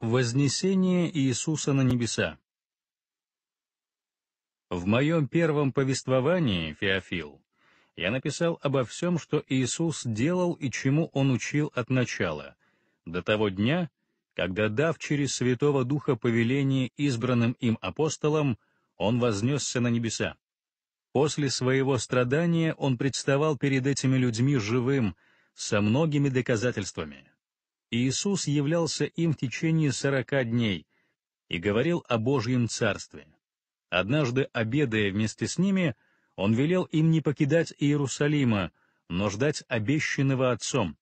Вознесение Иисуса на небеса В моем первом повествовании, Феофил, я написал обо всем, что Иисус делал и чему Он учил от начала, до того дня, когда, дав через Святого Духа повеление избранным им апостолам, Он вознесся на небеса. После своего страдания Он представал перед этими людьми живым, со многими доказательствами. Иисус являлся им в течение сорока дней и говорил о Божьем Царстве. Однажды, обедая вместе с ними, он велел им не покидать Иерусалима, но ждать обещанного Отцом.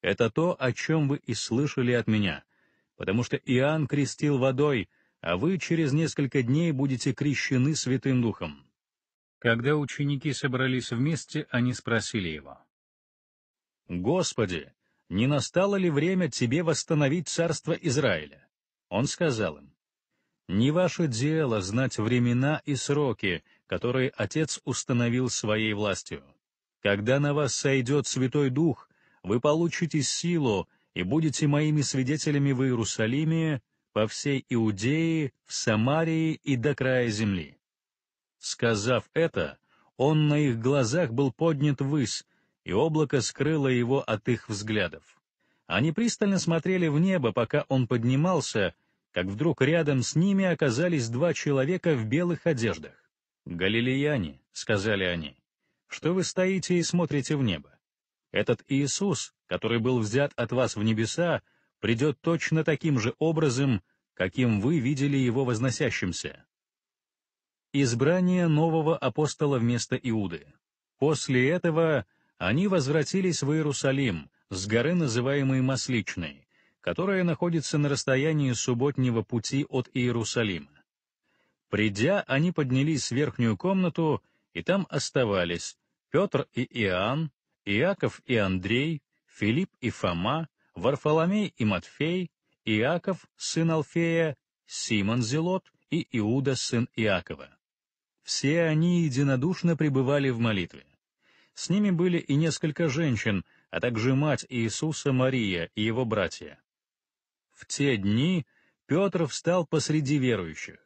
«Это то, о чем вы и слышали от меня, потому что Иоанн крестил водой, а вы через несколько дней будете крещены Святым Духом». Когда ученики собрались вместе, они спросили его. «Господи, не настало ли время тебе восстановить царство Израиля? Он сказал им, «Не ваше дело знать времена и сроки, которые Отец установил своей властью. Когда на вас сойдет Святой Дух, вы получите силу и будете моими свидетелями в Иерусалиме, по всей Иудее, в Самарии и до края земли». Сказав это, он на их глазах был поднят ввысь, и облако скрыло его от их взглядов. Они пристально смотрели в небо, пока он поднимался, как вдруг рядом с ними оказались два человека в белых одеждах. «Галилеяне», — сказали они, — «что вы стоите и смотрите в небо? Этот Иисус, который был взят от вас в небеса, придет точно таким же образом, каким вы видели его возносящимся». Избрание нового апостола вместо Иуды. После этого они возвратились в Иерусалим, с горы, называемой Масличной, которая находится на расстоянии субботнего пути от Иерусалима. Придя, они поднялись в верхнюю комнату, и там оставались Петр и Иоанн, Иаков и Андрей, Филипп и Фома, Варфоломей и Матфей, Иаков, сын Алфея, Симон Зелот и Иуда, сын Иакова. Все они единодушно пребывали в молитве. С ними были и несколько женщин, а также мать Иисуса Мария и его братья. В те дни Петр встал посреди верующих.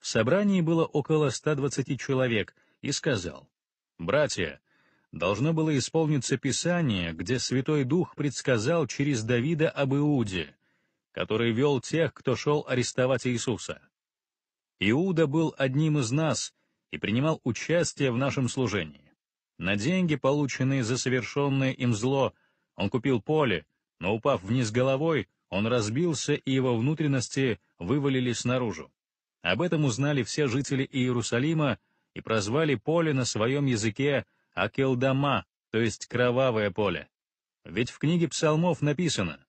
В собрании было около 120 человек и сказал, «Братья, должно было исполниться Писание, где Святой Дух предсказал через Давида об Иуде, который вел тех, кто шел арестовать Иисуса. Иуда был одним из нас и принимал участие в нашем служении. На деньги, полученные за совершенное им зло, он купил поле, но, упав вниз головой, он разбился, и его внутренности вывалились наружу. Об этом узнали все жители Иерусалима и прозвали поле на своем языке Акелдама, то есть кровавое поле. Ведь в книге псалмов написано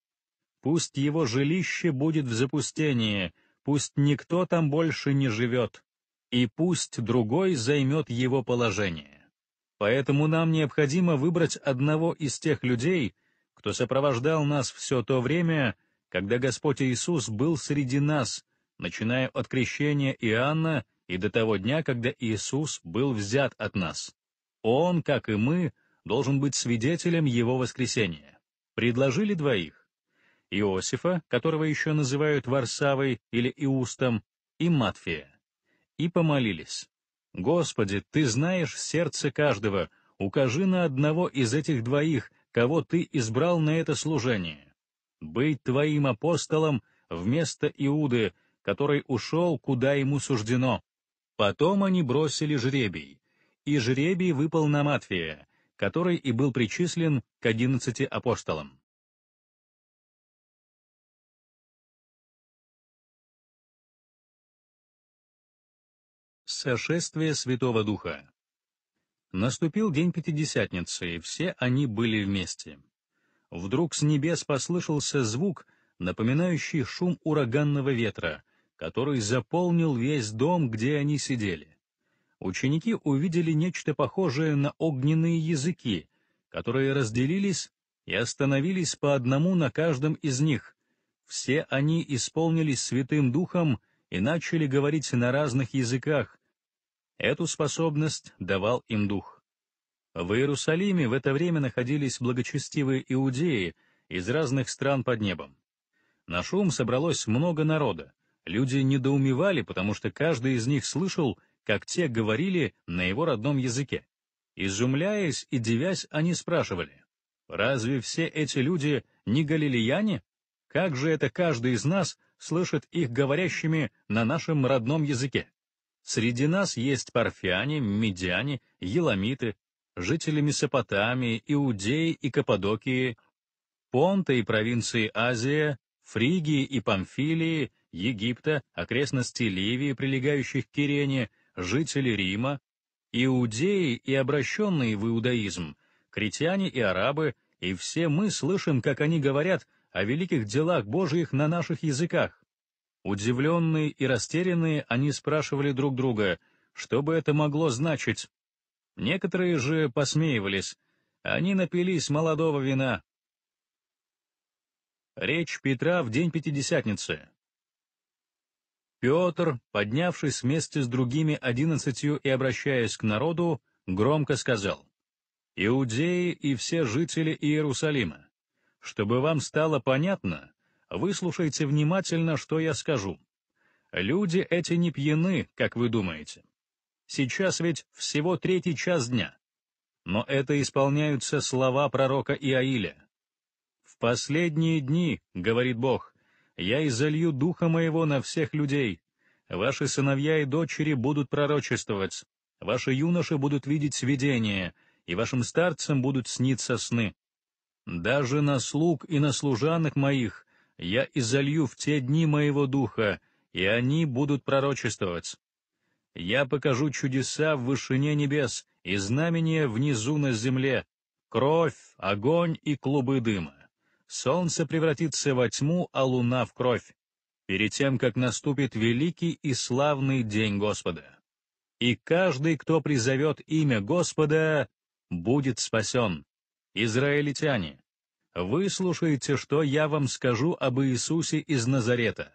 «Пусть его жилище будет в запустении, пусть никто там больше не живет, и пусть другой займет его положение». Поэтому нам необходимо выбрать одного из тех людей, кто сопровождал нас все то время, когда Господь Иисус был среди нас, начиная от крещения Иоанна и до того дня, когда Иисус был взят от нас. Он, как и мы, должен быть свидетелем Его воскресения. Предложили двоих. Иосифа, которого еще называют Варсавой или Иустом, и Матфея. И помолились. «Господи, ты знаешь сердце каждого, укажи на одного из этих двоих, кого ты избрал на это служение. Быть твоим апостолом вместо Иуды, который ушел, куда ему суждено». Потом они бросили жребий, и жребий выпал на Матфея, который и был причислен к одиннадцати апостолам. сошествие Святого Духа. Наступил день Пятидесятницы, и все они были вместе. Вдруг с небес послышался звук, напоминающий шум ураганного ветра, который заполнил весь дом, где они сидели. Ученики увидели нечто похожее на огненные языки, которые разделились и остановились по одному на каждом из них. Все они исполнились Святым Духом и начали говорить на разных языках, Эту способность давал им дух. В Иерусалиме в это время находились благочестивые иудеи из разных стран под небом. На шум собралось много народа. Люди недоумевали, потому что каждый из них слышал, как те говорили на его родном языке. Изумляясь и дивясь, они спрашивали, «Разве все эти люди не галилеяне? Как же это каждый из нас слышит их говорящими на нашем родном языке?» Среди нас есть парфяне, медяне, еламиты, жители Месопотамии, Иудеи и Каппадокии, Понта и провинции Азия, Фригии и Памфилии, Египта, окрестности Ливии, прилегающих к Кирене, жители Рима, иудеи и обращенные в иудаизм, критяне и арабы, и все мы слышим, как они говорят о великих делах Божьих на наших языках. Удивленные и растерянные, они спрашивали друг друга, что бы это могло значить. Некоторые же посмеивались. Они напились молодого вина. Речь Петра в день Пятидесятницы. Петр, поднявшись вместе с другими одиннадцатью и обращаясь к народу, громко сказал, «Иудеи и все жители Иерусалима, чтобы вам стало понятно, Выслушайте внимательно, что я скажу. Люди эти не пьяны, как вы думаете. Сейчас ведь всего третий час дня. Но это исполняются слова пророка Иаиля. «В последние дни, — говорит Бог, — я изолью духа моего на всех людей. Ваши сыновья и дочери будут пророчествовать, ваши юноши будут видеть свидения, и вашим старцам будут сниться сны. Даже на слуг и на служанок моих — я изолью в те дни моего духа, и они будут пророчествовать. Я покажу чудеса в вышине небес и знамения внизу на земле, кровь, огонь и клубы дыма. Солнце превратится во тьму, а луна в кровь, перед тем, как наступит великий и славный день Господа. И каждый, кто призовет имя Господа, будет спасен. Израильтяне, выслушайте, что я вам скажу об Иисусе из Назарета.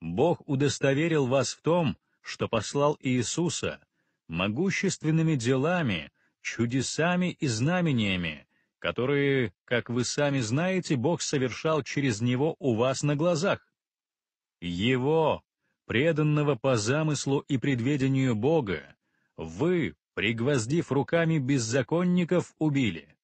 Бог удостоверил вас в том, что послал Иисуса могущественными делами, чудесами и знамениями, которые, как вы сами знаете, Бог совершал через него у вас на глазах. Его, преданного по замыслу и предведению Бога, вы, пригвоздив руками беззаконников, убили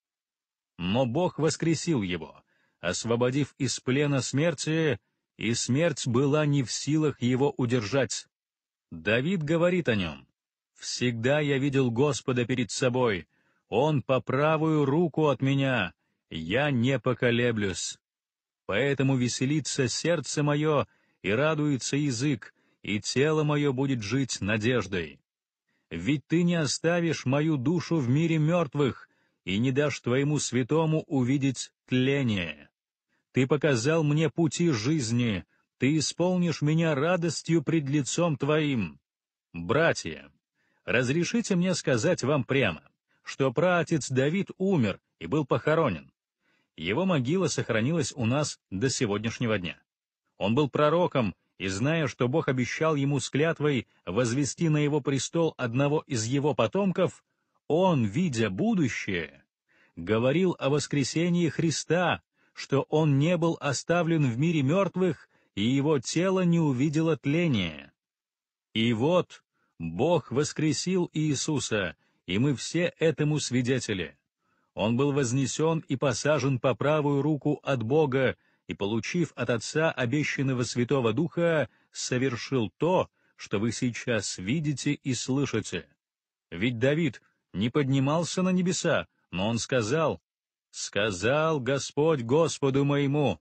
но Бог воскресил его, освободив из плена смерти, и смерть была не в силах его удержать. Давид говорит о нем. «Всегда я видел Господа перед собой, Он по правую руку от меня, я не поколеблюсь. Поэтому веселится сердце мое, и радуется язык, и тело мое будет жить надеждой. Ведь ты не оставишь мою душу в мире мертвых, и не дашь твоему святому увидеть тление. Ты показал мне пути жизни, ты исполнишь меня радостью пред лицом твоим. Братья, разрешите мне сказать вам прямо, что праотец Давид умер и был похоронен. Его могила сохранилась у нас до сегодняшнего дня. Он был пророком, и зная, что Бог обещал ему с клятвой возвести на его престол одного из его потомков, он, видя будущее, говорил о воскресении Христа, что он не был оставлен в мире мертвых, и его тело не увидело тления. И вот Бог воскресил Иисуса, и мы все этому свидетели. Он был вознесен и посажен по правую руку от Бога, и, получив от Отца обещанного Святого Духа, совершил то, что вы сейчас видите и слышите. Ведь Давид не поднимался на небеса, но он сказал, «Сказал Господь Господу моему,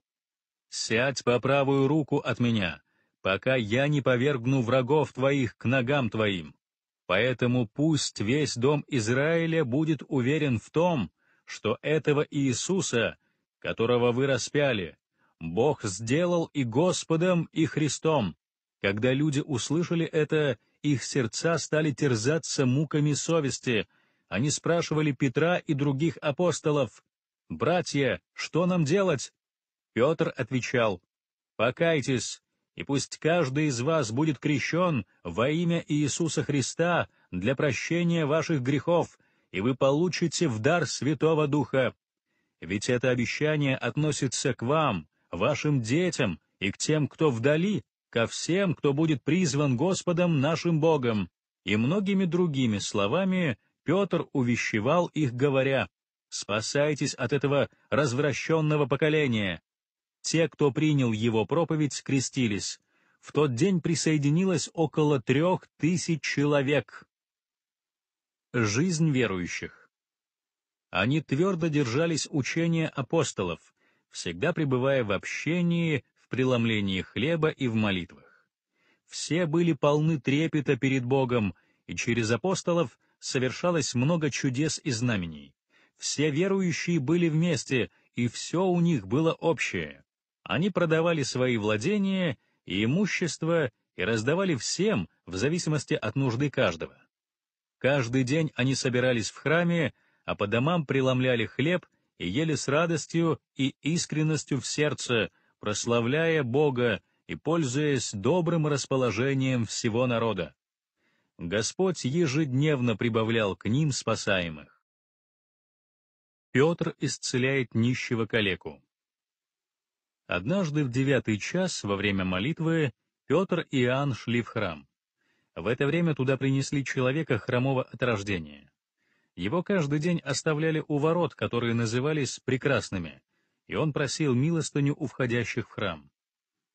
сядь по правую руку от меня, пока я не повергну врагов твоих к ногам твоим. Поэтому пусть весь дом Израиля будет уверен в том, что этого Иисуса, которого вы распяли, Бог сделал и Господом, и Христом». Когда люди услышали это, их сердца стали терзаться муками совести — они спрашивали Петра и других апостолов, «Братья, что нам делать?» Петр отвечал, «Покайтесь, и пусть каждый из вас будет крещен во имя Иисуса Христа для прощения ваших грехов, и вы получите в дар Святого Духа. Ведь это обещание относится к вам, вашим детям и к тем, кто вдали, ко всем, кто будет призван Господом нашим Богом». И многими другими словами Петр увещевал их, говоря, «Спасайтесь от этого развращенного поколения». Те, кто принял его проповедь, крестились. В тот день присоединилось около трех тысяч человек. Жизнь верующих Они твердо держались учения апостолов, всегда пребывая в общении, в преломлении хлеба и в молитвах. Все были полны трепета перед Богом, и через апостолов совершалось много чудес и знамений. Все верующие были вместе, и все у них было общее. Они продавали свои владения и имущество и раздавали всем в зависимости от нужды каждого. Каждый день они собирались в храме, а по домам преломляли хлеб и ели с радостью и искренностью в сердце, прославляя Бога и пользуясь добрым расположением всего народа. Господь ежедневно прибавлял к ним спасаемых. Петр исцеляет нищего калеку. Однажды в девятый час во время молитвы Петр и Иоанн шли в храм. В это время туда принесли человека хромого от рождения. Его каждый день оставляли у ворот, которые назывались «прекрасными», и он просил милостыню у входящих в храм.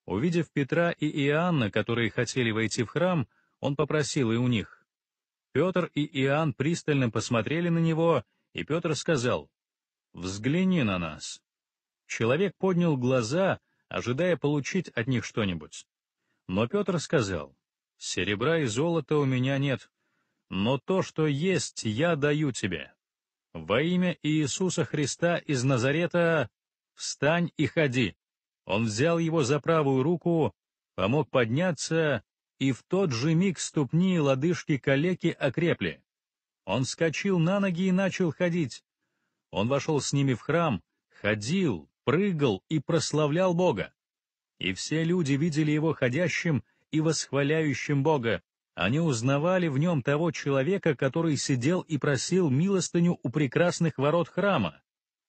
Увидев Петра и Иоанна, которые хотели войти в храм, он попросил и у них. Петр и Иоанн пристально посмотрели на него, и Петр сказал, «Взгляни на нас». Человек поднял глаза, ожидая получить от них что-нибудь. Но Петр сказал, «Серебра и золота у меня нет, но то, что есть, я даю тебе. Во имя Иисуса Христа из Назарета встань и ходи». Он взял его за правую руку, помог подняться и в тот же миг ступни и лодыжки калеки окрепли. Он вскочил на ноги и начал ходить. Он вошел с ними в храм, ходил, прыгал и прославлял Бога. И все люди видели его ходящим и восхваляющим Бога. Они узнавали в нем того человека, который сидел и просил милостыню у прекрасных ворот храма,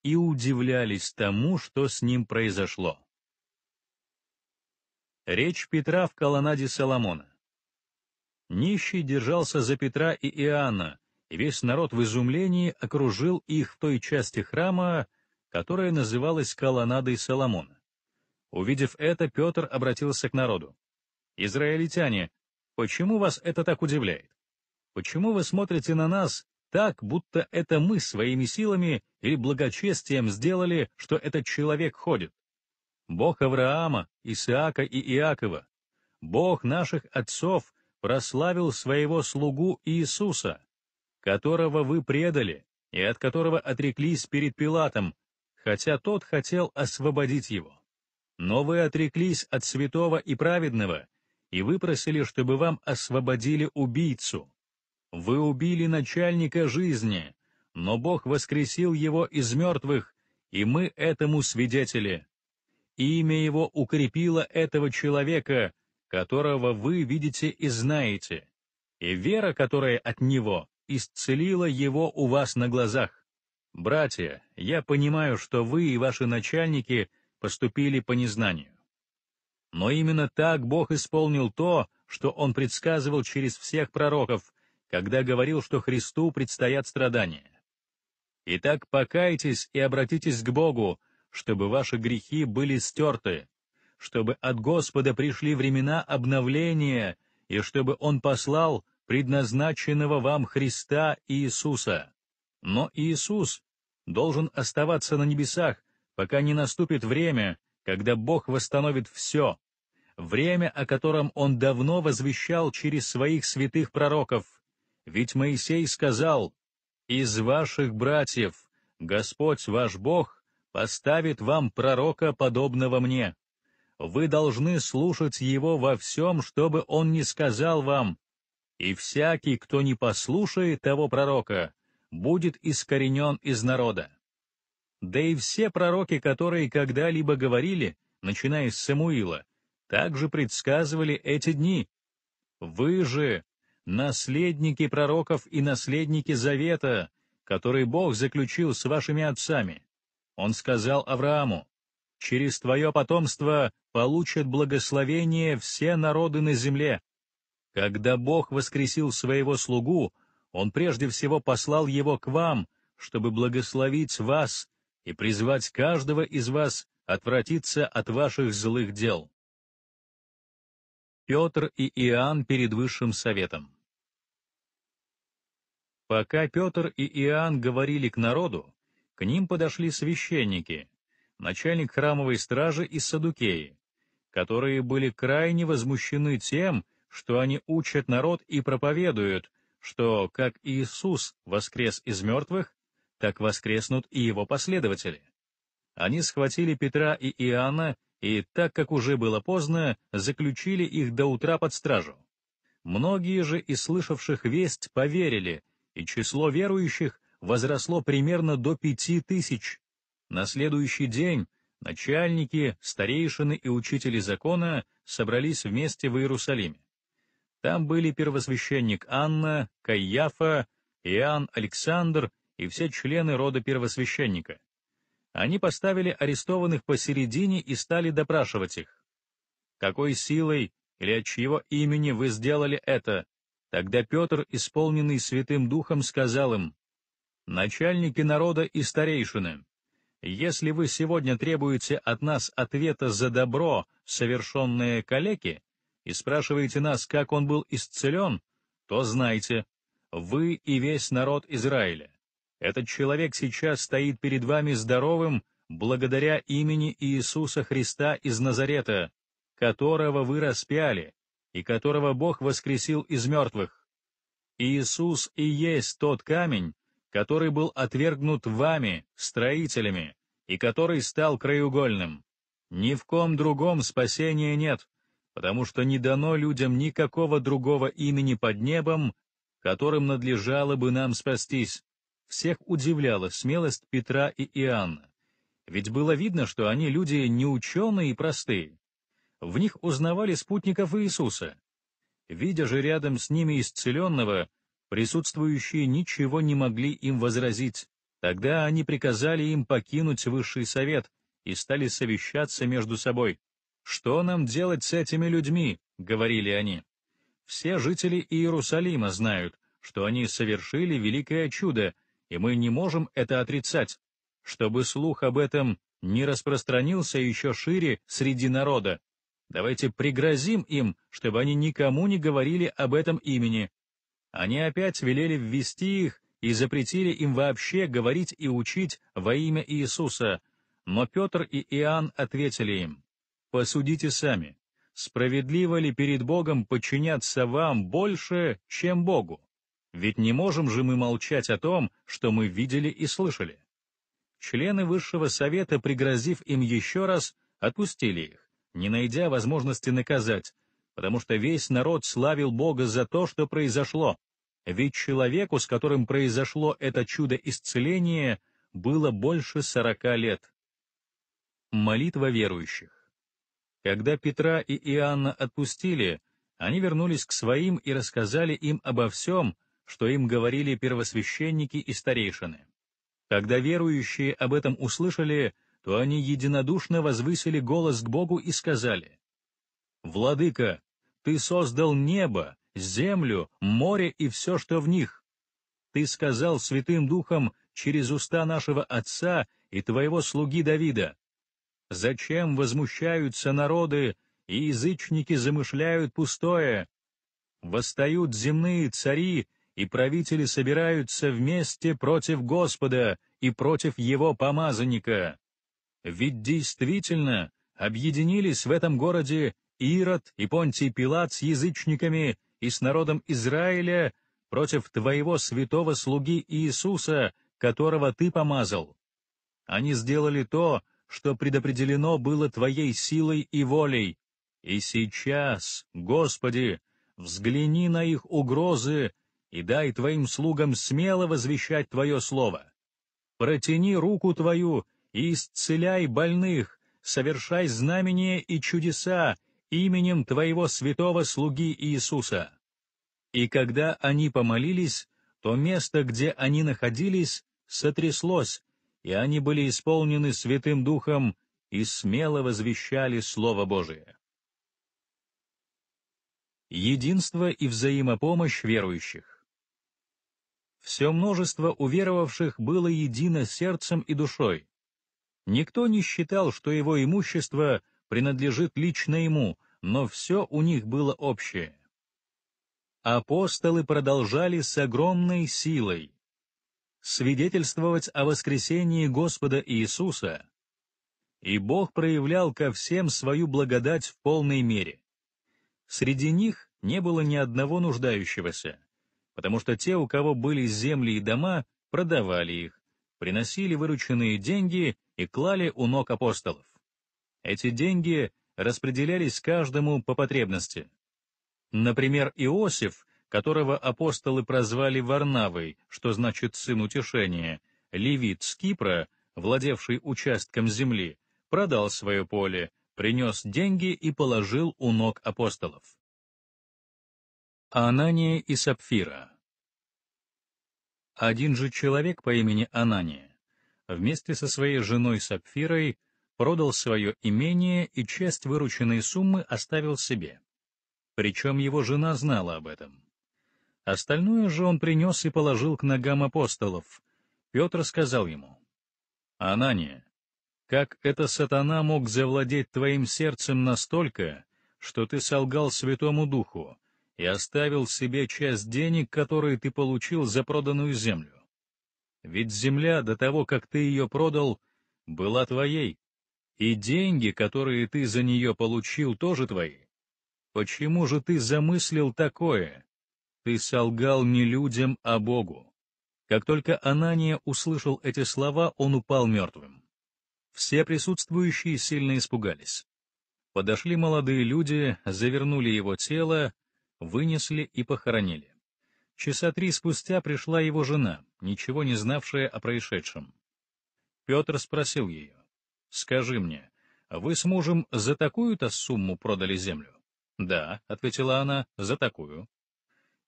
и удивлялись тому, что с ним произошло. Речь Петра в колоннаде Соломона. Нищий держался за Петра и Иоанна, и весь народ в изумлении окружил их в той части храма, которая называлась колоннадой Соломона. Увидев это, Петр обратился к народу. «Израильтяне, почему вас это так удивляет? Почему вы смотрите на нас так, будто это мы своими силами или благочестием сделали, что этот человек ходит? Бог Авраама, Исаака и Иакова, Бог наших отцов прославил своего слугу Иисуса, которого вы предали и от которого отреклись перед Пилатом, хотя тот хотел освободить его. Но вы отреклись от святого и праведного, и выпросили, чтобы вам освободили убийцу. Вы убили начальника жизни, но Бог воскресил его из мертвых, и мы этому свидетели имя его укрепило этого человека, которого вы видите и знаете, и вера, которая от него, исцелила его у вас на глазах. Братья, я понимаю, что вы и ваши начальники поступили по незнанию. Но именно так Бог исполнил то, что Он предсказывал через всех пророков, когда говорил, что Христу предстоят страдания. Итак, покайтесь и обратитесь к Богу, чтобы ваши грехи были стерты, чтобы от Господа пришли времена обновления, и чтобы Он послал предназначенного вам Христа Иисуса. Но Иисус должен оставаться на небесах, пока не наступит время, когда Бог восстановит все, время, о котором Он давно возвещал через своих святых пророков. Ведь Моисей сказал, «Из ваших братьев Господь ваш Бог поставит вам пророка, подобного мне. Вы должны слушать его во всем, чтобы он не сказал вам. И всякий, кто не послушает того пророка, будет искоренен из народа. Да и все пророки, которые когда-либо говорили, начиная с Самуила, также предсказывали эти дни. Вы же — наследники пророков и наследники завета, который Бог заключил с вашими отцами. Он сказал Аврааму, «Через твое потомство получат благословение все народы на земле». Когда Бог воскресил своего слугу, Он прежде всего послал его к вам, чтобы благословить вас и призвать каждого из вас отвратиться от ваших злых дел. Петр и Иоанн перед Высшим Советом Пока Петр и Иоанн говорили к народу, к ним подошли священники, начальник храмовой стражи и садукеи, которые были крайне возмущены тем, что они учат народ и проповедуют, что как Иисус воскрес из мертвых, так воскреснут и его последователи. Они схватили Петра и Иоанна и, так как уже было поздно, заключили их до утра под стражу. Многие же из слышавших весть поверили, и число верующих возросло примерно до пяти тысяч. На следующий день начальники, старейшины и учители закона собрались вместе в Иерусалиме. Там были первосвященник Анна, Кайяфа, Иоанн Александр и все члены рода первосвященника. Они поставили арестованных посередине и стали допрашивать их. «Какой силой или от чьего имени вы сделали это?» Тогда Петр, исполненный Святым Духом, сказал им, начальники народа и старейшины, если вы сегодня требуете от нас ответа за добро, совершенное калеке, и спрашиваете нас, как он был исцелен, то знайте, вы и весь народ Израиля. Этот человек сейчас стоит перед вами здоровым благодаря имени Иисуса Христа из Назарета, которого вы распяли и которого Бог воскресил из мертвых. Иисус и есть тот камень, который был отвергнут вами, строителями, и который стал краеугольным. Ни в ком другом спасения нет, потому что не дано людям никакого другого имени под небом, которым надлежало бы нам спастись. Всех удивляла смелость Петра и Иоанна. Ведь было видно, что они люди не ученые и простые. В них узнавали спутников Иисуса. Видя же рядом с ними исцеленного, Присутствующие ничего не могли им возразить. Тогда они приказали им покинуть высший совет и стали совещаться между собой. «Что нам делать с этими людьми?» — говорили они. «Все жители Иерусалима знают, что они совершили великое чудо, и мы не можем это отрицать. Чтобы слух об этом не распространился еще шире среди народа, давайте пригрозим им, чтобы они никому не говорили об этом имени, они опять велели ввести их и запретили им вообще говорить и учить во имя Иисуса, но Петр и Иоанн ответили им, «Посудите сами, справедливо ли перед Богом подчиняться вам больше, чем Богу? Ведь не можем же мы молчать о том, что мы видели и слышали». Члены Высшего Совета, пригрозив им еще раз, отпустили их, не найдя возможности наказать, потому что весь народ славил Бога за то, что произошло, ведь человеку, с которым произошло это чудо исцеления, было больше сорока лет. Молитва верующих. Когда Петра и Иоанна отпустили, они вернулись к своим и рассказали им обо всем, что им говорили первосвященники и старейшины. Когда верующие об этом услышали, то они единодушно возвысили голос к Богу и сказали, «Владыка, ты создал небо, землю, море и все, что в них. Ты сказал Святым Духом через уста нашего Отца и Твоего слуги Давида. Зачем возмущаются народы, и язычники замышляют пустое? Восстают земные цари, и правители собираются вместе против Господа и против Его помазанника. Ведь действительно объединились в этом городе Ирод и Понтий Пилат с язычниками и с народом Израиля против твоего святого слуги Иисуса, которого ты помазал. Они сделали то, что предопределено было твоей силой и волей. И сейчас, Господи, взгляни на их угрозы и дай твоим слугам смело возвещать твое слово. Протяни руку твою и исцеляй больных, совершай знамения и чудеса, именем Твоего святого слуги Иисуса». И когда они помолились, то место, где они находились, сотряслось, и они были исполнены Святым Духом и смело возвещали Слово Божие. Единство и взаимопомощь верующих Все множество уверовавших было едино сердцем и душой. Никто не считал, что его имущество принадлежит лично ему, но все у них было общее. Апостолы продолжали с огромной силой свидетельствовать о воскресении Господа Иисуса, и Бог проявлял ко всем свою благодать в полной мере. Среди них не было ни одного нуждающегося, потому что те, у кого были земли и дома, продавали их, приносили вырученные деньги и клали у ног апостолов. Эти деньги распределялись каждому по потребности. Например, Иосиф, которого апостолы прозвали Варнавой, что значит «сын утешения», левит с Кипра, владевший участком земли, продал свое поле, принес деньги и положил у ног апостолов. Анания и Сапфира Один же человек по имени Анания вместе со своей женой Сапфирой продал свое имение и часть вырученной суммы оставил себе. Причем его жена знала об этом. Остальное же он принес и положил к ногам апостолов. Петр сказал ему, «Анания, как это сатана мог завладеть твоим сердцем настолько, что ты солгал Святому Духу и оставил себе часть денег, которые ты получил за проданную землю? Ведь земля до того, как ты ее продал, была твоей, и деньги, которые ты за нее получил, тоже твои. Почему же ты замыслил такое? Ты солгал не людям, а Богу. Как только Анания услышал эти слова, он упал мертвым. Все присутствующие сильно испугались. Подошли молодые люди, завернули его тело, вынесли и похоронили. Часа три спустя пришла его жена, ничего не знавшая о происшедшем. Петр спросил ее, Скажи мне, вы с мужем за такую-то сумму продали землю? — Да, — ответила она, — за такую.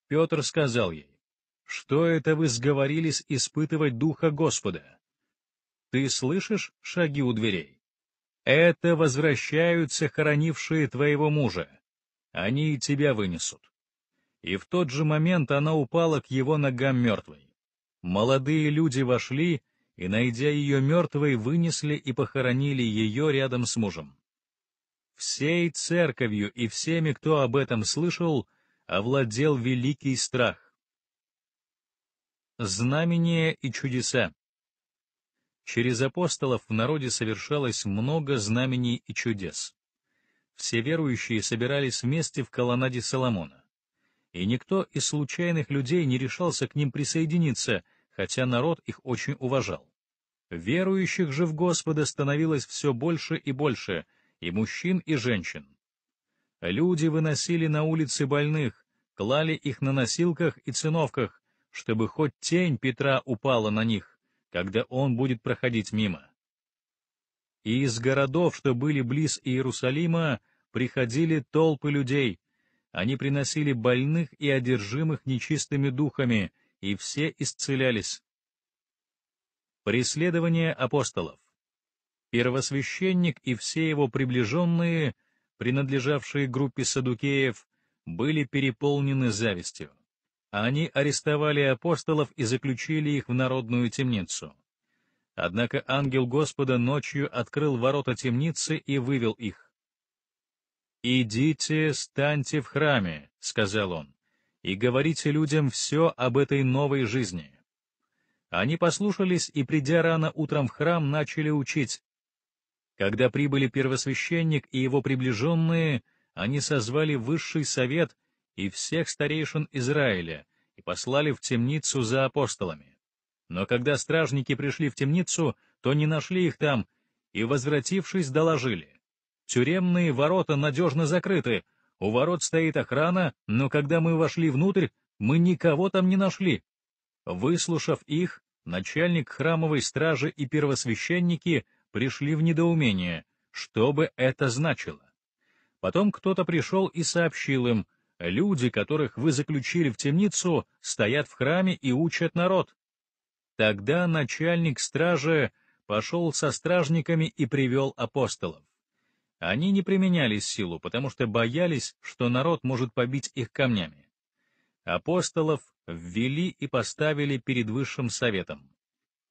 Петр сказал ей, — Что это вы сговорились испытывать Духа Господа? — Ты слышишь шаги у дверей? — Это возвращаются хоронившие твоего мужа. Они и тебя вынесут. И в тот же момент она упала к его ногам мертвой. Молодые люди вошли и, найдя ее мертвой, вынесли и похоронили ее рядом с мужем. Всей церковью и всеми, кто об этом слышал, овладел великий страх. Знамения и чудеса Через апостолов в народе совершалось много знамений и чудес. Все верующие собирались вместе в колоннаде Соломона. И никто из случайных людей не решался к ним присоединиться, хотя народ их очень уважал. Верующих же в Господа становилось все больше и больше, и мужчин, и женщин. Люди выносили на улицы больных, клали их на носилках и циновках, чтобы хоть тень Петра упала на них, когда он будет проходить мимо. И из городов, что были близ Иерусалима, приходили толпы людей. Они приносили больных и одержимых нечистыми духами, и все исцелялись. Преследование апостолов. Первосвященник и все его приближенные, принадлежавшие группе садукеев, были переполнены завистью. Они арестовали апостолов и заключили их в народную темницу. Однако ангел Господа ночью открыл ворота темницы и вывел их. «Идите, станьте в храме», — сказал он, — «и говорите людям все об этой новой жизни». Они послушались и, придя рано утром в храм, начали учить. Когда прибыли первосвященник и его приближенные, они созвали высший совет и всех старейшин Израиля и послали в темницу за апостолами. Но когда стражники пришли в темницу, то не нашли их там, и, возвратившись, доложили. Тюремные ворота надежно закрыты, у ворот стоит охрана, но когда мы вошли внутрь, мы никого там не нашли. Выслушав их, начальник храмовой стражи и первосвященники пришли в недоумение, что бы это значило. Потом кто-то пришел и сообщил им, люди, которых вы заключили в темницу, стоят в храме и учат народ. Тогда начальник стражи пошел со стражниками и привел апостолов. Они не применяли силу, потому что боялись, что народ может побить их камнями апостолов ввели и поставили перед высшим советом.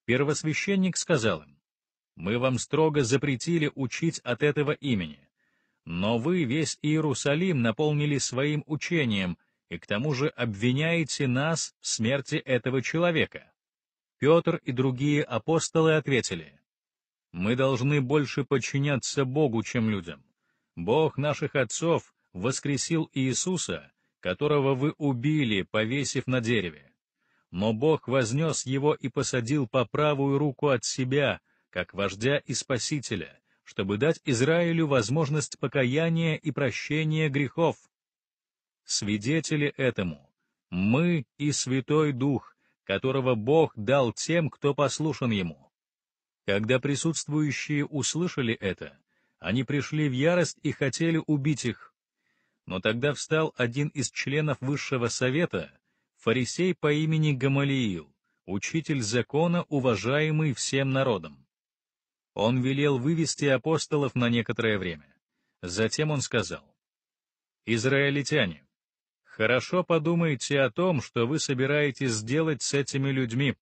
Первосвященник сказал им, «Мы вам строго запретили учить от этого имени, но вы весь Иерусалим наполнили своим учением и к тому же обвиняете нас в смерти этого человека». Петр и другие апостолы ответили, «Мы должны больше подчиняться Богу, чем людям. Бог наших отцов воскресил Иисуса, которого вы убили, повесив на дереве. Но Бог вознес его и посадил по правую руку от себя, как вождя и спасителя, чтобы дать Израилю возможность покаяния и прощения грехов. Свидетели этому — мы и Святой Дух, которого Бог дал тем, кто послушан Ему. Когда присутствующие услышали это, они пришли в ярость и хотели убить их, но тогда встал один из членов высшего совета, фарисей по имени Гамалиил, учитель закона, уважаемый всем народом. Он велел вывести апостолов на некоторое время. Затем он сказал, «Израильтяне, хорошо подумайте о том, что вы собираетесь сделать с этими людьми.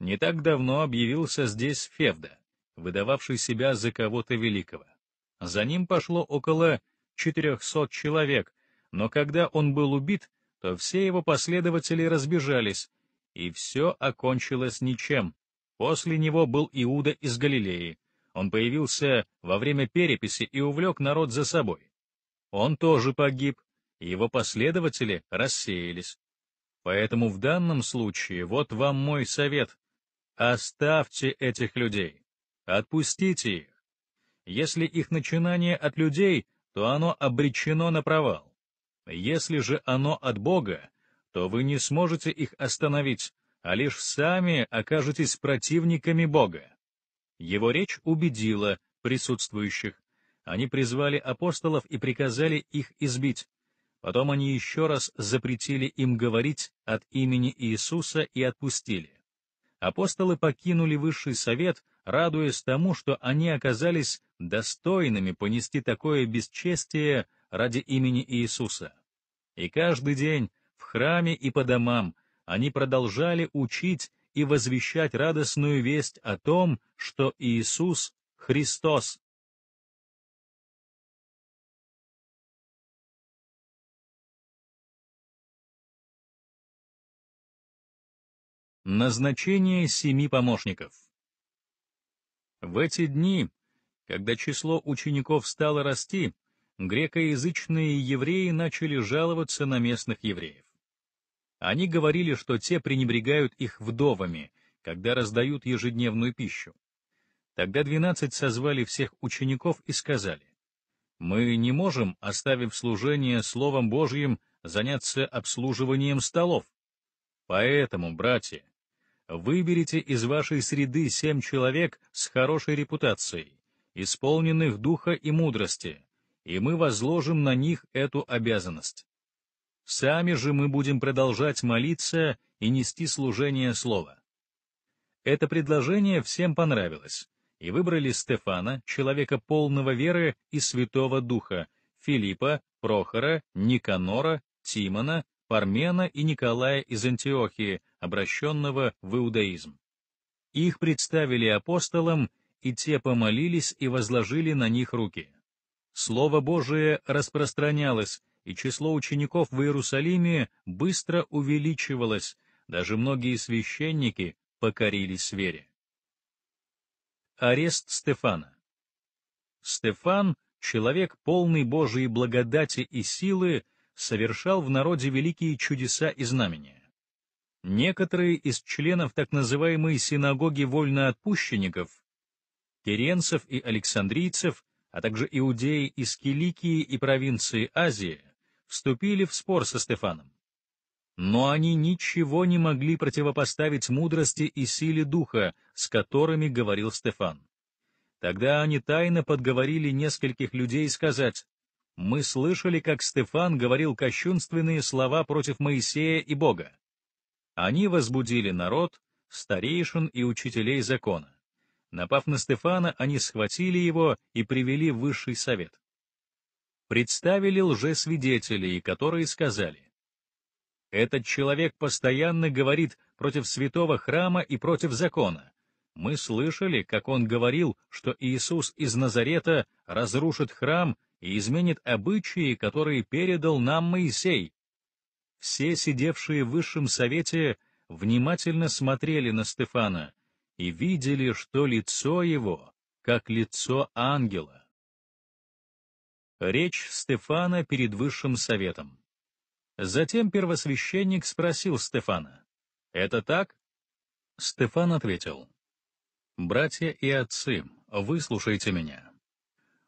Не так давно объявился здесь Февда, выдававший себя за кого-то великого. За ним пошло около четырехсот человек, но когда он был убит, то все его последователи разбежались, и все окончилось ничем. После него был Иуда из Галилеи. Он появился во время переписи и увлек народ за собой. Он тоже погиб, и его последователи рассеялись. Поэтому в данном случае вот вам мой совет. Оставьте этих людей. Отпустите их. Если их начинание от людей, то оно обречено на провал. Если же оно от Бога, то вы не сможете их остановить, а лишь сами окажетесь противниками Бога. Его речь убедила присутствующих. Они призвали апостолов и приказали их избить. Потом они еще раз запретили им говорить от имени Иисуса и отпустили. Апостолы покинули высший совет, радуясь тому, что они оказались достойными понести такое бесчестие ради имени Иисуса. И каждый день в храме и по домам они продолжали учить и возвещать радостную весть о том, что Иисус — Христос. Назначение семи помощников В эти дни когда число учеников стало расти, грекоязычные евреи начали жаловаться на местных евреев. Они говорили, что те пренебрегают их вдовами, когда раздают ежедневную пищу. Тогда двенадцать созвали всех учеников и сказали, «Мы не можем, оставив служение Словом Божьим, заняться обслуживанием столов. Поэтому, братья, выберите из вашей среды семь человек с хорошей репутацией, исполненных духа и мудрости, и мы возложим на них эту обязанность. Сами же мы будем продолжать молиться и нести служение слова. Это предложение всем понравилось, и выбрали Стефана, человека полного веры и святого духа, Филиппа, Прохора, Никанора, Тимона, Пармена и Николая из Антиохии, обращенного в иудаизм. Их представили апостолам, и те помолились и возложили на них руки. Слово Божие распространялось, и число учеников в Иерусалиме быстро увеличивалось, даже многие священники покорились вере. Арест Стефана Стефан, человек полный Божией благодати и силы, совершал в народе великие чудеса и знамения. Некоторые из членов так называемой синагоги вольноотпущенников Теренцев и Александрийцев, а также иудеи из Киликии и провинции Азии, вступили в спор со Стефаном. Но они ничего не могли противопоставить мудрости и силе духа, с которыми говорил Стефан. Тогда они тайно подговорили нескольких людей сказать, «Мы слышали, как Стефан говорил кощунственные слова против Моисея и Бога». Они возбудили народ, старейшин и учителей закона. Напав на Стефана, они схватили его и привели в высший совет. Представили лжесвидетелей, которые сказали, «Этот человек постоянно говорит против святого храма и против закона. Мы слышали, как он говорил, что Иисус из Назарета разрушит храм и изменит обычаи, которые передал нам Моисей. Все сидевшие в высшем совете внимательно смотрели на Стефана, и видели, что лицо его, как лицо ангела. Речь Стефана перед Высшим Советом. Затем первосвященник спросил Стефана, «Это так?» Стефан ответил, «Братья и отцы, выслушайте меня.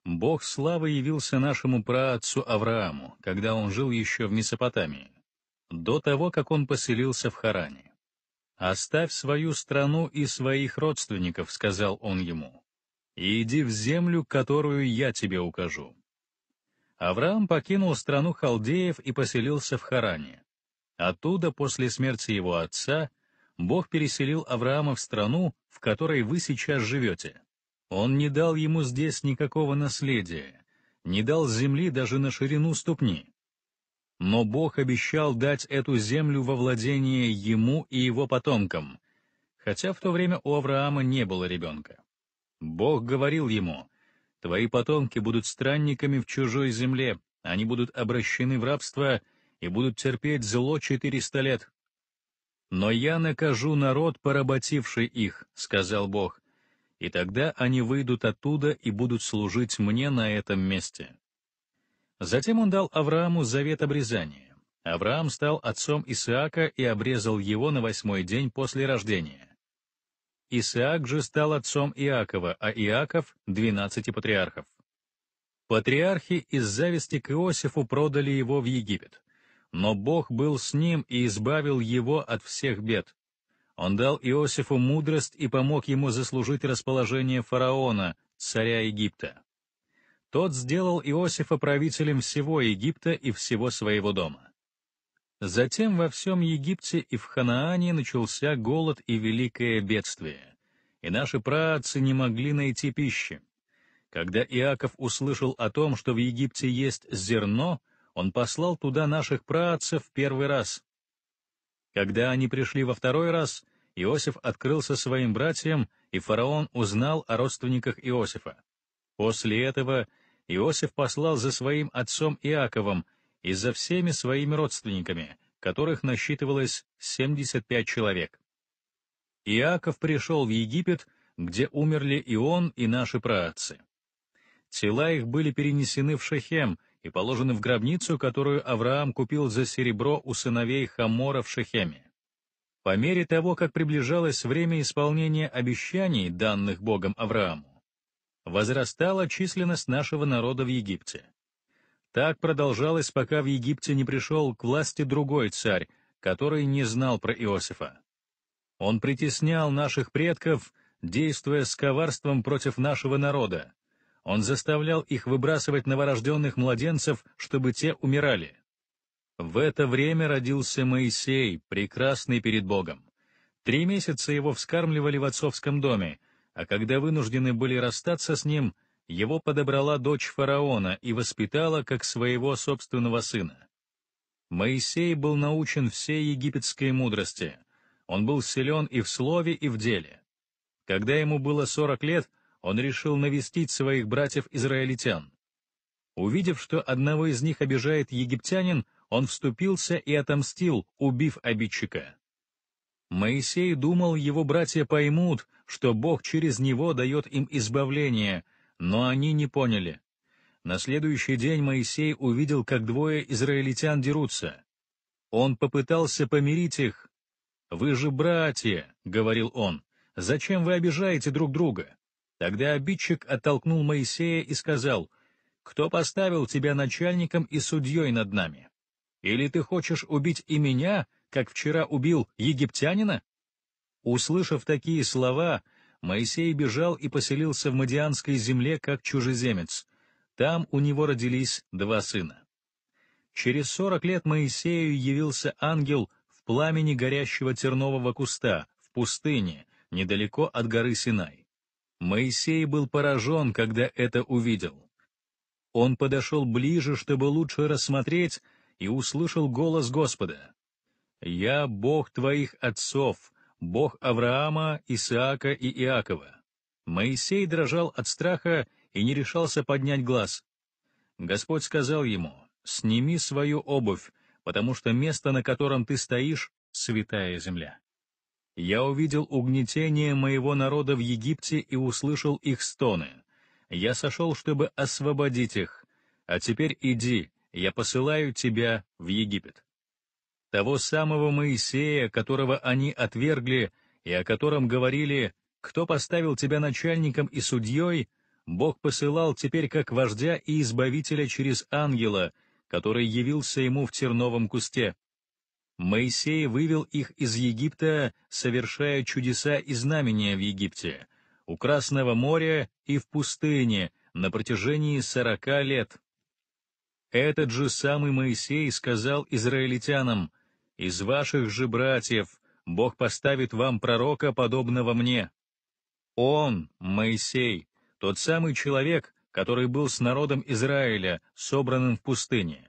Бог славы явился нашему праотцу Аврааму, когда он жил еще в Месопотамии, до того, как он поселился в Харане. «Оставь свою страну и своих родственников», — сказал он ему, — «и иди в землю, которую я тебе укажу». Авраам покинул страну халдеев и поселился в Харане. Оттуда, после смерти его отца, Бог переселил Авраама в страну, в которой вы сейчас живете. Он не дал ему здесь никакого наследия, не дал земли даже на ширину ступни но Бог обещал дать эту землю во владение ему и его потомкам, хотя в то время у Авраама не было ребенка. Бог говорил ему, «Твои потомки будут странниками в чужой земле, они будут обращены в рабство и будут терпеть зло четыреста лет». «Но я накажу народ, поработивший их», — сказал Бог, — «и тогда они выйдут оттуда и будут служить мне на этом месте». Затем он дал Аврааму завет обрезания. Авраам стал отцом Исаака и обрезал его на восьмой день после рождения. Исаак же стал отцом Иакова, а Иаков — двенадцати патриархов. Патриархи из зависти к Иосифу продали его в Египет. Но Бог был с ним и избавил его от всех бед. Он дал Иосифу мудрость и помог ему заслужить расположение фараона, царя Египта тот сделал Иосифа правителем всего Египта и всего своего дома. Затем во всем Египте и в Ханаане начался голод и великое бедствие, и наши праотцы не могли найти пищи. Когда Иаков услышал о том, что в Египте есть зерно, он послал туда наших праотцев в первый раз. Когда они пришли во второй раз, Иосиф открылся своим братьям, и фараон узнал о родственниках Иосифа. После этого Иосиф послал за своим отцом Иаковом и за всеми своими родственниками, которых насчитывалось 75 человек. Иаков пришел в Египет, где умерли и он, и наши праотцы. Тела их были перенесены в Шехем и положены в гробницу, которую Авраам купил за серебро у сыновей Хамора в Шехеме. По мере того, как приближалось время исполнения обещаний, данных Богом Аврааму, возрастала численность нашего народа в Египте. Так продолжалось, пока в Египте не пришел к власти другой царь, который не знал про Иосифа. Он притеснял наших предков, действуя с коварством против нашего народа. Он заставлял их выбрасывать новорожденных младенцев, чтобы те умирали. В это время родился Моисей, прекрасный перед Богом. Три месяца его вскармливали в отцовском доме — а когда вынуждены были расстаться с ним, его подобрала дочь фараона и воспитала как своего собственного сына. Моисей был научен всей египетской мудрости, он был силен и в слове, и в деле. Когда ему было 40 лет, он решил навестить своих братьев-израильтян. Увидев, что одного из них обижает египтянин, он вступился и отомстил, убив обидчика. Моисей думал, его братья поймут, что Бог через него дает им избавление, но они не поняли. На следующий день Моисей увидел, как двое израильтян дерутся. Он попытался помирить их. «Вы же братья», — говорил он, — «зачем вы обижаете друг друга?» Тогда обидчик оттолкнул Моисея и сказал, «Кто поставил тебя начальником и судьей над нами? Или ты хочешь убить и меня, как вчера убил египтянина? Услышав такие слова, Моисей бежал и поселился в Мадианской земле как чужеземец. Там у него родились два сына. Через сорок лет Моисею явился ангел в пламени горящего тернового куста в пустыне, недалеко от горы Синай. Моисей был поражен, когда это увидел. Он подошел ближе, чтобы лучше рассмотреть, и услышал голос Господа. «Я Бог твоих отцов, Бог Авраама, Исаака и Иакова». Моисей дрожал от страха и не решался поднять глаз. Господь сказал ему, «Сними свою обувь, потому что место, на котором ты стоишь, — святая земля». Я увидел угнетение моего народа в Египте и услышал их стоны. Я сошел, чтобы освободить их. А теперь иди, я посылаю тебя в Египет того самого Моисея, которого они отвергли и о котором говорили «Кто поставил тебя начальником и судьей?» Бог посылал теперь как вождя и избавителя через ангела, который явился ему в терновом кусте. Моисей вывел их из Египта, совершая чудеса и знамения в Египте, у Красного моря и в пустыне на протяжении сорока лет. Этот же самый Моисей сказал израильтянам, из ваших же братьев Бог поставит вам пророка, подобного мне. Он, Моисей, тот самый человек, который был с народом Израиля, собранным в пустыне.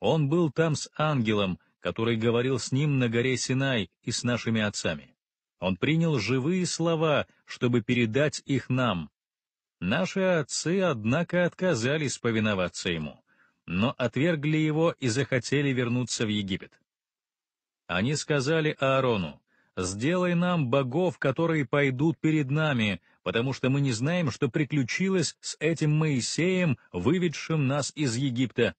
Он был там с ангелом, который говорил с ним на горе Синай и с нашими отцами. Он принял живые слова, чтобы передать их нам. Наши отцы, однако, отказались повиноваться ему, но отвергли его и захотели вернуться в Египет. Они сказали Аарону, «Сделай нам богов, которые пойдут перед нами, потому что мы не знаем, что приключилось с этим Моисеем, выведшим нас из Египта».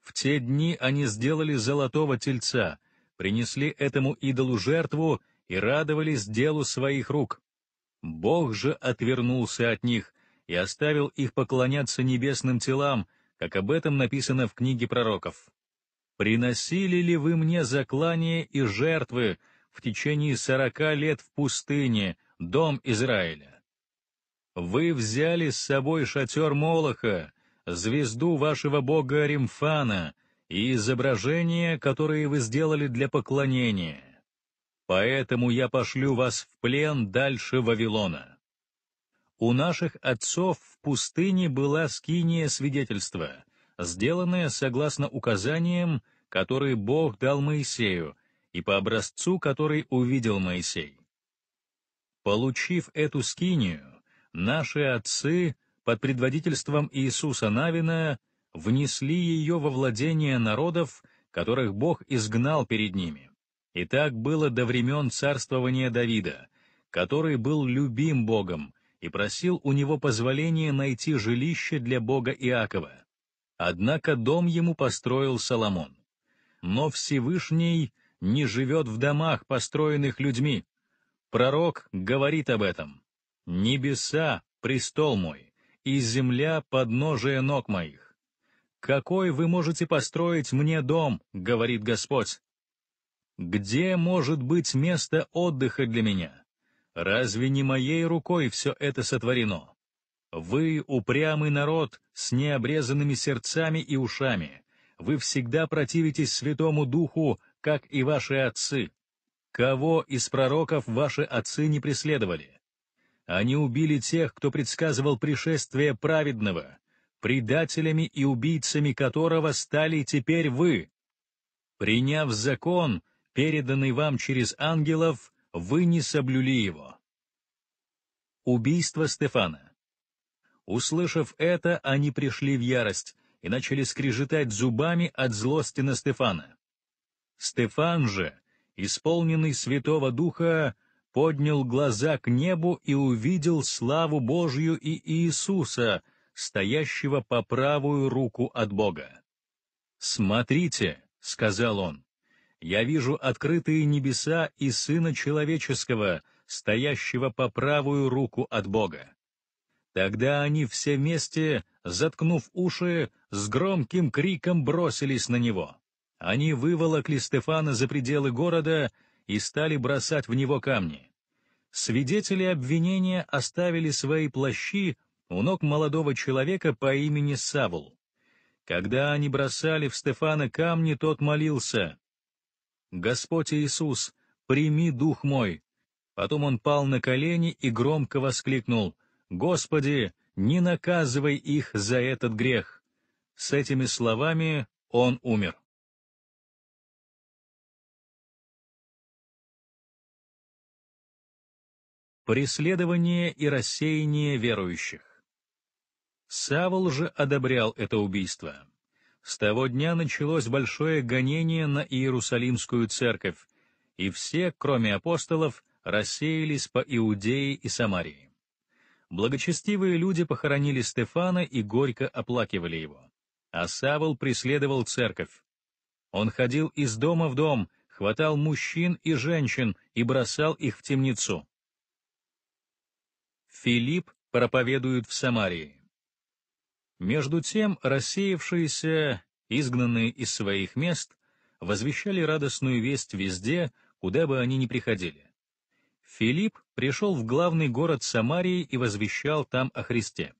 В те дни они сделали золотого тельца, принесли этому идолу жертву и радовались делу своих рук. Бог же отвернулся от них и оставил их поклоняться небесным телам, как об этом написано в книге пророков приносили ли вы мне заклания и жертвы в течение сорока лет в пустыне, дом Израиля? Вы взяли с собой шатер Молоха, звезду вашего бога Римфана и изображения, которые вы сделали для поклонения. Поэтому я пошлю вас в плен дальше Вавилона. У наших отцов в пустыне была скиния свидетельства — сделанное согласно указаниям, которые Бог дал Моисею, и по образцу, который увидел Моисей. Получив эту скинию, наши отцы под предводительством Иисуса Навина внесли ее во владение народов, которых Бог изгнал перед ними. И так было до времен царствования Давида, который был любим Богом и просил у него позволения найти жилище для Бога Иакова. Однако дом ему построил Соломон. Но Всевышний не живет в домах, построенных людьми. Пророк говорит об этом. «Небеса — престол мой, и земля — подножие ног моих. Какой вы можете построить мне дом, — говорит Господь? Где может быть место отдыха для меня? Разве не моей рукой все это сотворено?» Вы упрямый народ с необрезанными сердцами и ушами. Вы всегда противитесь Святому Духу, как и ваши отцы. Кого из пророков ваши отцы не преследовали? Они убили тех, кто предсказывал пришествие праведного, предателями и убийцами которого стали теперь вы. Приняв закон, переданный вам через ангелов, вы не соблюли его. Убийство Стефана Услышав это, они пришли в ярость и начали скрежетать зубами от злости на Стефана. Стефан же, исполненный Святого Духа, поднял глаза к небу и увидел славу Божью и Иисуса, стоящего по правую руку от Бога. «Смотрите», — сказал он, — «я вижу открытые небеса и Сына Человеческого, стоящего по правую руку от Бога». Тогда они все вместе, заткнув уши, с громким криком бросились на него. Они выволокли Стефана за пределы города и стали бросать в него камни. Свидетели обвинения оставили свои плащи у ног молодого человека по имени Савул. Когда они бросали в Стефана камни, тот молился. «Господь Иисус, прими дух мой!» Потом он пал на колени и громко воскликнул. «Господи, не наказывай их за этот грех!» С этими словами он умер. Преследование и рассеяние верующих Савл же одобрял это убийство. С того дня началось большое гонение на Иерусалимскую церковь, и все, кроме апостолов, рассеялись по Иудее и Самарии благочестивые люди похоронили Стефана и горько оплакивали его. А Савол преследовал церковь. Он ходил из дома в дом, хватал мужчин и женщин и бросал их в темницу. Филипп проповедует в Самарии. Между тем рассеявшиеся, изгнанные из своих мест, возвещали радостную весть везде, куда бы они ни приходили. Филипп пришел в главный город Самарии и возвещал там о Христе.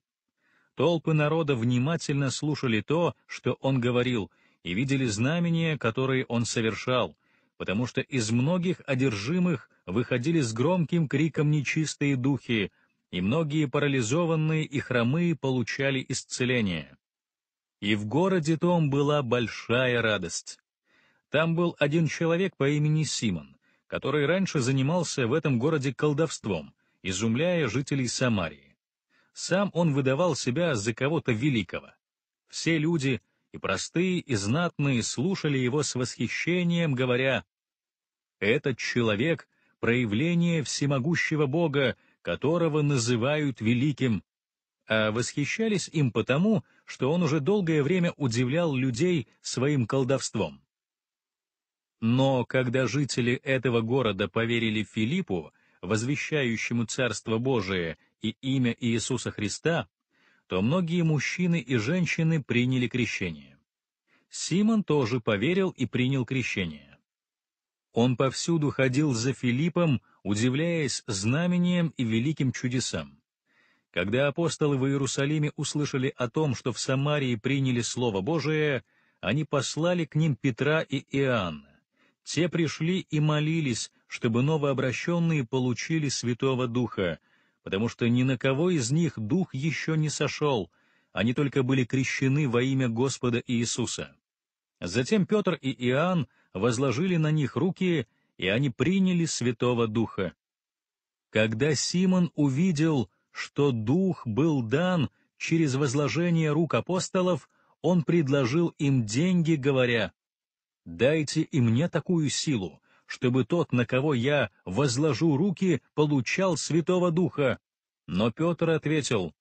Толпы народа внимательно слушали то, что он говорил, и видели знамения, которые он совершал, потому что из многих одержимых выходили с громким криком нечистые духи, и многие парализованные и хромые получали исцеление. И в городе том была большая радость. Там был один человек по имени Симон, который раньше занимался в этом городе колдовством, изумляя жителей Самарии. Сам он выдавал себя за кого-то великого. Все люди, и простые, и знатные, слушали его с восхищением, говоря, «Этот человек — проявление всемогущего Бога, которого называют великим» а восхищались им потому, что он уже долгое время удивлял людей своим колдовством. Но когда жители этого города поверили Филиппу, возвещающему Царство Божие и имя Иисуса Христа, то многие мужчины и женщины приняли крещение. Симон тоже поверил и принял крещение. Он повсюду ходил за Филиппом, удивляясь знамениям и великим чудесам. Когда апостолы в Иерусалиме услышали о том, что в Самарии приняли Слово Божие, они послали к ним Петра и Иоанна. Те пришли и молились, чтобы новообращенные получили Святого Духа, потому что ни на кого из них Дух еще не сошел, они только были крещены во имя Господа Иисуса. Затем Петр и Иоанн возложили на них руки, и они приняли Святого Духа. Когда Симон увидел, что Дух был дан через возложение рук апостолов, он предложил им деньги, говоря, Дайте и мне такую силу, чтобы тот, на кого я возложу руки, получал Святого Духа. Но Петр ответил,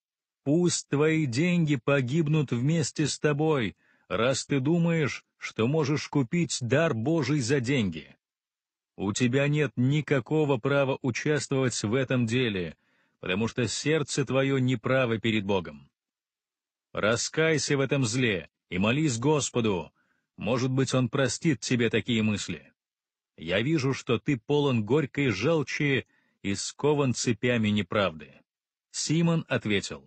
«Пусть твои деньги погибнут вместе с тобой, раз ты думаешь, что можешь купить дар Божий за деньги. У тебя нет никакого права участвовать в этом деле, потому что сердце твое неправо перед Богом. Раскайся в этом зле и молись Господу, может быть, он простит тебе такие мысли. Я вижу, что ты полон горькой желчи и скован цепями неправды». Симон ответил,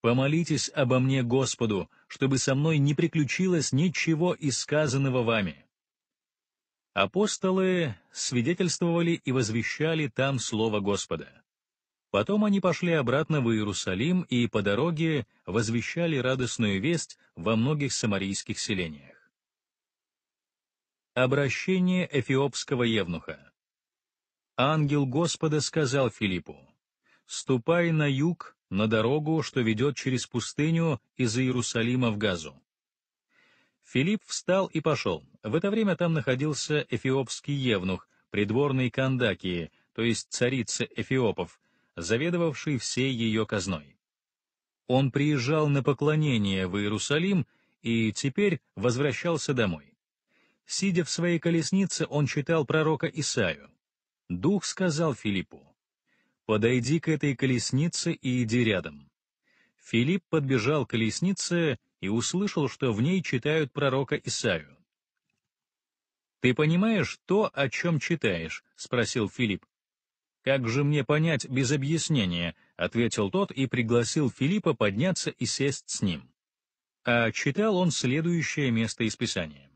«Помолитесь обо мне Господу, чтобы со мной не приключилось ничего из сказанного вами». Апостолы свидетельствовали и возвещали там слово Господа. Потом они пошли обратно в Иерусалим и по дороге возвещали радостную весть во многих самарийских селениях. Обращение эфиопского евнуха. Ангел Господа сказал Филиппу, «Ступай на юг, на дорогу, что ведет через пустыню из Иерусалима в Газу». Филипп встал и пошел. В это время там находился эфиопский евнух, придворный Кандакии, то есть царица эфиопов, заведовавший всей ее казной. Он приезжал на поклонение в Иерусалим и теперь возвращался домой. Сидя в своей колеснице, он читал пророка Исаию. Дух сказал Филиппу, «Подойди к этой колеснице и иди рядом». Филипп подбежал к колеснице и услышал, что в ней читают пророка Исаию. «Ты понимаешь то, о чем читаешь?» — спросил Филипп. «Как же мне понять без объяснения?» — ответил тот и пригласил Филиппа подняться и сесть с ним. А читал он следующее место из Писания.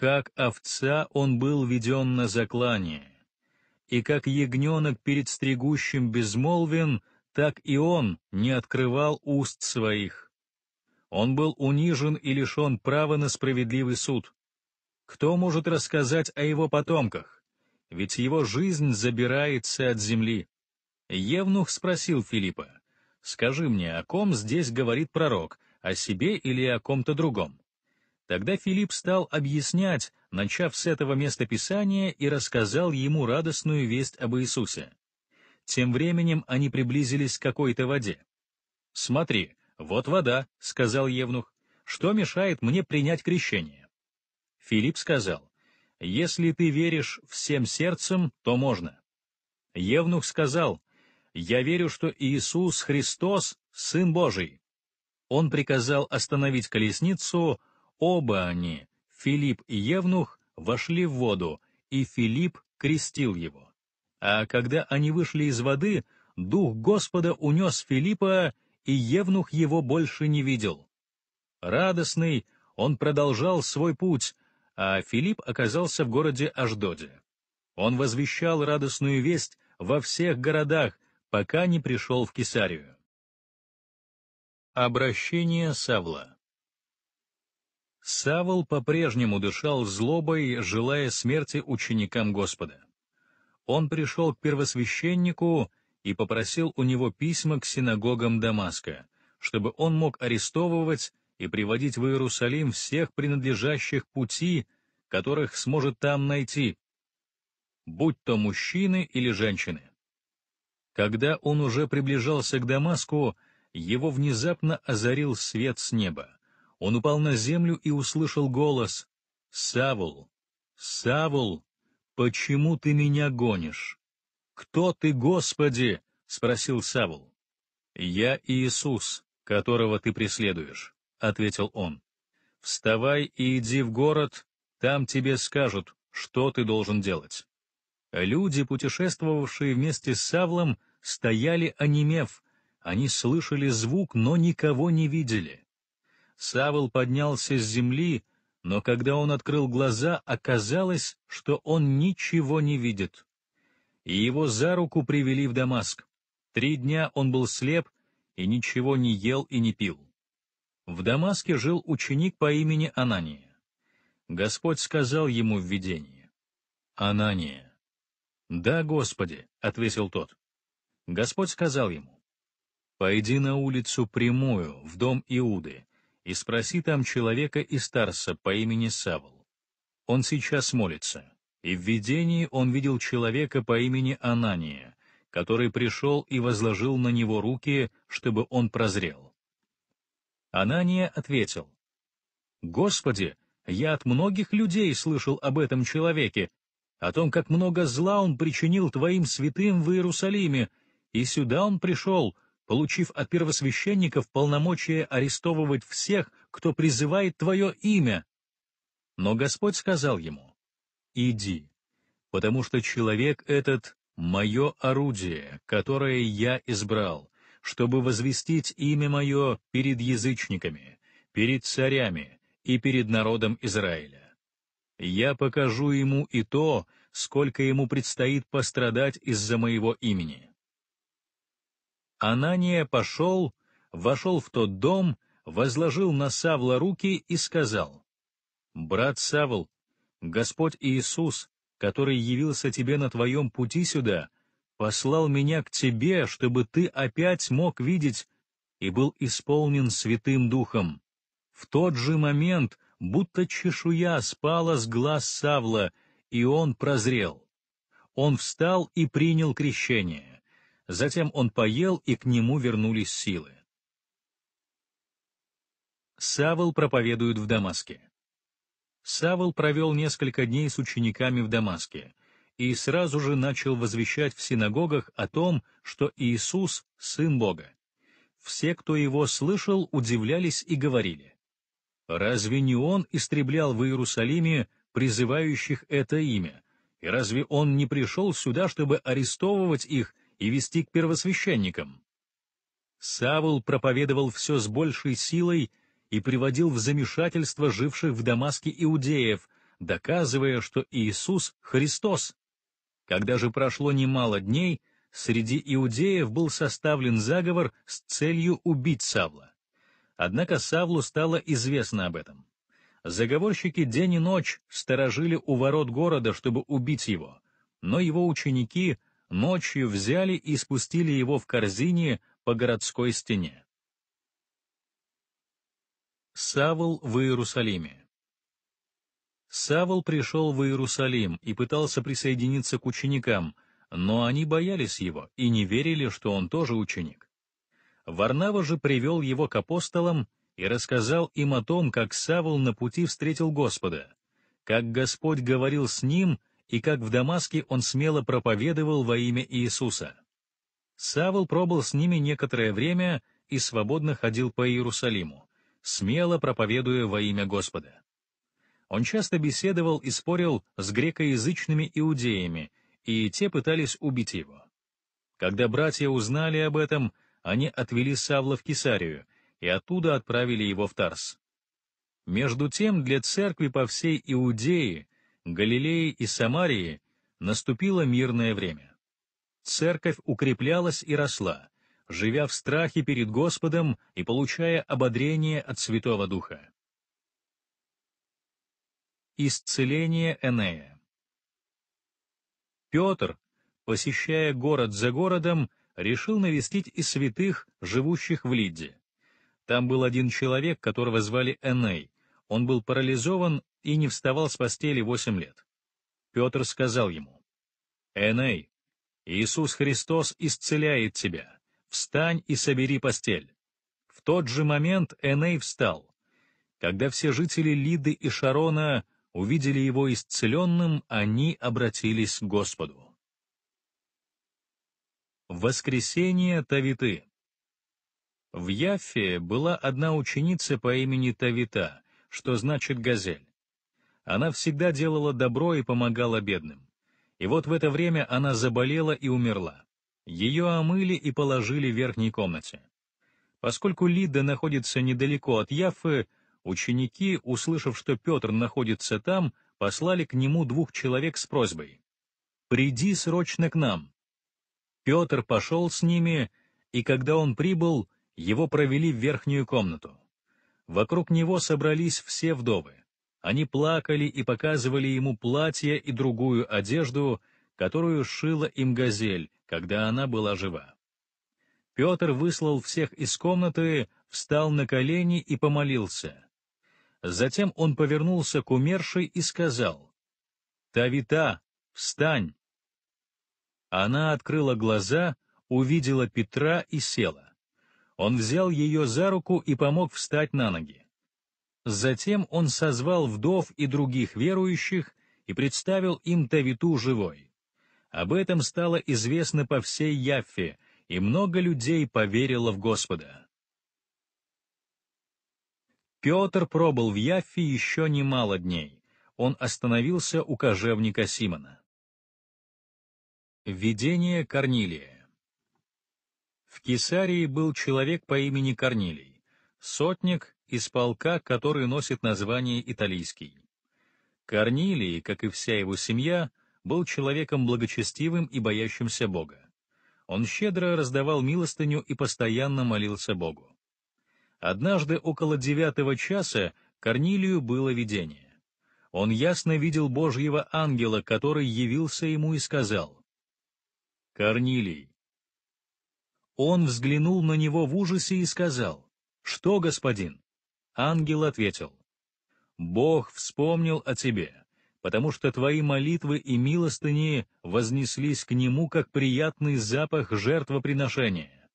Как овца он был веден на заклание, и как ягненок перед стригущим безмолвен, так и он не открывал уст своих. Он был унижен и лишен права на справедливый суд. Кто может рассказать о его потомках? Ведь его жизнь забирается от земли. Евнух спросил Филиппа, «Скажи мне, о ком здесь говорит пророк, о себе или о ком-то другом?» Тогда Филипп стал объяснять, начав с этого места писания, и рассказал ему радостную весть об Иисусе. Тем временем они приблизились к какой-то воде. «Смотри, вот вода», — сказал Евнух, — «что мешает мне принять крещение?» Филипп сказал, «Если ты веришь всем сердцем, то можно». Евнух сказал, «Я верю, что Иисус Христос — Сын Божий». Он приказал остановить колесницу, Оба они, Филипп и Евнух, вошли в воду, и Филипп крестил его. А когда они вышли из воды, Дух Господа унес Филиппа, и Евнух его больше не видел. Радостный, он продолжал свой путь, а Филипп оказался в городе Аждоде. Он возвещал радостную весть во всех городах, пока не пришел в Кесарию. Обращение Савла Савол по-прежнему дышал злобой, желая смерти ученикам Господа. Он пришел к первосвященнику и попросил у него письма к синагогам Дамаска, чтобы он мог арестовывать и приводить в Иерусалим всех принадлежащих пути, которых сможет там найти, будь то мужчины или женщины. Когда он уже приближался к Дамаску, его внезапно озарил свет с неба. Он упал на землю и услышал голос «Савул! Савул! Почему ты меня гонишь?» «Кто ты, Господи?» — спросил Савул. «Я Иисус, которого ты преследуешь», — ответил он. «Вставай и иди в город, там тебе скажут, что ты должен делать». Люди, путешествовавшие вместе с Савлом, стояли онемев, они слышали звук, но никого не видели. Савол поднялся с земли, но когда он открыл глаза, оказалось, что он ничего не видит. И его за руку привели в Дамаск. Три дня он был слеп и ничего не ел и не пил. В Дамаске жил ученик по имени Анания. Господь сказал ему в видении, «Анания». «Да, Господи», — ответил тот. Господь сказал ему, «Пойди на улицу прямую, в дом Иуды, и спроси там человека из Тарса по имени Савл. Он сейчас молится, и в видении он видел человека по имени Анания, который пришел и возложил на него руки, чтобы он прозрел. Анания ответил, «Господи, я от многих людей слышал об этом человеке, о том, как много зла он причинил твоим святым в Иерусалиме, и сюда он пришел, получив от первосвященников полномочия арестовывать всех, кто призывает твое имя. Но Господь сказал ему, «Иди, потому что человек этот — мое орудие, которое я избрал, чтобы возвестить имя мое перед язычниками, перед царями и перед народом Израиля. Я покажу ему и то, сколько ему предстоит пострадать из-за моего имени». Анания пошел, вошел в тот дом, возложил на Савла руки и сказал, «Брат Савл, Господь Иисус, который явился тебе на твоем пути сюда, послал меня к тебе, чтобы ты опять мог видеть и был исполнен Святым Духом. В тот же момент будто чешуя спала с глаз Савла, и он прозрел. Он встал и принял крещение. Затем он поел, и к нему вернулись силы. Савол проповедует в Дамаске. Савол провел несколько дней с учениками в Дамаске и сразу же начал возвещать в синагогах о том, что Иисус — Сын Бога. Все, кто его слышал, удивлялись и говорили, «Разве не он истреблял в Иерусалиме призывающих это имя, и разве он не пришел сюда, чтобы арестовывать их и вести к первосвященникам. Савул проповедовал все с большей силой и приводил в замешательство живших в Дамаске иудеев, доказывая, что Иисус — Христос. Когда же прошло немало дней, среди иудеев был составлен заговор с целью убить Савла. Однако Савлу стало известно об этом. Заговорщики день и ночь сторожили у ворот города, чтобы убить его, но его ученики — ночью взяли и спустили его в корзине по городской стене. Савл в Иерусалиме Савл пришел в Иерусалим и пытался присоединиться к ученикам, но они боялись его и не верили, что он тоже ученик. Варнава же привел его к апостолам и рассказал им о том, как Савл на пути встретил Господа, как Господь говорил с ним и как в Дамаске он смело проповедовал во имя Иисуса. Савл пробыл с ними некоторое время и свободно ходил по Иерусалиму, смело проповедуя во имя Господа. Он часто беседовал и спорил с грекоязычными иудеями, и те пытались убить его. Когда братья узнали об этом, они отвели Савла в Кесарию и оттуда отправили его в Тарс. Между тем для церкви по всей Иудее Галилеи и Самарии наступило мирное время. Церковь укреплялась и росла, живя в страхе перед Господом и получая ободрение от Святого Духа. Исцеление Энея Петр, посещая город за городом, решил навестить и святых, живущих в Лидде. Там был один человек, которого звали Эней. Он был парализован и не вставал с постели восемь лет. Петр сказал ему, «Эней, Иисус Христос исцеляет тебя, встань и собери постель». В тот же момент Эней встал. Когда все жители Лиды и Шарона увидели его исцеленным, они обратились к Господу. Воскресение Тавиты В Яффе была одна ученица по имени Тавита, что значит «газель». Она всегда делала добро и помогала бедным. И вот в это время она заболела и умерла. Ее омыли и положили в верхней комнате. Поскольку Лида находится недалеко от Яфы, ученики, услышав, что Петр находится там, послали к нему двух человек с просьбой «Приди срочно к нам». Петр пошел с ними, и когда он прибыл, его провели в верхнюю комнату. Вокруг него собрались все вдовы. Они плакали и показывали ему платье и другую одежду, которую шила им газель, когда она была жива. Петр выслал всех из комнаты, встал на колени и помолился. Затем он повернулся к умершей и сказал, «Тавита, встань!» Она открыла глаза, увидела Петра и села. Он взял ее за руку и помог встать на ноги. Затем он созвал вдов и других верующих и представил им Тавиту живой. Об этом стало известно по всей Яффе, и много людей поверило в Господа. Петр пробыл в Яффе еще немало дней. Он остановился у кожевника Симона. Видение Корнилия В Кесарии был человек по имени Корнилий, сотник из полка, который носит название «Италийский». Корнилий, как и вся его семья, был человеком благочестивым и боящимся Бога. Он щедро раздавал милостыню и постоянно молился Богу. Однажды около девятого часа Корнилию было видение. Он ясно видел Божьего ангела, который явился ему и сказал «Корнилий». Он взглянул на него в ужасе и сказал «Что, господин?» Ангел ответил, «Бог вспомнил о тебе, потому что твои молитвы и милостыни вознеслись к нему, как приятный запах жертвоприношения.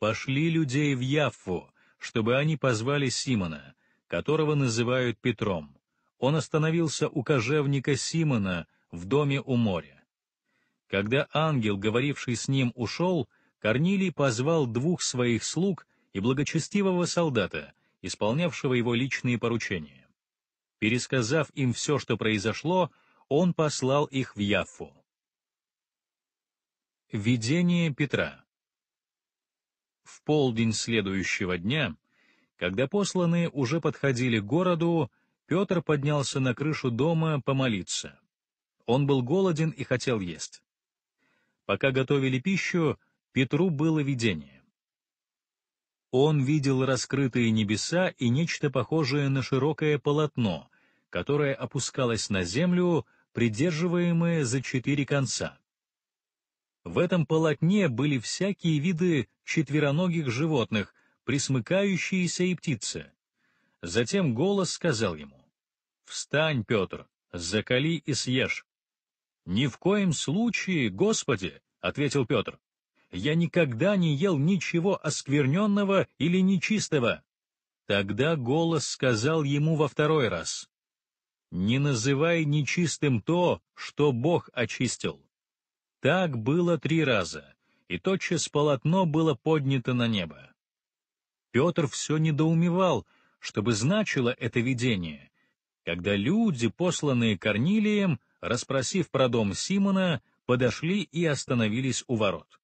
Пошли людей в Яффу, чтобы они позвали Симона, которого называют Петром. Он остановился у кожевника Симона в доме у моря. Когда ангел, говоривший с ним, ушел, Корнилий позвал двух своих слуг и благочестивого солдата, исполнявшего его личные поручения. Пересказав им все, что произошло, он послал их в Яффу. Видение Петра В полдень следующего дня, когда посланные уже подходили к городу, Петр поднялся на крышу дома помолиться. Он был голоден и хотел есть. Пока готовили пищу, Петру было видение. Он видел раскрытые небеса и нечто похожее на широкое полотно, которое опускалось на землю, придерживаемое за четыре конца. В этом полотне были всякие виды четвероногих животных, присмыкающиеся и птицы. Затем голос сказал ему, «Встань, Петр, закали и съешь». «Ни в коем случае, Господи!» — ответил Петр я никогда не ел ничего оскверненного или нечистого. Тогда голос сказал ему во второй раз, «Не называй нечистым то, что Бог очистил». Так было три раза, и тотчас полотно было поднято на небо. Петр все недоумевал, чтобы значило это видение, когда люди, посланные Корнилием, расспросив про дом Симона, подошли и остановились у ворот.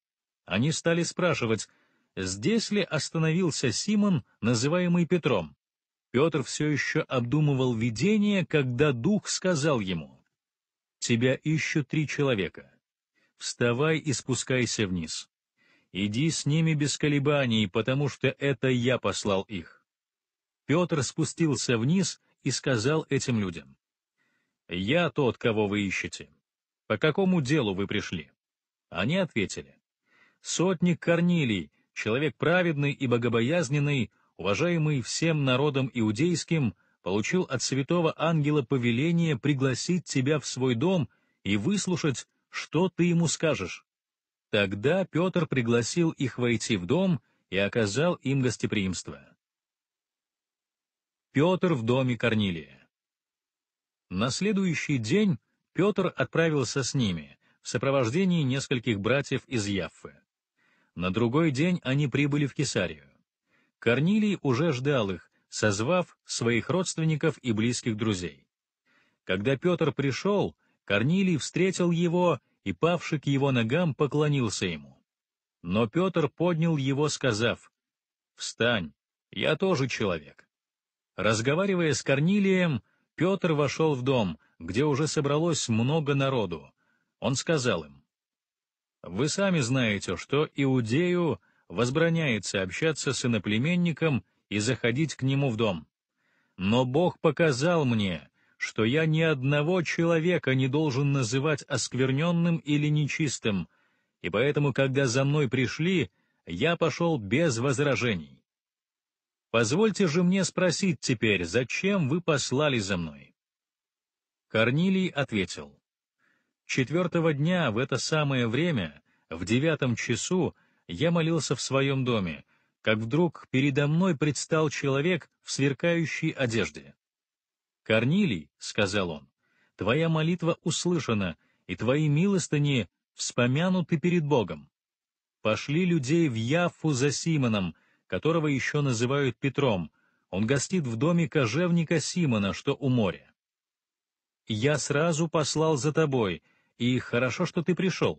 Они стали спрашивать, здесь ли остановился Симон, называемый Петром. Петр все еще обдумывал видение, когда дух сказал ему, «Тебя ищут три человека. Вставай и спускайся вниз. Иди с ними без колебаний, потому что это я послал их». Петр спустился вниз и сказал этим людям, «Я тот, кого вы ищете. По какому делу вы пришли?» Они ответили, сотник Корнилий, человек праведный и богобоязненный, уважаемый всем народом иудейским, получил от святого ангела повеление пригласить тебя в свой дом и выслушать, что ты ему скажешь. Тогда Петр пригласил их войти в дом и оказал им гостеприимство. Петр в доме Корнилия. На следующий день Петр отправился с ними, в сопровождении нескольких братьев из Яффы. На другой день они прибыли в Кесарию. Корнилий уже ждал их, созвав своих родственников и близких друзей. Когда Петр пришел, Корнилий встретил его и, павший к его ногам, поклонился ему. Но Петр поднял его, сказав, «Встань, я тоже человек». Разговаривая с Корнилием, Петр вошел в дом, где уже собралось много народу. Он сказал им, вы сами знаете, что иудею возбраняется общаться с иноплеменником и заходить к нему в дом. Но Бог показал мне, что я ни одного человека не должен называть оскверненным или нечистым, и поэтому, когда за мной пришли, я пошел без возражений. Позвольте же мне спросить теперь, зачем вы послали за мной?» Корнилий ответил, Четвертого дня в это самое время, в девятом часу, я молился в своем доме, как вдруг передо мной предстал человек в сверкающей одежде. «Корнилий», — сказал он, — «твоя молитва услышана, и твои милостыни вспомянуты перед Богом. Пошли людей в Яфу за Симоном, которого еще называют Петром. Он гостит в доме кожевника Симона, что у моря. Я сразу послал за тобой, и хорошо, что ты пришел.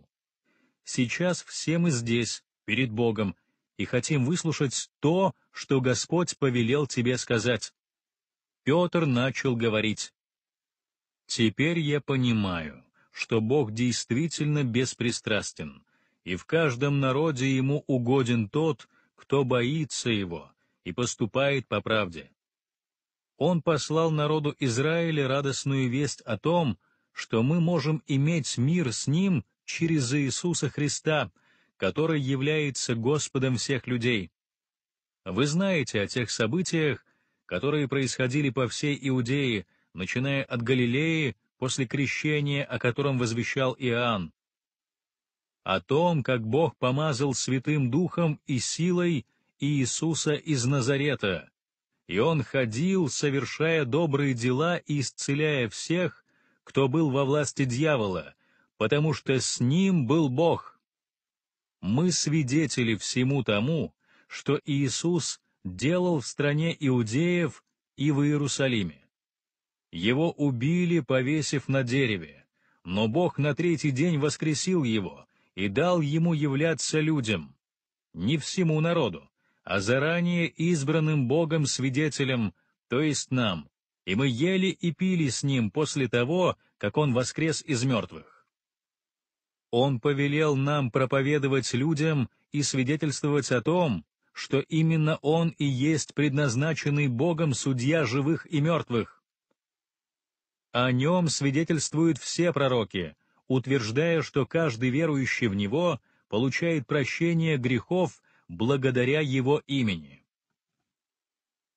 Сейчас все мы здесь, перед Богом, и хотим выслушать то, что Господь повелел тебе сказать. Петр начал говорить. Теперь я понимаю, что Бог действительно беспристрастен, и в каждом народе ему угоден тот, кто боится его и поступает по правде. Он послал народу Израиля радостную весть о том, что мы можем иметь мир с Ним через Иисуса Христа, который является Господом всех людей. Вы знаете о тех событиях, которые происходили по всей Иудее, начиная от Галилеи после крещения, о котором возвещал Иоанн. О том, как Бог помазал Святым Духом и силой Иисуса из Назарета, и Он ходил, совершая добрые дела и исцеляя всех, кто был во власти дьявола, потому что с ним был Бог. Мы свидетели всему тому, что Иисус делал в стране иудеев и в Иерусалиме. Его убили, повесив на дереве, но Бог на третий день воскресил его и дал ему являться людям, не всему народу, а заранее избранным Богом свидетелям, то есть нам, и мы ели и пили с ним после того, как он воскрес из мертвых. Он повелел нам проповедовать людям и свидетельствовать о том, что именно он и есть предназначенный Богом судья живых и мертвых. О нем свидетельствуют все пророки, утверждая, что каждый верующий в него получает прощение грехов благодаря его имени.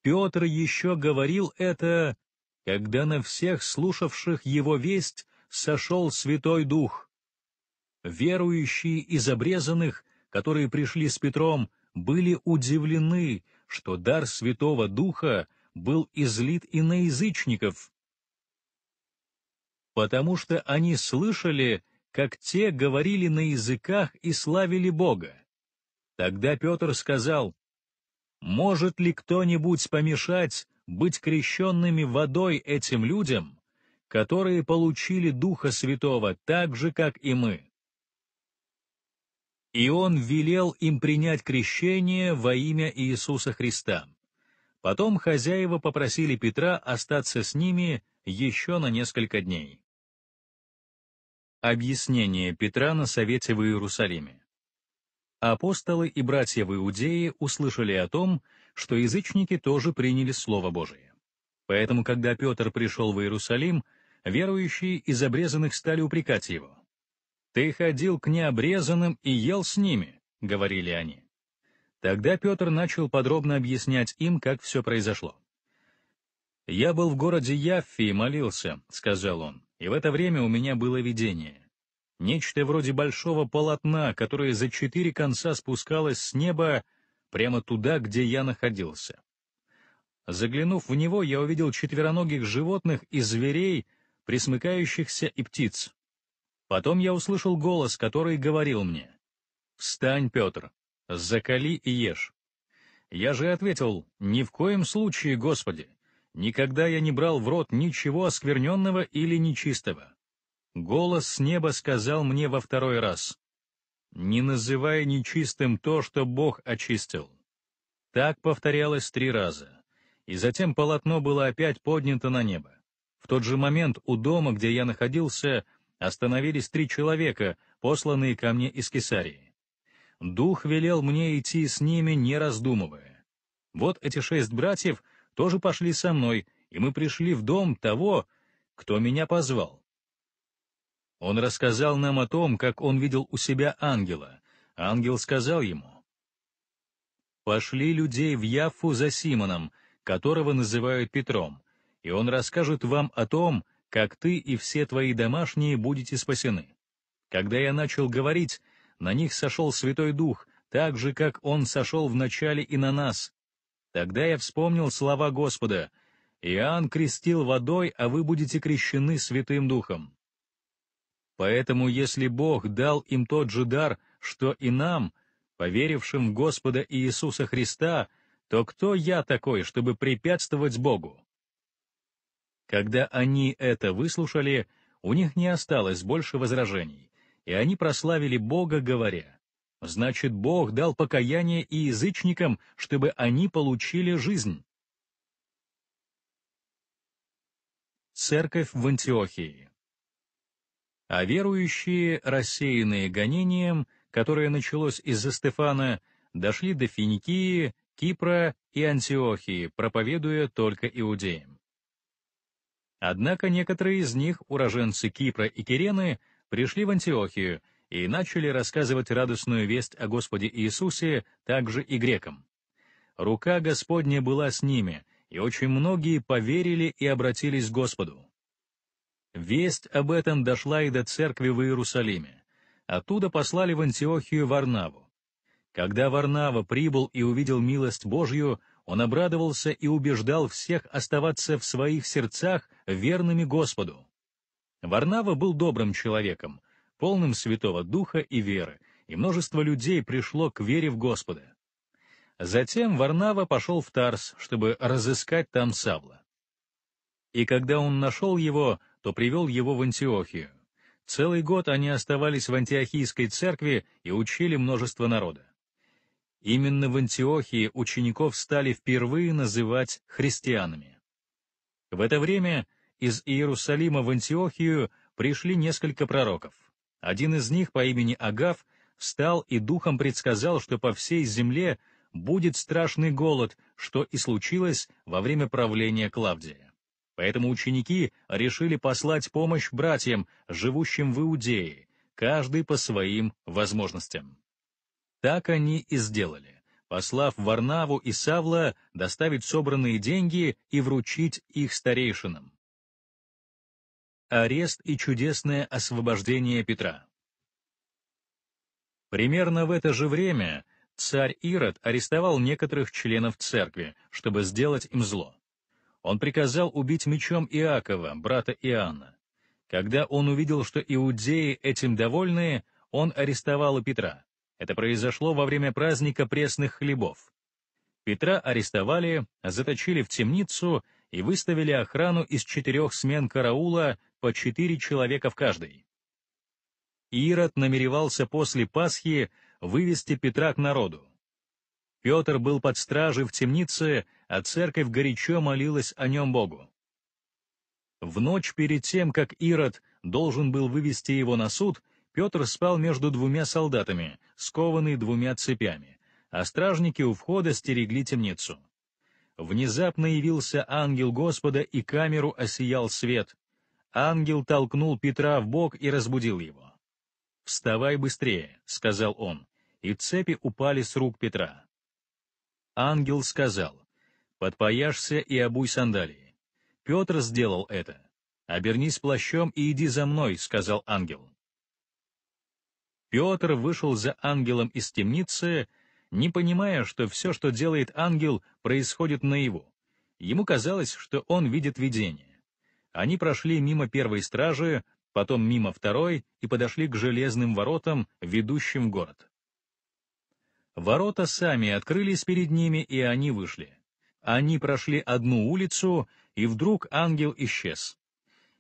Петр еще говорил это, когда на всех слушавших его весть сошел Святой Дух. Верующие из обрезанных, которые пришли с Петром, были удивлены, что дар Святого Духа был излит и на язычников, потому что они слышали, как те говорили на языках и славили Бога. Тогда Петр сказал, может ли кто-нибудь помешать быть крещенными водой этим людям, которые получили Духа Святого так же, как и мы? И он велел им принять крещение во имя Иисуса Христа. Потом хозяева попросили Петра остаться с ними еще на несколько дней. Объяснение Петра на Совете в Иерусалиме апостолы и братья в Иудее услышали о том, что язычники тоже приняли Слово Божие. Поэтому, когда Петр пришел в Иерусалим, верующие из обрезанных стали упрекать его. «Ты ходил к необрезанным и ел с ними», — говорили они. Тогда Петр начал подробно объяснять им, как все произошло. «Я был в городе Яффе и молился», — сказал он, — «и в это время у меня было видение нечто вроде большого полотна, которое за четыре конца спускалось с неба прямо туда, где я находился. Заглянув в него, я увидел четвероногих животных и зверей, присмыкающихся и птиц. Потом я услышал голос, который говорил мне, «Встань, Петр, закали и ешь». Я же ответил, «Ни в коем случае, Господи, никогда я не брал в рот ничего оскверненного или нечистого». Голос с неба сказал мне во второй раз, «Не называй нечистым то, что Бог очистил». Так повторялось три раза, и затем полотно было опять поднято на небо. В тот же момент у дома, где я находился, остановились три человека, посланные ко мне из Кесарии. Дух велел мне идти с ними, не раздумывая. Вот эти шесть братьев тоже пошли со мной, и мы пришли в дом того, кто меня позвал. Он рассказал нам о том, как он видел у себя ангела. Ангел сказал ему, «Пошли людей в Яфу за Симоном, которого называют Петром, и он расскажет вам о том, как ты и все твои домашние будете спасены. Когда я начал говорить, на них сошел Святой Дух, так же, как он сошел в начале и на нас. Тогда я вспомнил слова Господа, «Иоанн крестил водой, а вы будете крещены Святым Духом». Поэтому если Бог дал им тот же дар, что и нам, поверившим в Господа Иисуса Христа, то кто я такой, чтобы препятствовать Богу? Когда они это выслушали, у них не осталось больше возражений, и они прославили Бога, говоря, «Значит, Бог дал покаяние и язычникам, чтобы они получили жизнь». Церковь в Антиохии а верующие, рассеянные гонением, которое началось из-за Стефана, дошли до Финикии, Кипра и Антиохии, проповедуя только иудеям. Однако некоторые из них, уроженцы Кипра и Кирены, пришли в Антиохию и начали рассказывать радостную весть о Господе Иисусе также и грекам. Рука Господня была с ними, и очень многие поверили и обратились к Господу. Весть об этом дошла и до церкви в Иерусалиме. Оттуда послали в Антиохию Варнаву. Когда Варнава прибыл и увидел милость Божью, он обрадовался и убеждал всех оставаться в своих сердцах верными Господу. Варнава был добрым человеком, полным святого духа и веры, и множество людей пришло к вере в Господа. Затем Варнава пошел в Тарс, чтобы разыскать там Савла. И когда он нашел его, то привел его в Антиохию. Целый год они оставались в Антиохийской церкви и учили множество народа. Именно в Антиохии учеников стали впервые называть христианами. В это время из Иерусалима в Антиохию пришли несколько пророков. Один из них по имени Агав встал и духом предсказал, что по всей земле будет страшный голод, что и случилось во время правления Клавдия. Поэтому ученики решили послать помощь братьям, живущим в Иудее, каждый по своим возможностям. Так они и сделали, послав Варнаву и Савла доставить собранные деньги и вручить их старейшинам. Арест и чудесное освобождение Петра Примерно в это же время царь Ирод арестовал некоторых членов церкви, чтобы сделать им зло. Он приказал убить мечом Иакова, брата Иоанна. Когда он увидел, что иудеи этим довольны, он арестовал и Петра. Это произошло во время праздника пресных хлебов. Петра арестовали, заточили в темницу и выставили охрану из четырех смен караула по четыре человека в каждой. Ирод намеревался после Пасхи вывести Петра к народу. Петр был под стражей в темнице а церковь горячо молилась о нем Богу. В ночь перед тем, как Ирод должен был вывести его на суд, Петр спал между двумя солдатами, скованный двумя цепями, а стражники у входа стерегли темницу. Внезапно явился ангел Господа, и камеру осиял свет. Ангел толкнул Петра в бок и разбудил его. «Вставай быстрее», — сказал он, и цепи упали с рук Петра. Ангел сказал, подпояшься и обуй сандалии. Петр сделал это. «Обернись плащом и иди за мной», — сказал ангел. Петр вышел за ангелом из темницы, не понимая, что все, что делает ангел, происходит на его. Ему казалось, что он видит видение. Они прошли мимо первой стражи, потом мимо второй и подошли к железным воротам, ведущим в город. Ворота сами открылись перед ними, и они вышли. Они прошли одну улицу, и вдруг ангел исчез.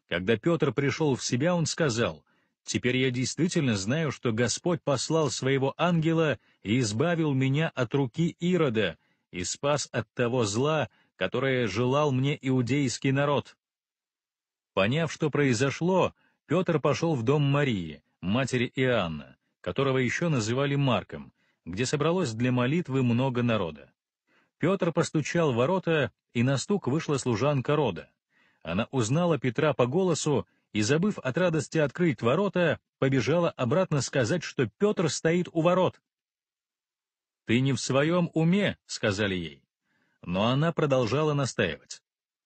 Когда Петр пришел в себя, он сказал, «Теперь я действительно знаю, что Господь послал своего ангела и избавил меня от руки Ирода и спас от того зла, которое желал мне иудейский народ». Поняв, что произошло, Петр пошел в дом Марии, матери Иоанна, которого еще называли Марком, где собралось для молитвы много народа. Петр постучал в ворота, и на стук вышла служанка рода. Она узнала Петра по голосу и, забыв от радости открыть ворота, побежала обратно сказать, что Петр стоит у ворот. «Ты не в своем уме», — сказали ей. Но она продолжала настаивать.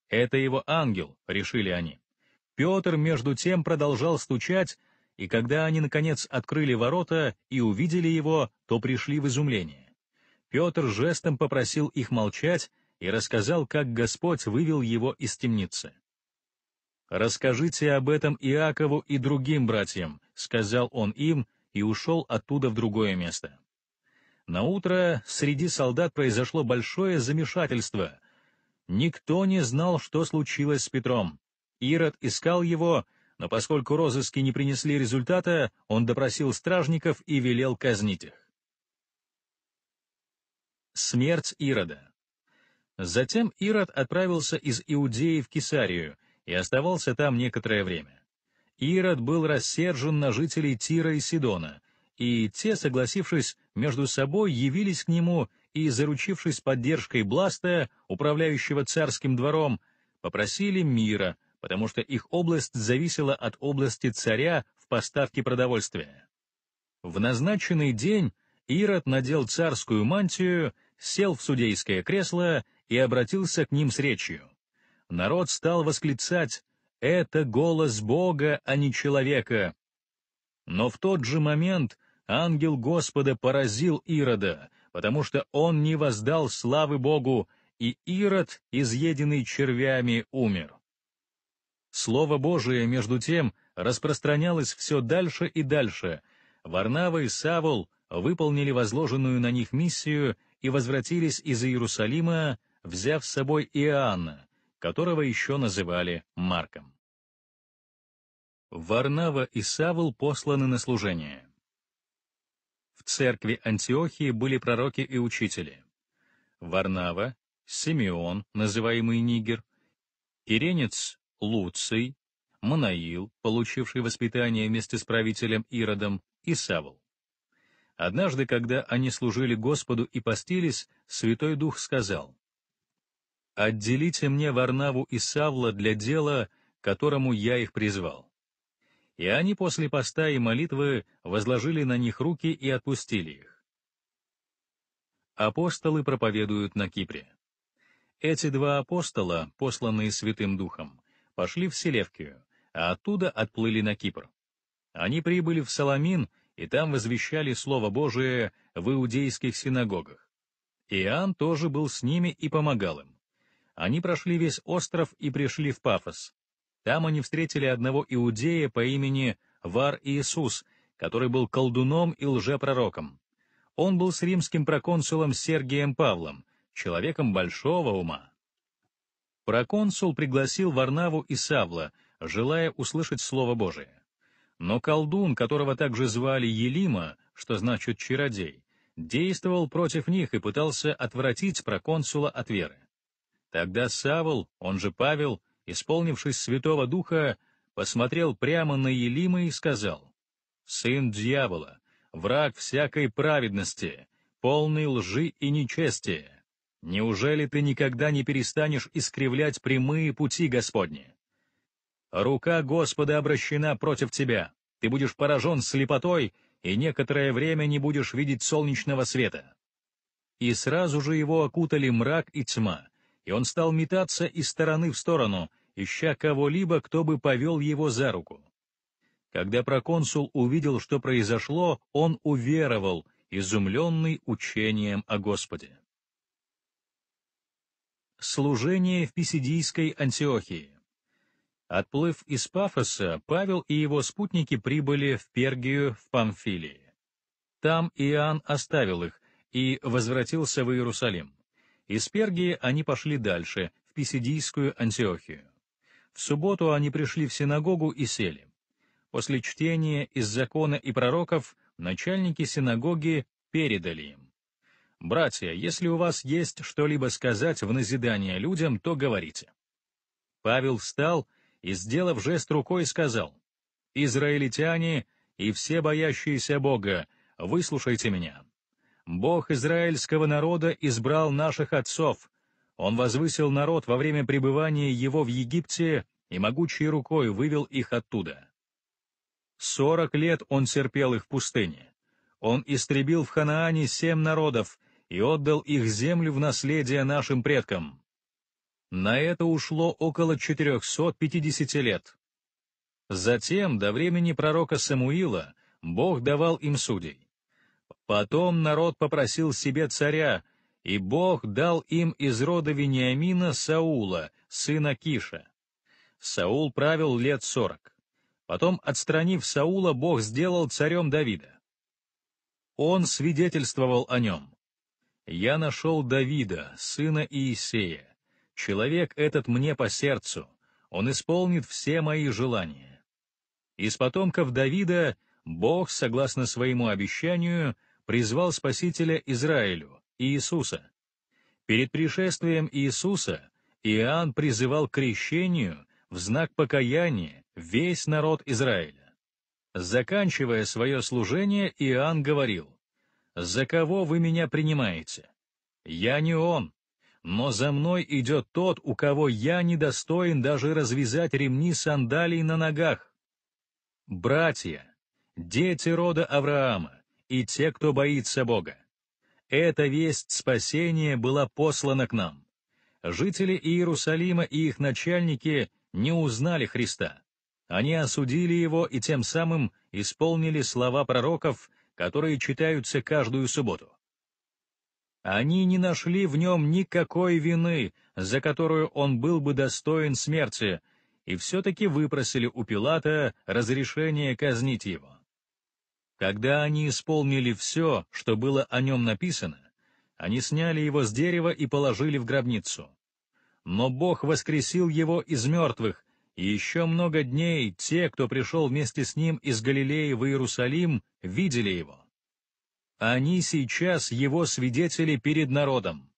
«Это его ангел», — решили они. Петр, между тем, продолжал стучать, и когда они, наконец, открыли ворота и увидели его, то пришли в изумление. Петр жестом попросил их молчать и рассказал, как Господь вывел его из темницы. «Расскажите об этом Иакову и другим братьям», — сказал он им и ушел оттуда в другое место. Наутро среди солдат произошло большое замешательство. Никто не знал, что случилось с Петром. Ирод искал его, но поскольку розыски не принесли результата, он допросил стражников и велел казнить их. Смерть Ирода. Затем Ирод отправился из Иудеи в Кесарию и оставался там некоторое время. Ирод был рассержен на жителей Тира и Сидона, и те, согласившись между собой, явились к нему и, заручившись поддержкой Бласта, управляющего царским двором, попросили мира, потому что их область зависела от области царя в поставке продовольствия. В назначенный день Ирод надел царскую мантию, сел в судейское кресло и обратился к ним с речью. Народ стал восклицать «Это голос Бога, а не человека!» Но в тот же момент ангел Господа поразил Ирода, потому что он не воздал славы Богу, и Ирод, изъеденный червями, умер. Слово Божие, между тем, распространялось все дальше и дальше. Варнава и Савол — выполнили возложенную на них миссию и возвратились из Иерусалима, взяв с собой Иоанна, которого еще называли Марком. Варнава и Савл посланы на служение. В церкви Антиохии были пророки и учители. Варнава, Симеон, называемый Нигер, Иренец Луций, Манаил, получивший воспитание вместе с правителем Иродом, и Савл. Однажды, когда они служили Господу и постились, Святой Дух сказал, «Отделите мне Варнаву и Савла для дела, которому я их призвал». И они после поста и молитвы возложили на них руки и отпустили их. Апостолы проповедуют на Кипре. Эти два апостола, посланные Святым Духом, пошли в Селевкию, а оттуда отплыли на Кипр. Они прибыли в Соломин и там возвещали Слово Божие в иудейских синагогах. Иоанн тоже был с ними и помогал им. Они прошли весь остров и пришли в Пафос. Там они встретили одного иудея по имени Вар Иисус, который был колдуном и лжепророком. Он был с римским проконсулом Сергием Павлом, человеком большого ума. Проконсул пригласил Варнаву и Савла, желая услышать Слово Божие. Но колдун, которого также звали Елима, что значит «чародей», действовал против них и пытался отвратить проконсула от веры. Тогда Савол, он же Павел, исполнившись Святого Духа, посмотрел прямо на Елима и сказал, «Сын дьявола, враг всякой праведности, полный лжи и нечестия. Неужели ты никогда не перестанешь искривлять прямые пути Господни?» Рука Господа обращена против тебя, ты будешь поражен слепотой, и некоторое время не будешь видеть солнечного света». И сразу же его окутали мрак и тьма, и он стал метаться из стороны в сторону, ища кого-либо, кто бы повел его за руку. Когда проконсул увидел, что произошло, он уверовал, изумленный учением о Господе. Служение в Писидийской Антиохии Отплыв из Пафоса, Павел и его спутники прибыли в Пергию в Памфилии. Там Иоанн оставил их и возвратился в Иерусалим. Из Пергии они пошли дальше, в Писидийскую Антиохию. В субботу они пришли в синагогу и сели. После чтения из закона и пророков начальники синагоги передали им. «Братья, если у вас есть что-либо сказать в назидание людям, то говорите». Павел встал и и, сделав жест рукой, сказал, «Израильтяне и все боящиеся Бога, выслушайте меня. Бог израильского народа избрал наших отцов, Он возвысил народ во время пребывания его в Египте и могучей рукой вывел их оттуда. Сорок лет Он терпел их в пустыне. Он истребил в Ханаане семь народов и отдал их землю в наследие нашим предкам» На это ушло около 450 лет. Затем, до времени пророка Самуила, Бог давал им судей. Потом народ попросил себе царя, и Бог дал им из рода Вениамина Саула, сына Киша. Саул правил лет сорок. Потом, отстранив Саула, Бог сделал царем Давида. Он свидетельствовал о нем. «Я нашел Давида, сына Иисея, Человек этот мне по сердцу, он исполнит все мои желания. Из потомков Давида Бог, согласно своему обещанию, призвал Спасителя Израилю, Иисуса. Перед пришествием Иисуса Иоанн призывал к крещению в знак покаяния весь народ Израиля. Заканчивая свое служение, Иоанн говорил, «За кого вы меня принимаете? Я не он, но за мной идет тот, у кого я недостоин даже развязать ремни сандалий на ногах. Братья, дети рода Авраама и те, кто боится Бога. Эта весть спасения была послана к нам. Жители Иерусалима и их начальники не узнали Христа. Они осудили его и тем самым исполнили слова пророков, которые читаются каждую субботу. Они не нашли в нем никакой вины, за которую он был бы достоин смерти, и все-таки выпросили у Пилата разрешение казнить его. Когда они исполнили все, что было о нем написано, они сняли его с дерева и положили в гробницу. Но Бог воскресил его из мертвых, и еще много дней те, кто пришел вместе с ним из Галилеи в Иерусалим, видели его. Они сейчас его свидетели перед народом.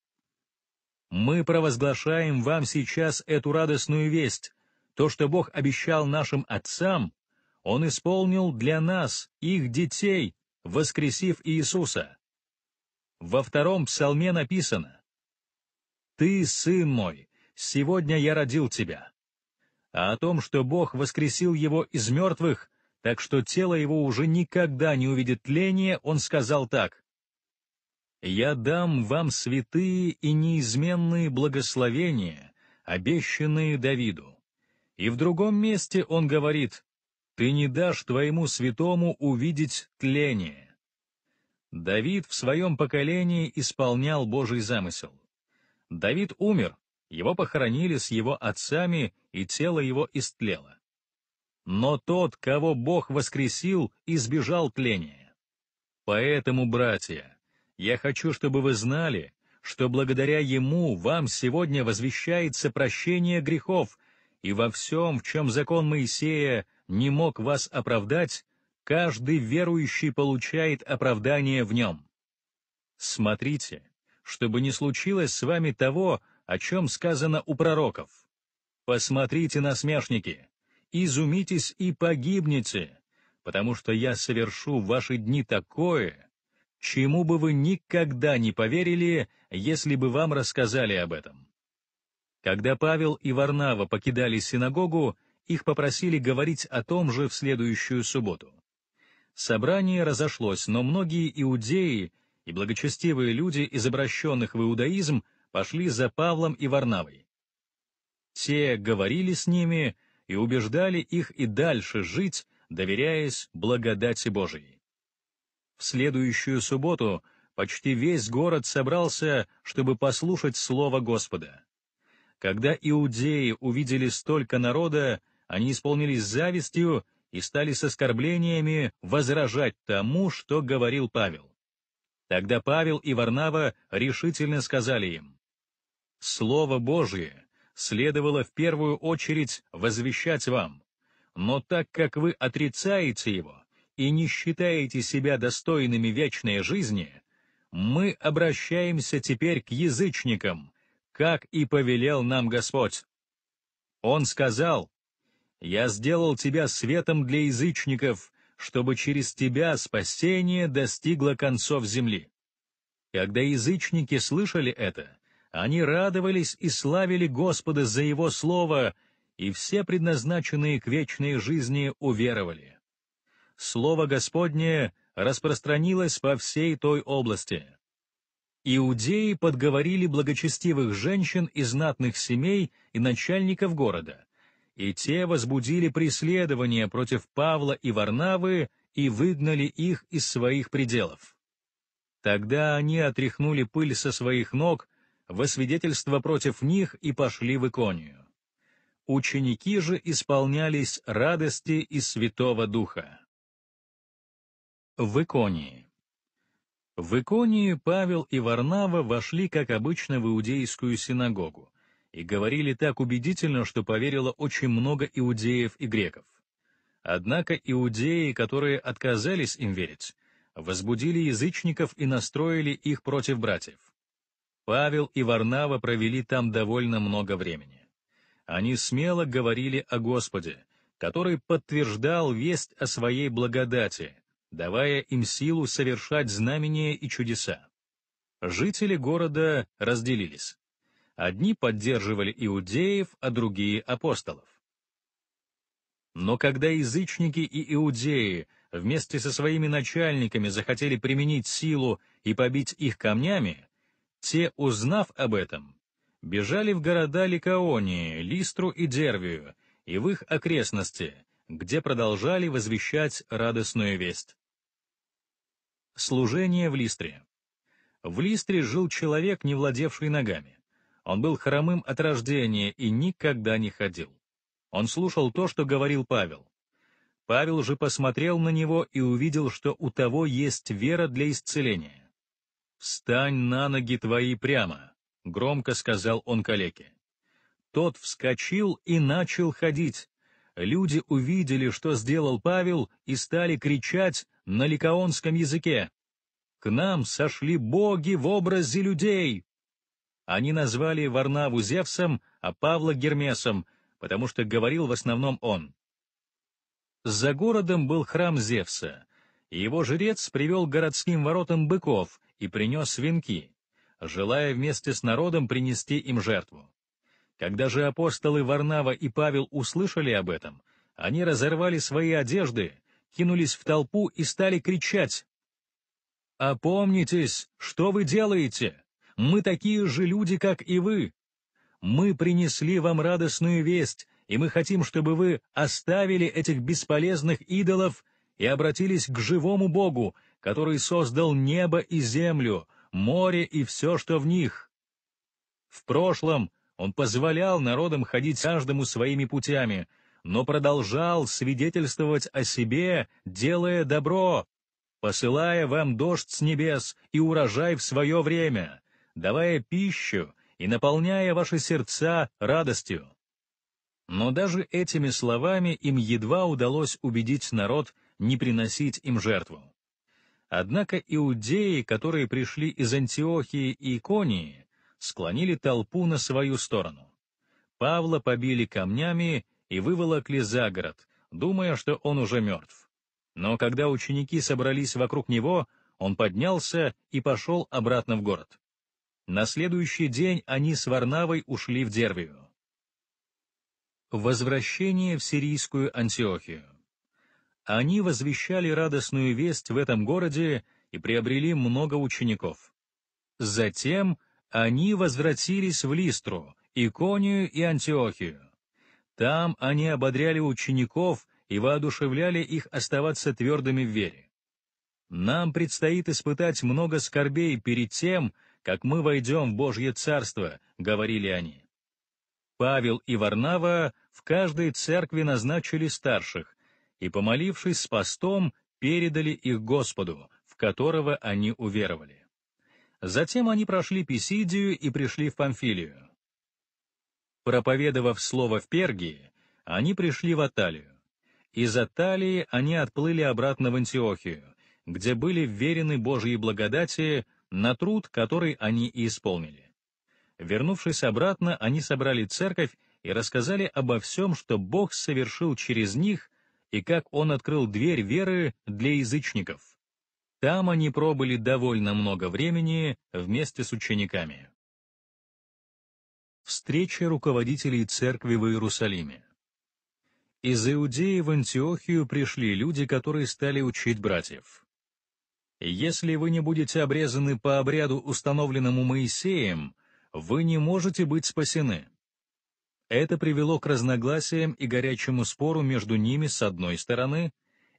Мы провозглашаем вам сейчас эту радостную весть. То, что Бог обещал нашим отцам, Он исполнил для нас, их детей, воскресив Иисуса. Во втором псалме написано «Ты, сын мой, сегодня я родил тебя». А о том, что Бог воскресил его из мертвых, так что тело его уже никогда не увидит тление, он сказал так. «Я дам вам святые и неизменные благословения, обещанные Давиду». И в другом месте он говорит, «Ты не дашь твоему святому увидеть тление». Давид в своем поколении исполнял Божий замысел. Давид умер, его похоронили с его отцами, и тело его истлело но тот, кого Бог воскресил, избежал тления. Поэтому, братья, я хочу, чтобы вы знали, что благодаря Ему вам сегодня возвещается прощение грехов, и во всем, в чем закон Моисея не мог вас оправдать, каждый верующий получает оправдание в нем. Смотрите, чтобы не случилось с вами того, о чем сказано у пророков. Посмотрите, на смешники изумитесь и погибнете, потому что я совершу в ваши дни такое, чему бы вы никогда не поверили, если бы вам рассказали об этом». Когда Павел и Варнава покидали синагогу, их попросили говорить о том же в следующую субботу. Собрание разошлось, но многие иудеи и благочестивые люди из обращенных в иудаизм пошли за Павлом и Варнавой. Те говорили с ними, и убеждали их и дальше жить, доверяясь благодати Божией. В следующую субботу почти весь город собрался, чтобы послушать Слово Господа. Когда иудеи увидели столько народа, они исполнились завистью и стали с оскорблениями возражать тому, что говорил Павел. Тогда Павел и Варнава решительно сказали им, «Слово Божие" следовало в первую очередь возвещать вам. Но так как вы отрицаете его и не считаете себя достойными вечной жизни, мы обращаемся теперь к язычникам, как и повелел нам Господь. Он сказал, «Я сделал тебя светом для язычников, чтобы через тебя спасение достигло концов земли». Когда язычники слышали это, они радовались и славили Господа за Его Слово, и все предназначенные к вечной жизни уверовали. Слово Господнее распространилось по всей той области. Иудеи подговорили благочестивых женщин и знатных семей и начальников города, и те возбудили преследование против Павла и Варнавы и выгнали их из своих пределов. Тогда они отряхнули пыль со своих ног во свидетельство против них и пошли в Иконию. Ученики же исполнялись радости и Святого Духа. В Иконии В Иконии Павел и Варнава вошли, как обычно, в иудейскую синагогу и говорили так убедительно, что поверило очень много иудеев и греков. Однако иудеи, которые отказались им верить, возбудили язычников и настроили их против братьев. Павел и Варнава провели там довольно много времени. Они смело говорили о Господе, который подтверждал весть о своей благодати, давая им силу совершать знамения и чудеса. Жители города разделились. Одни поддерживали иудеев, а другие — апостолов. Но когда язычники и иудеи вместе со своими начальниками захотели применить силу и побить их камнями, те, узнав об этом, бежали в города Ликаонии, Листру и Дервию, и в их окрестности, где продолжали возвещать радостную весть. Служение в Листре В Листре жил человек, не владевший ногами. Он был хромым от рождения и никогда не ходил. Он слушал то, что говорил Павел. Павел же посмотрел на него и увидел, что у того есть вера для исцеления. «Встань на ноги твои прямо», — громко сказал он калеке. Тот вскочил и начал ходить. Люди увидели, что сделал Павел, и стали кричать на ликаонском языке. «К нам сошли боги в образе людей!» Они назвали Варнаву Зевсом, а Павла Гермесом, потому что говорил в основном он. За городом был храм Зевса, и его жрец привел к городским воротам быков и принес венки, желая вместе с народом принести им жертву. Когда же апостолы Варнава и Павел услышали об этом, они разорвали свои одежды, кинулись в толпу и стали кричать «Опомнитесь, что вы делаете? Мы такие же люди, как и вы. Мы принесли вам радостную весть, и мы хотим, чтобы вы оставили этих бесполезных идолов и обратились к живому Богу, который создал небо и землю, море и все, что в них. В прошлом он позволял народам ходить каждому своими путями, но продолжал свидетельствовать о себе, делая добро, посылая вам дождь с небес и урожай в свое время, давая пищу и наполняя ваши сердца радостью. Но даже этими словами им едва удалось убедить народ не приносить им жертву. Однако иудеи, которые пришли из Антиохии и Иконии, склонили толпу на свою сторону. Павла побили камнями и выволокли за город, думая, что он уже мертв. Но когда ученики собрались вокруг него, он поднялся и пошел обратно в город. На следующий день они с Варнавой ушли в Дервию. Возвращение в сирийскую Антиохию они возвещали радостную весть в этом городе и приобрели много учеников. Затем они возвратились в Листру, Иконию и Антиохию. Там они ободряли учеников и воодушевляли их оставаться твердыми в вере. Нам предстоит испытать много скорбей перед тем, как мы войдем в Божье Царство», — говорили они. Павел и Варнава в каждой церкви назначили старших, и, помолившись с постом, передали их Господу, в которого они уверовали. Затем они прошли Писидию и пришли в Памфилию. Проповедовав слово в Пергии, они пришли в Аталию. Из Аталии они отплыли обратно в Антиохию, где были верены Божьей благодати на труд, который они и исполнили. Вернувшись обратно, они собрали церковь и рассказали обо всем, что Бог совершил через них и как он открыл дверь веры для язычников. Там они пробыли довольно много времени вместе с учениками. Встреча руководителей церкви в Иерусалиме Из Иудеи в Антиохию пришли люди, которые стали учить братьев. «Если вы не будете обрезаны по обряду, установленному Моисеем, вы не можете быть спасены». Это привело к разногласиям и горячему спору между ними с одной стороны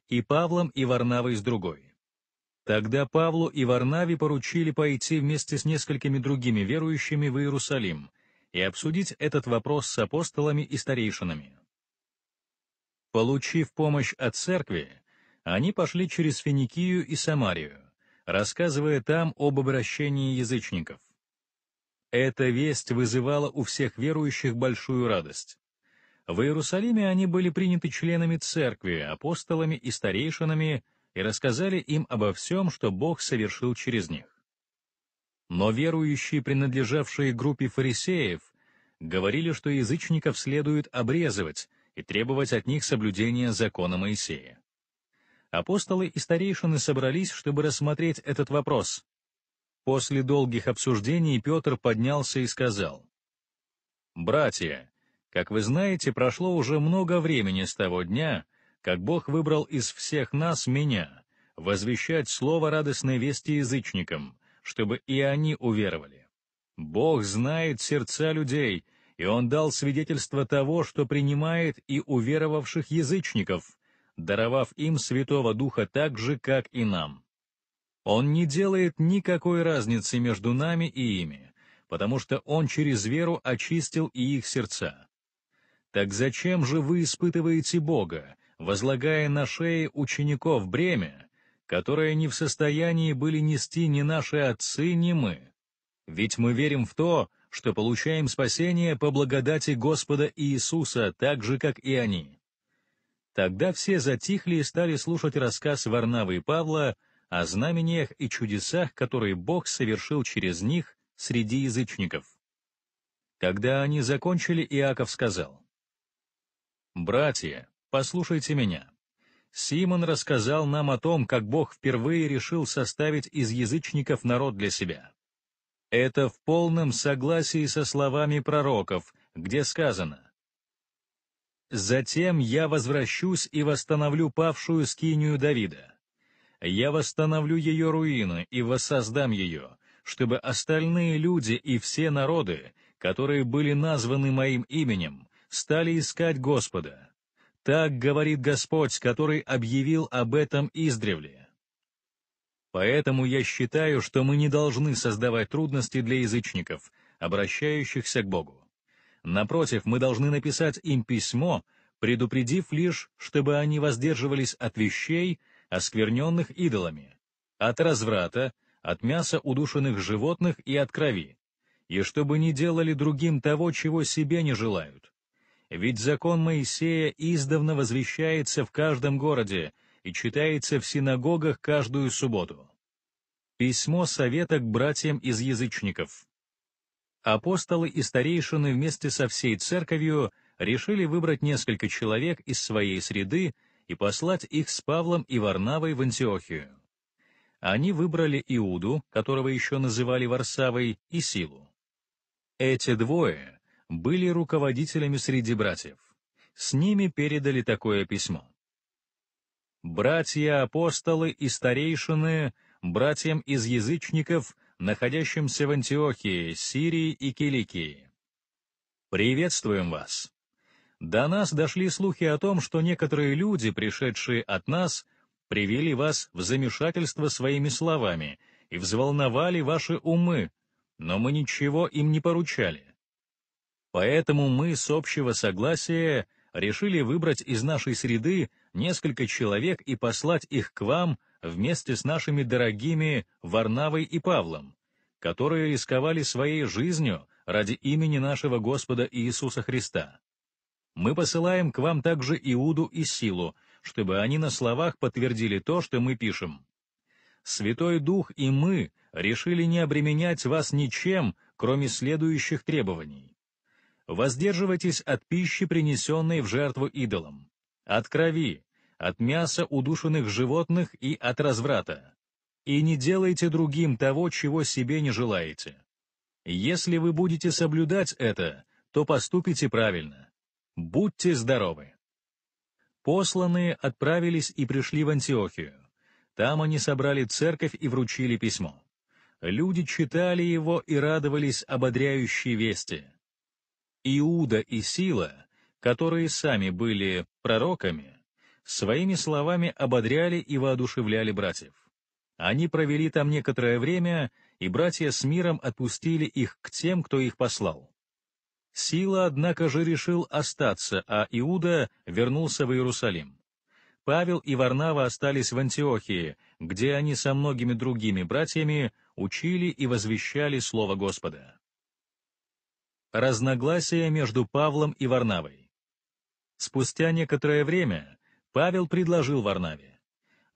и Павлом и Варнавой с другой. Тогда Павлу и Варнаве поручили пойти вместе с несколькими другими верующими в Иерусалим и обсудить этот вопрос с апостолами и старейшинами. Получив помощь от церкви, они пошли через Финикию и Самарию, рассказывая там об обращении язычников. Эта весть вызывала у всех верующих большую радость. В Иерусалиме они были приняты членами церкви, апостолами и старейшинами, и рассказали им обо всем, что Бог совершил через них. Но верующие, принадлежавшие группе фарисеев, говорили, что язычников следует обрезывать и требовать от них соблюдения закона Моисея. Апостолы и старейшины собрались, чтобы рассмотреть этот вопрос, После долгих обсуждений Петр поднялся и сказал. «Братья, как вы знаете, прошло уже много времени с того дня, как Бог выбрал из всех нас меня, возвещать слово радостной вести язычникам, чтобы и они уверовали. Бог знает сердца людей, и Он дал свидетельство того, что принимает и уверовавших язычников, даровав им Святого Духа так же, как и нам. Он не делает никакой разницы между нами и ими, потому что Он через веру очистил и их сердца. Так зачем же вы испытываете Бога, возлагая на шеи учеников бремя, которое не в состоянии были нести ни наши отцы, ни мы? Ведь мы верим в то, что получаем спасение по благодати Господа Иисуса, так же, как и они. Тогда все затихли и стали слушать рассказ Варнавы и Павла, о знамениях и чудесах, которые Бог совершил через них среди язычников. Когда они закончили, Иаков сказал, «Братья, послушайте меня. Симон рассказал нам о том, как Бог впервые решил составить из язычников народ для себя. Это в полном согласии со словами пророков, где сказано, «Затем я возвращусь и восстановлю павшую скинию Давида» Я восстановлю ее руины и воссоздам ее, чтобы остальные люди и все народы, которые были названы моим именем, стали искать Господа. Так говорит Господь, который объявил об этом издревле. Поэтому я считаю, что мы не должны создавать трудности для язычников, обращающихся к Богу. Напротив, мы должны написать им письмо, предупредив лишь, чтобы они воздерживались от вещей, оскверненных идолами, от разврата, от мяса удушенных животных и от крови, и чтобы не делали другим того, чего себе не желают. Ведь закон Моисея издавна возвещается в каждом городе и читается в синагогах каждую субботу. Письмо совета к братьям из язычников. Апостолы и старейшины вместе со всей церковью решили выбрать несколько человек из своей среды, и послать их с Павлом и Варнавой в Антиохию. Они выбрали Иуду, которого еще называли Варсавой, и Силу. Эти двое были руководителями среди братьев. С ними передали такое письмо. «Братья-апостолы и старейшины, братьям из язычников, находящимся в Антиохии, Сирии и Киликии. Приветствуем вас! до нас дошли слухи о том, что некоторые люди, пришедшие от нас, привели вас в замешательство своими словами и взволновали ваши умы, но мы ничего им не поручали. Поэтому мы с общего согласия решили выбрать из нашей среды несколько человек и послать их к вам вместе с нашими дорогими Варнавой и Павлом, которые рисковали своей жизнью ради имени нашего Господа Иисуса Христа. Мы посылаем к вам также Иуду и Силу, чтобы они на словах подтвердили то, что мы пишем. Святой Дух и мы решили не обременять вас ничем, кроме следующих требований. Воздерживайтесь от пищи, принесенной в жертву идолам, от крови, от мяса удушенных животных и от разврата. И не делайте другим того, чего себе не желаете. Если вы будете соблюдать это, то поступите правильно. Будьте здоровы!» Посланные отправились и пришли в Антиохию. Там они собрали церковь и вручили письмо. Люди читали его и радовались ободряющей вести. Иуда и Сила, которые сами были пророками, своими словами ободряли и воодушевляли братьев. Они провели там некоторое время, и братья с миром отпустили их к тем, кто их послал. Сила, однако же, решил остаться, а Иуда вернулся в Иерусалим. Павел и Варнава остались в Антиохии, где они со многими другими братьями учили и возвещали Слово Господа. Разногласия между Павлом и Варнавой Спустя некоторое время Павел предложил Варнаве,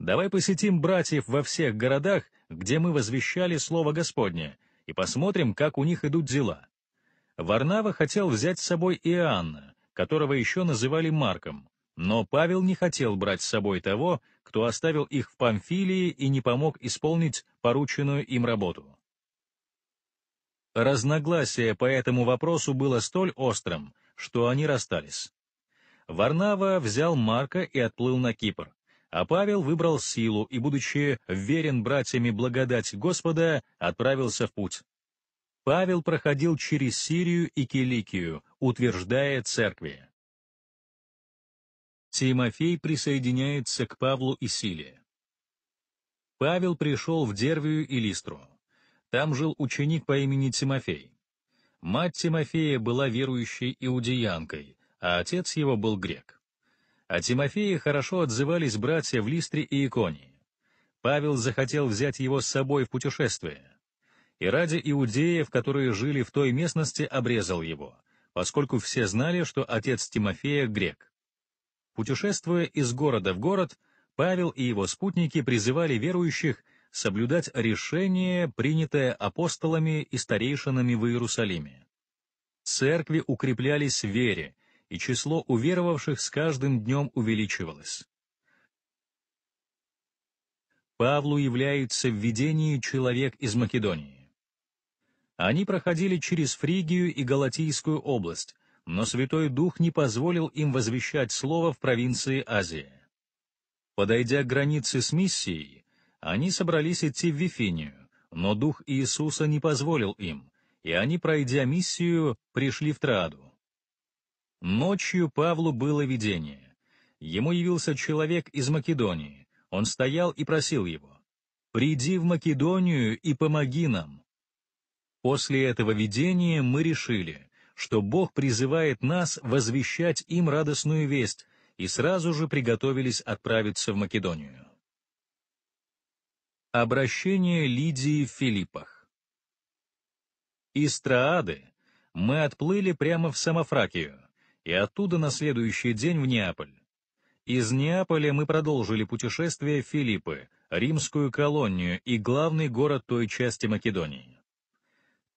«Давай посетим братьев во всех городах, где мы возвещали Слово Господне, и посмотрим, как у них идут дела. Варнава хотел взять с собой Иоанна, которого еще называли Марком, но Павел не хотел брать с собой того, кто оставил их в Памфилии и не помог исполнить порученную им работу. Разногласие по этому вопросу было столь острым, что они расстались. Варнава взял Марка и отплыл на Кипр, а Павел выбрал силу и, будучи верен братьями благодать Господа, отправился в путь. Павел проходил через Сирию и Киликию, утверждая церкви. Тимофей присоединяется к Павлу и Силе. Павел пришел в Дервию и Листру. Там жил ученик по имени Тимофей. Мать Тимофея была верующей иудеянкой, а отец его был грек. О а Тимофее хорошо отзывались братья в Листре и Иконии. Павел захотел взять его с собой в путешествие и ради иудеев, которые жили в той местности, обрезал его, поскольку все знали, что отец Тимофея — грек. Путешествуя из города в город, Павел и его спутники призывали верующих соблюдать решение, принятое апостолами и старейшинами в Иерусалиме. Церкви укреплялись в вере, и число уверовавших с каждым днем увеличивалось. Павлу является в видении человек из Македонии. Они проходили через Фригию и Галатийскую область, но Святой Дух не позволил им возвещать слово в провинции Азии. Подойдя к границе с миссией, они собрались идти в Вифинию, но Дух Иисуса не позволил им, и они, пройдя миссию, пришли в Траду. Ночью Павлу было видение. Ему явился человек из Македонии. Он стоял и просил его, «Приди в Македонию и помоги нам». После этого видения мы решили, что Бог призывает нас возвещать им радостную весть, и сразу же приготовились отправиться в Македонию. Обращение Лидии в Филиппах Из Троады мы отплыли прямо в Самофракию, и оттуда на следующий день в Неаполь. Из Неаполя мы продолжили путешествие в Филиппы, римскую колонию и главный город той части Македонии.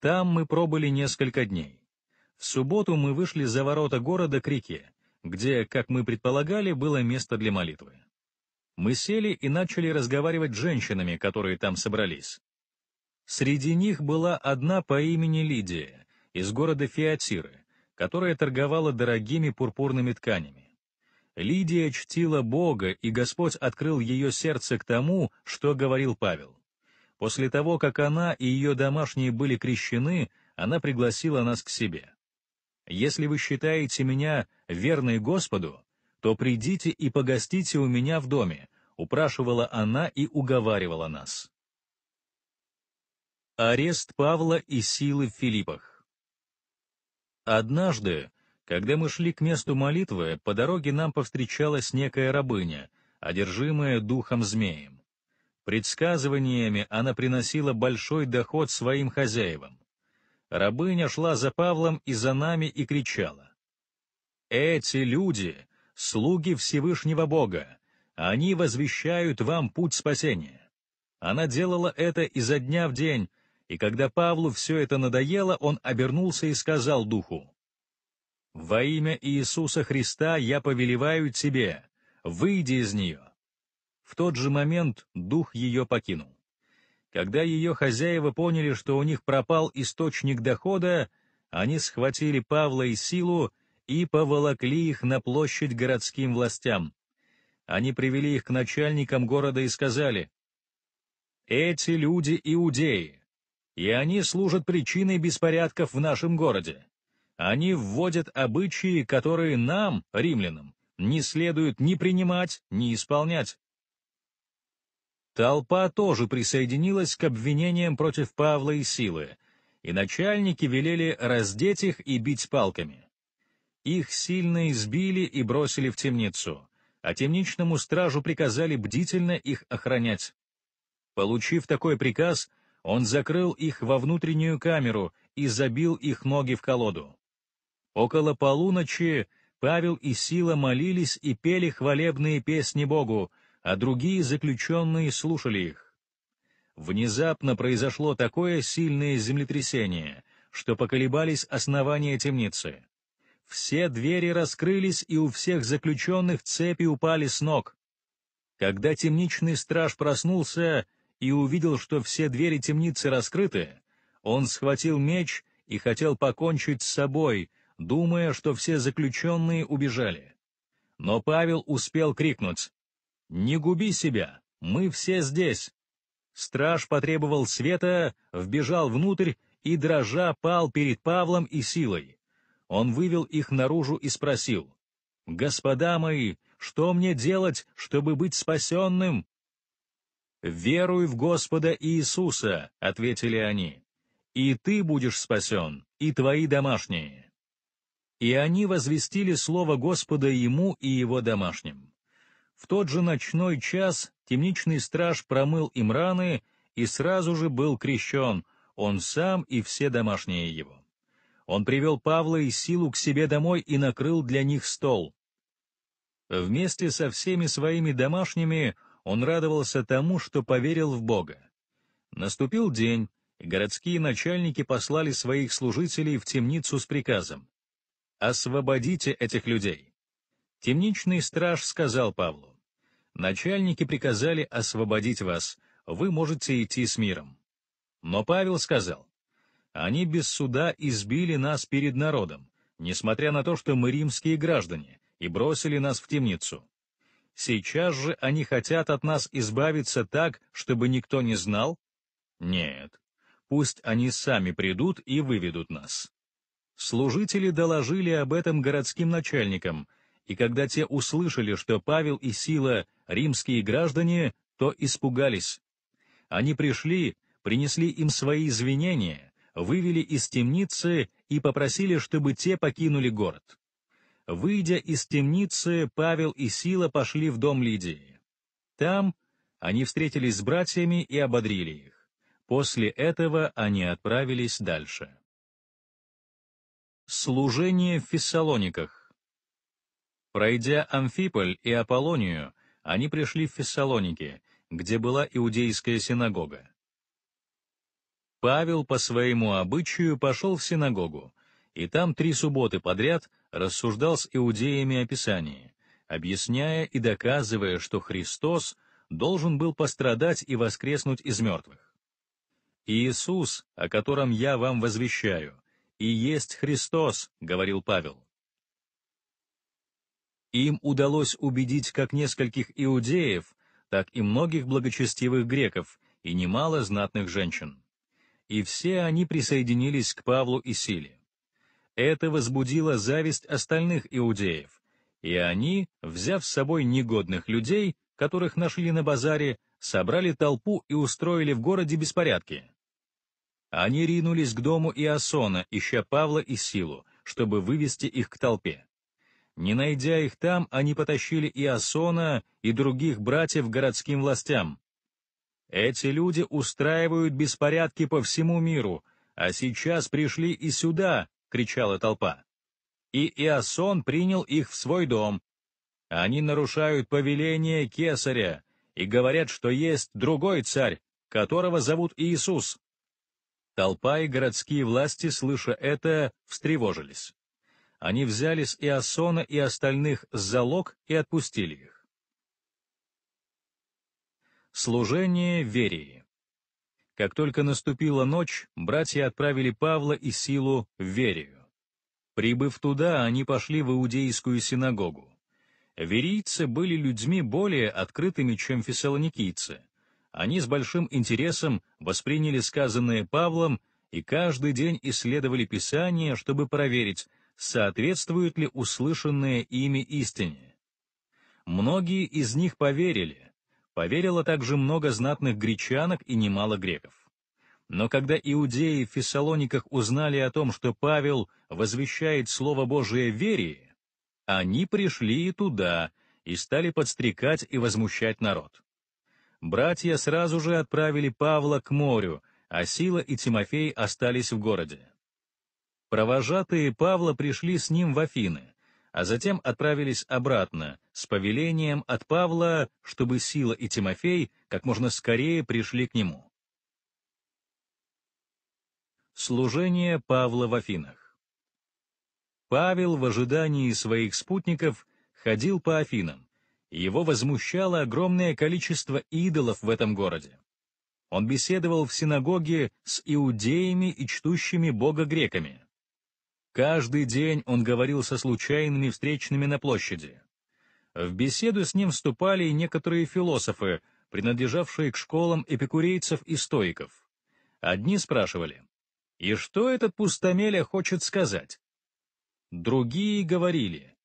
Там мы пробыли несколько дней. В субботу мы вышли за ворота города к реке, где, как мы предполагали, было место для молитвы. Мы сели и начали разговаривать с женщинами, которые там собрались. Среди них была одна по имени Лидия, из города Фиатиры, которая торговала дорогими пурпурными тканями. Лидия чтила Бога, и Господь открыл ее сердце к тому, что говорил Павел. После того, как она и ее домашние были крещены, она пригласила нас к себе. «Если вы считаете меня верной Господу, то придите и погостите у меня в доме», — упрашивала она и уговаривала нас. Арест Павла и силы в Филиппах Однажды, когда мы шли к месту молитвы, по дороге нам повстречалась некая рабыня, одержимая духом змеем. Предсказываниями она приносила большой доход своим хозяевам. Рабыня шла за Павлом и за нами и кричала. «Эти люди — слуги Всевышнего Бога, они возвещают вам путь спасения». Она делала это изо дня в день, и когда Павлу все это надоело, он обернулся и сказал духу, «Во имя Иисуса Христа я повелеваю тебе, выйди из нее». В тот же момент дух ее покинул. Когда ее хозяева поняли, что у них пропал источник дохода, они схватили Павла и Силу и поволокли их на площадь городским властям. Они привели их к начальникам города и сказали, «Эти люди иудеи, и они служат причиной беспорядков в нашем городе. Они вводят обычаи, которые нам, римлянам, не следует ни принимать, ни исполнять. Толпа тоже присоединилась к обвинениям против Павла и Силы, и начальники велели раздеть их и бить палками. Их сильно избили и бросили в темницу, а темничному стражу приказали бдительно их охранять. Получив такой приказ, он закрыл их во внутреннюю камеру и забил их ноги в колоду. Около полуночи Павел и Сила молились и пели хвалебные песни Богу, а другие заключенные слушали их. Внезапно произошло такое сильное землетрясение, что поколебались основания темницы. Все двери раскрылись, и у всех заключенных цепи упали с ног. Когда темничный страж проснулся и увидел, что все двери темницы раскрыты, он схватил меч и хотел покончить с собой, думая, что все заключенные убежали. Но Павел успел крикнуть «Не губи себя! Мы все здесь!» Страж потребовал света, вбежал внутрь и, дрожа, пал перед Павлом и силой. Он вывел их наружу и спросил, «Господа мои, что мне делать, чтобы быть спасенным?» «Веруй в Господа Иисуса», — ответили они, — «и ты будешь спасен, и твои домашние». И они возвестили слово Господа ему и его домашним. В тот же ночной час темничный страж промыл им раны и сразу же был крещен, он сам и все домашние его. Он привел Павла и Силу к себе домой и накрыл для них стол. Вместе со всеми своими домашними он радовался тому, что поверил в Бога. Наступил день, и городские начальники послали своих служителей в темницу с приказом «Освободите этих людей». Темничный страж сказал Павлу, Начальники приказали освободить вас, вы можете идти с миром. Но Павел сказал, «Они без суда избили нас перед народом, несмотря на то, что мы римские граждане, и бросили нас в темницу. Сейчас же они хотят от нас избавиться так, чтобы никто не знал? Нет, пусть они сами придут и выведут нас». Служители доложили об этом городским начальникам — и когда те услышали, что Павел и Сила — римские граждане, то испугались. Они пришли, принесли им свои извинения, вывели из темницы и попросили, чтобы те покинули город. Выйдя из темницы, Павел и Сила пошли в дом Лидии. Там они встретились с братьями и ободрили их. После этого они отправились дальше. Служение в Фессалониках Пройдя Амфиполь и Аполлонию, они пришли в Фессалоники, где была иудейская синагога. Павел по своему обычаю пошел в синагогу, и там три субботы подряд рассуждал с иудеями о Писании, объясняя и доказывая, что Христос должен был пострадать и воскреснуть из мертвых. «Иисус, о котором я вам возвещаю, и есть Христос», — говорил Павел им удалось убедить как нескольких иудеев, так и многих благочестивых греков и немало знатных женщин. И все они присоединились к Павлу и Силе. Это возбудило зависть остальных иудеев, и они, взяв с собой негодных людей, которых нашли на базаре, собрали толпу и устроили в городе беспорядки. Они ринулись к дому Иосона, ища Павла и Силу, чтобы вывести их к толпе. Не найдя их там, они потащили и Асона, и других братьев городским властям. Эти люди устраивают беспорядки по всему миру, а сейчас пришли и сюда, — кричала толпа. И Иосон принял их в свой дом. Они нарушают повеление кесаря и говорят, что есть другой царь, которого зовут Иисус. Толпа и городские власти, слыша это, встревожились они взяли с Иосона и остальных залог и отпустили их. Служение Верии Как только наступила ночь, братья отправили Павла и Силу в Верию. Прибыв туда, они пошли в Иудейскую синагогу. Верийцы были людьми более открытыми, чем фессалоникийцы. Они с большим интересом восприняли сказанное Павлом и каждый день исследовали Писание, чтобы проверить, соответствуют ли услышанные ими истине. Многие из них поверили, поверило также много знатных гречанок и немало греков. Но когда иудеи в Фессалониках узнали о том, что Павел возвещает Слово Божие вере, они пришли и туда, и стали подстрекать и возмущать народ. Братья сразу же отправили Павла к морю, а Сила и Тимофей остались в городе. Провожатые Павла пришли с ним в Афины, а затем отправились обратно с повелением от Павла, чтобы Сила и Тимофей как можно скорее пришли к нему. Служение Павла в Афинах Павел в ожидании своих спутников ходил по Афинам, его возмущало огромное количество идолов в этом городе. Он беседовал в синагоге с иудеями и чтущими бога греками. Каждый день он говорил со случайными встречными на площади. В беседу с ним вступали и некоторые философы, принадлежавшие к школам эпикурейцев и стоиков. Одни спрашивали, «И что этот пустомеля хочет сказать?» Другие говорили,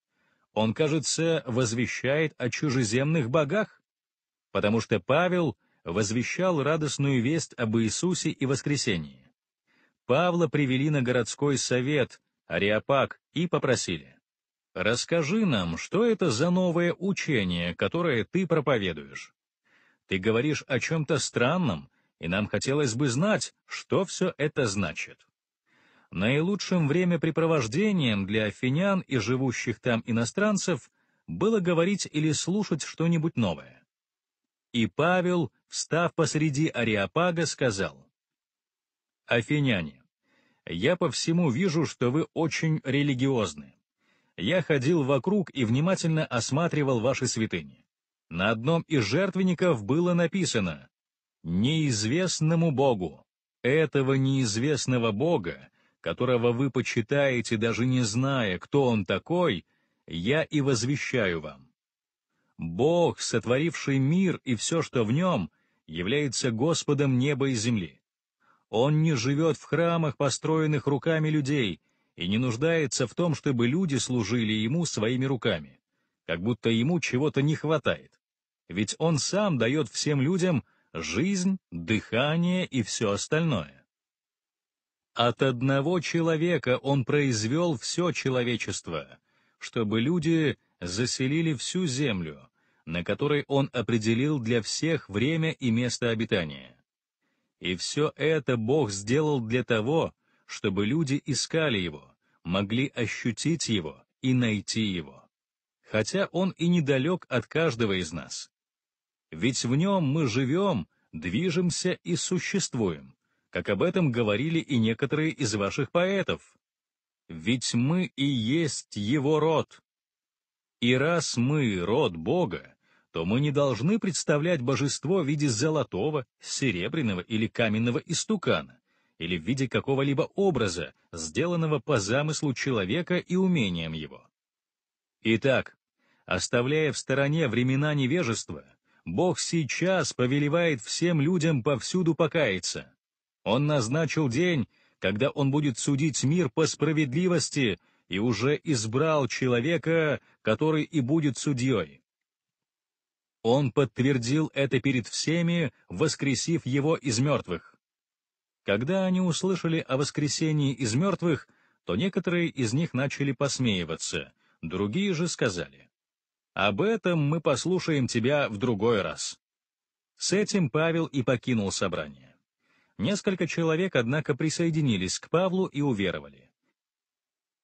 «Он, кажется, возвещает о чужеземных богах?» Потому что Павел возвещал радостную весть об Иисусе и воскресении. Павла привели на городской совет — Ариапак и попросили, «Расскажи нам, что это за новое учение, которое ты проповедуешь? Ты говоришь о чем-то странном, и нам хотелось бы знать, что все это значит». Наилучшим времяпрепровождением для афинян и живущих там иностранцев было говорить или слушать что-нибудь новое. И Павел, встав посреди Ариапага, сказал, «Афиняне, я по всему вижу, что вы очень религиозны. Я ходил вокруг и внимательно осматривал ваши святыни. На одном из жертвенников было написано «Неизвестному Богу». Этого неизвестного Бога, которого вы почитаете, даже не зная, кто он такой, я и возвещаю вам. Бог, сотворивший мир и все, что в нем, является Господом неба и земли. Он не живет в храмах, построенных руками людей, и не нуждается в том, чтобы люди служили ему своими руками, как будто ему чего-то не хватает. Ведь он сам дает всем людям жизнь, дыхание и все остальное. От одного человека он произвел все человечество, чтобы люди заселили всю землю, на которой он определил для всех время и место обитания. И все это Бог сделал для того, чтобы люди искали Его, могли ощутить Его и найти Его. Хотя Он и недалек от каждого из нас. Ведь в Нем мы живем, движемся и существуем, как об этом говорили и некоторые из ваших поэтов. Ведь мы и есть Его род. И раз мы род Бога, то мы не должны представлять божество в виде золотого, серебряного или каменного истукана, или в виде какого-либо образа, сделанного по замыслу человека и умениям его. Итак, оставляя в стороне времена невежества, Бог сейчас повелевает всем людям повсюду покаяться. Он назначил день, когда Он будет судить мир по справедливости и уже избрал человека, который и будет судьей. Он подтвердил это перед всеми, воскресив его из мертвых. Когда они услышали о воскресении из мертвых, то некоторые из них начали посмеиваться, другие же сказали, «Об этом мы послушаем тебя в другой раз». С этим Павел и покинул собрание. Несколько человек, однако, присоединились к Павлу и уверовали.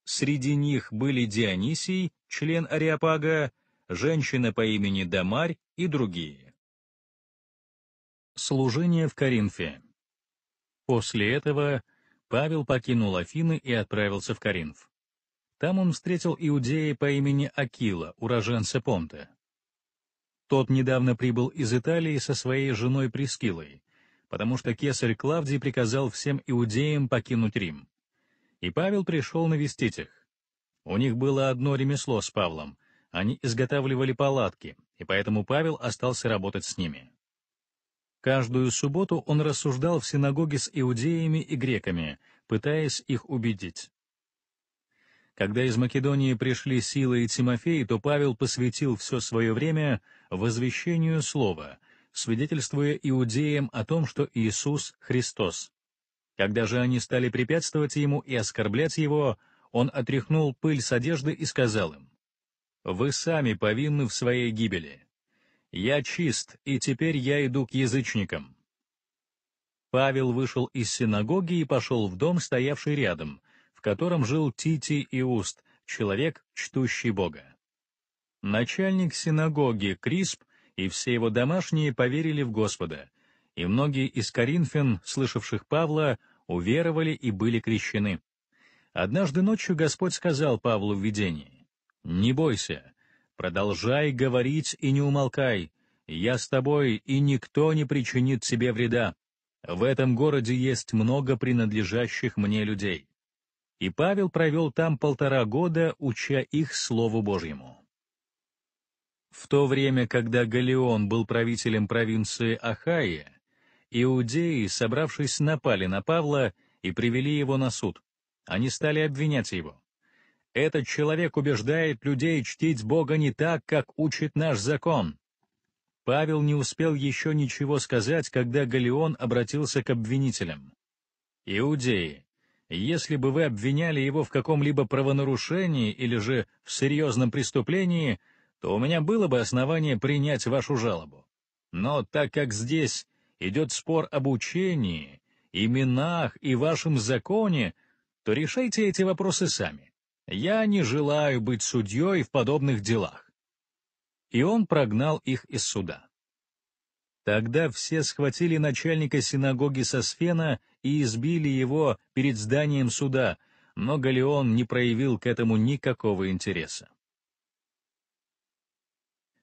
Среди них были Дионисий, член Ариапага, женщина по имени Дамарь и другие. Служение в Коринфе После этого Павел покинул Афины и отправился в Коринф. Там он встретил иудея по имени Акила, уроженца Понта. Тот недавно прибыл из Италии со своей женой Прескилой, потому что кесарь Клавдий приказал всем иудеям покинуть Рим. И Павел пришел навестить их. У них было одно ремесло с Павлом, они изготавливали палатки, и поэтому Павел остался работать с ними. Каждую субботу он рассуждал в синагоге с иудеями и греками, пытаясь их убедить. Когда из Македонии пришли Сила и Тимофей, то Павел посвятил все свое время возвещению слова, свидетельствуя иудеям о том, что Иисус — Христос. Когда же они стали препятствовать ему и оскорблять его, он отряхнул пыль с одежды и сказал им, вы сами повинны в своей гибели. Я чист, и теперь я иду к язычникам». Павел вышел из синагоги и пошел в дом, стоявший рядом, в котором жил Тити и Уст, человек, чтущий Бога. Начальник синагоги Крисп и все его домашние поверили в Господа, и многие из коринфян, слышавших Павла, уверовали и были крещены. Однажды ночью Господь сказал Павлу в видении, не бойся, продолжай говорить и не умолкай. Я с тобой, и никто не причинит тебе вреда. В этом городе есть много принадлежащих мне людей. И Павел провел там полтора года, уча их Слову Божьему. В то время, когда Галион был правителем провинции Ахая, иудеи, собравшись, напали на Павла и привели его на суд. Они стали обвинять его. Этот человек убеждает людей чтить Бога не так, как учит наш закон». Павел не успел еще ничего сказать, когда Галеон обратился к обвинителям. «Иудеи, если бы вы обвиняли его в каком-либо правонарушении или же в серьезном преступлении, то у меня было бы основание принять вашу жалобу. Но так как здесь идет спор об учении, именах и вашем законе, то решайте эти вопросы сами. «Я не желаю быть судьей в подобных делах». И он прогнал их из суда. Тогда все схватили начальника синагоги Сосфена и избили его перед зданием суда, но Галеон не проявил к этому никакого интереса.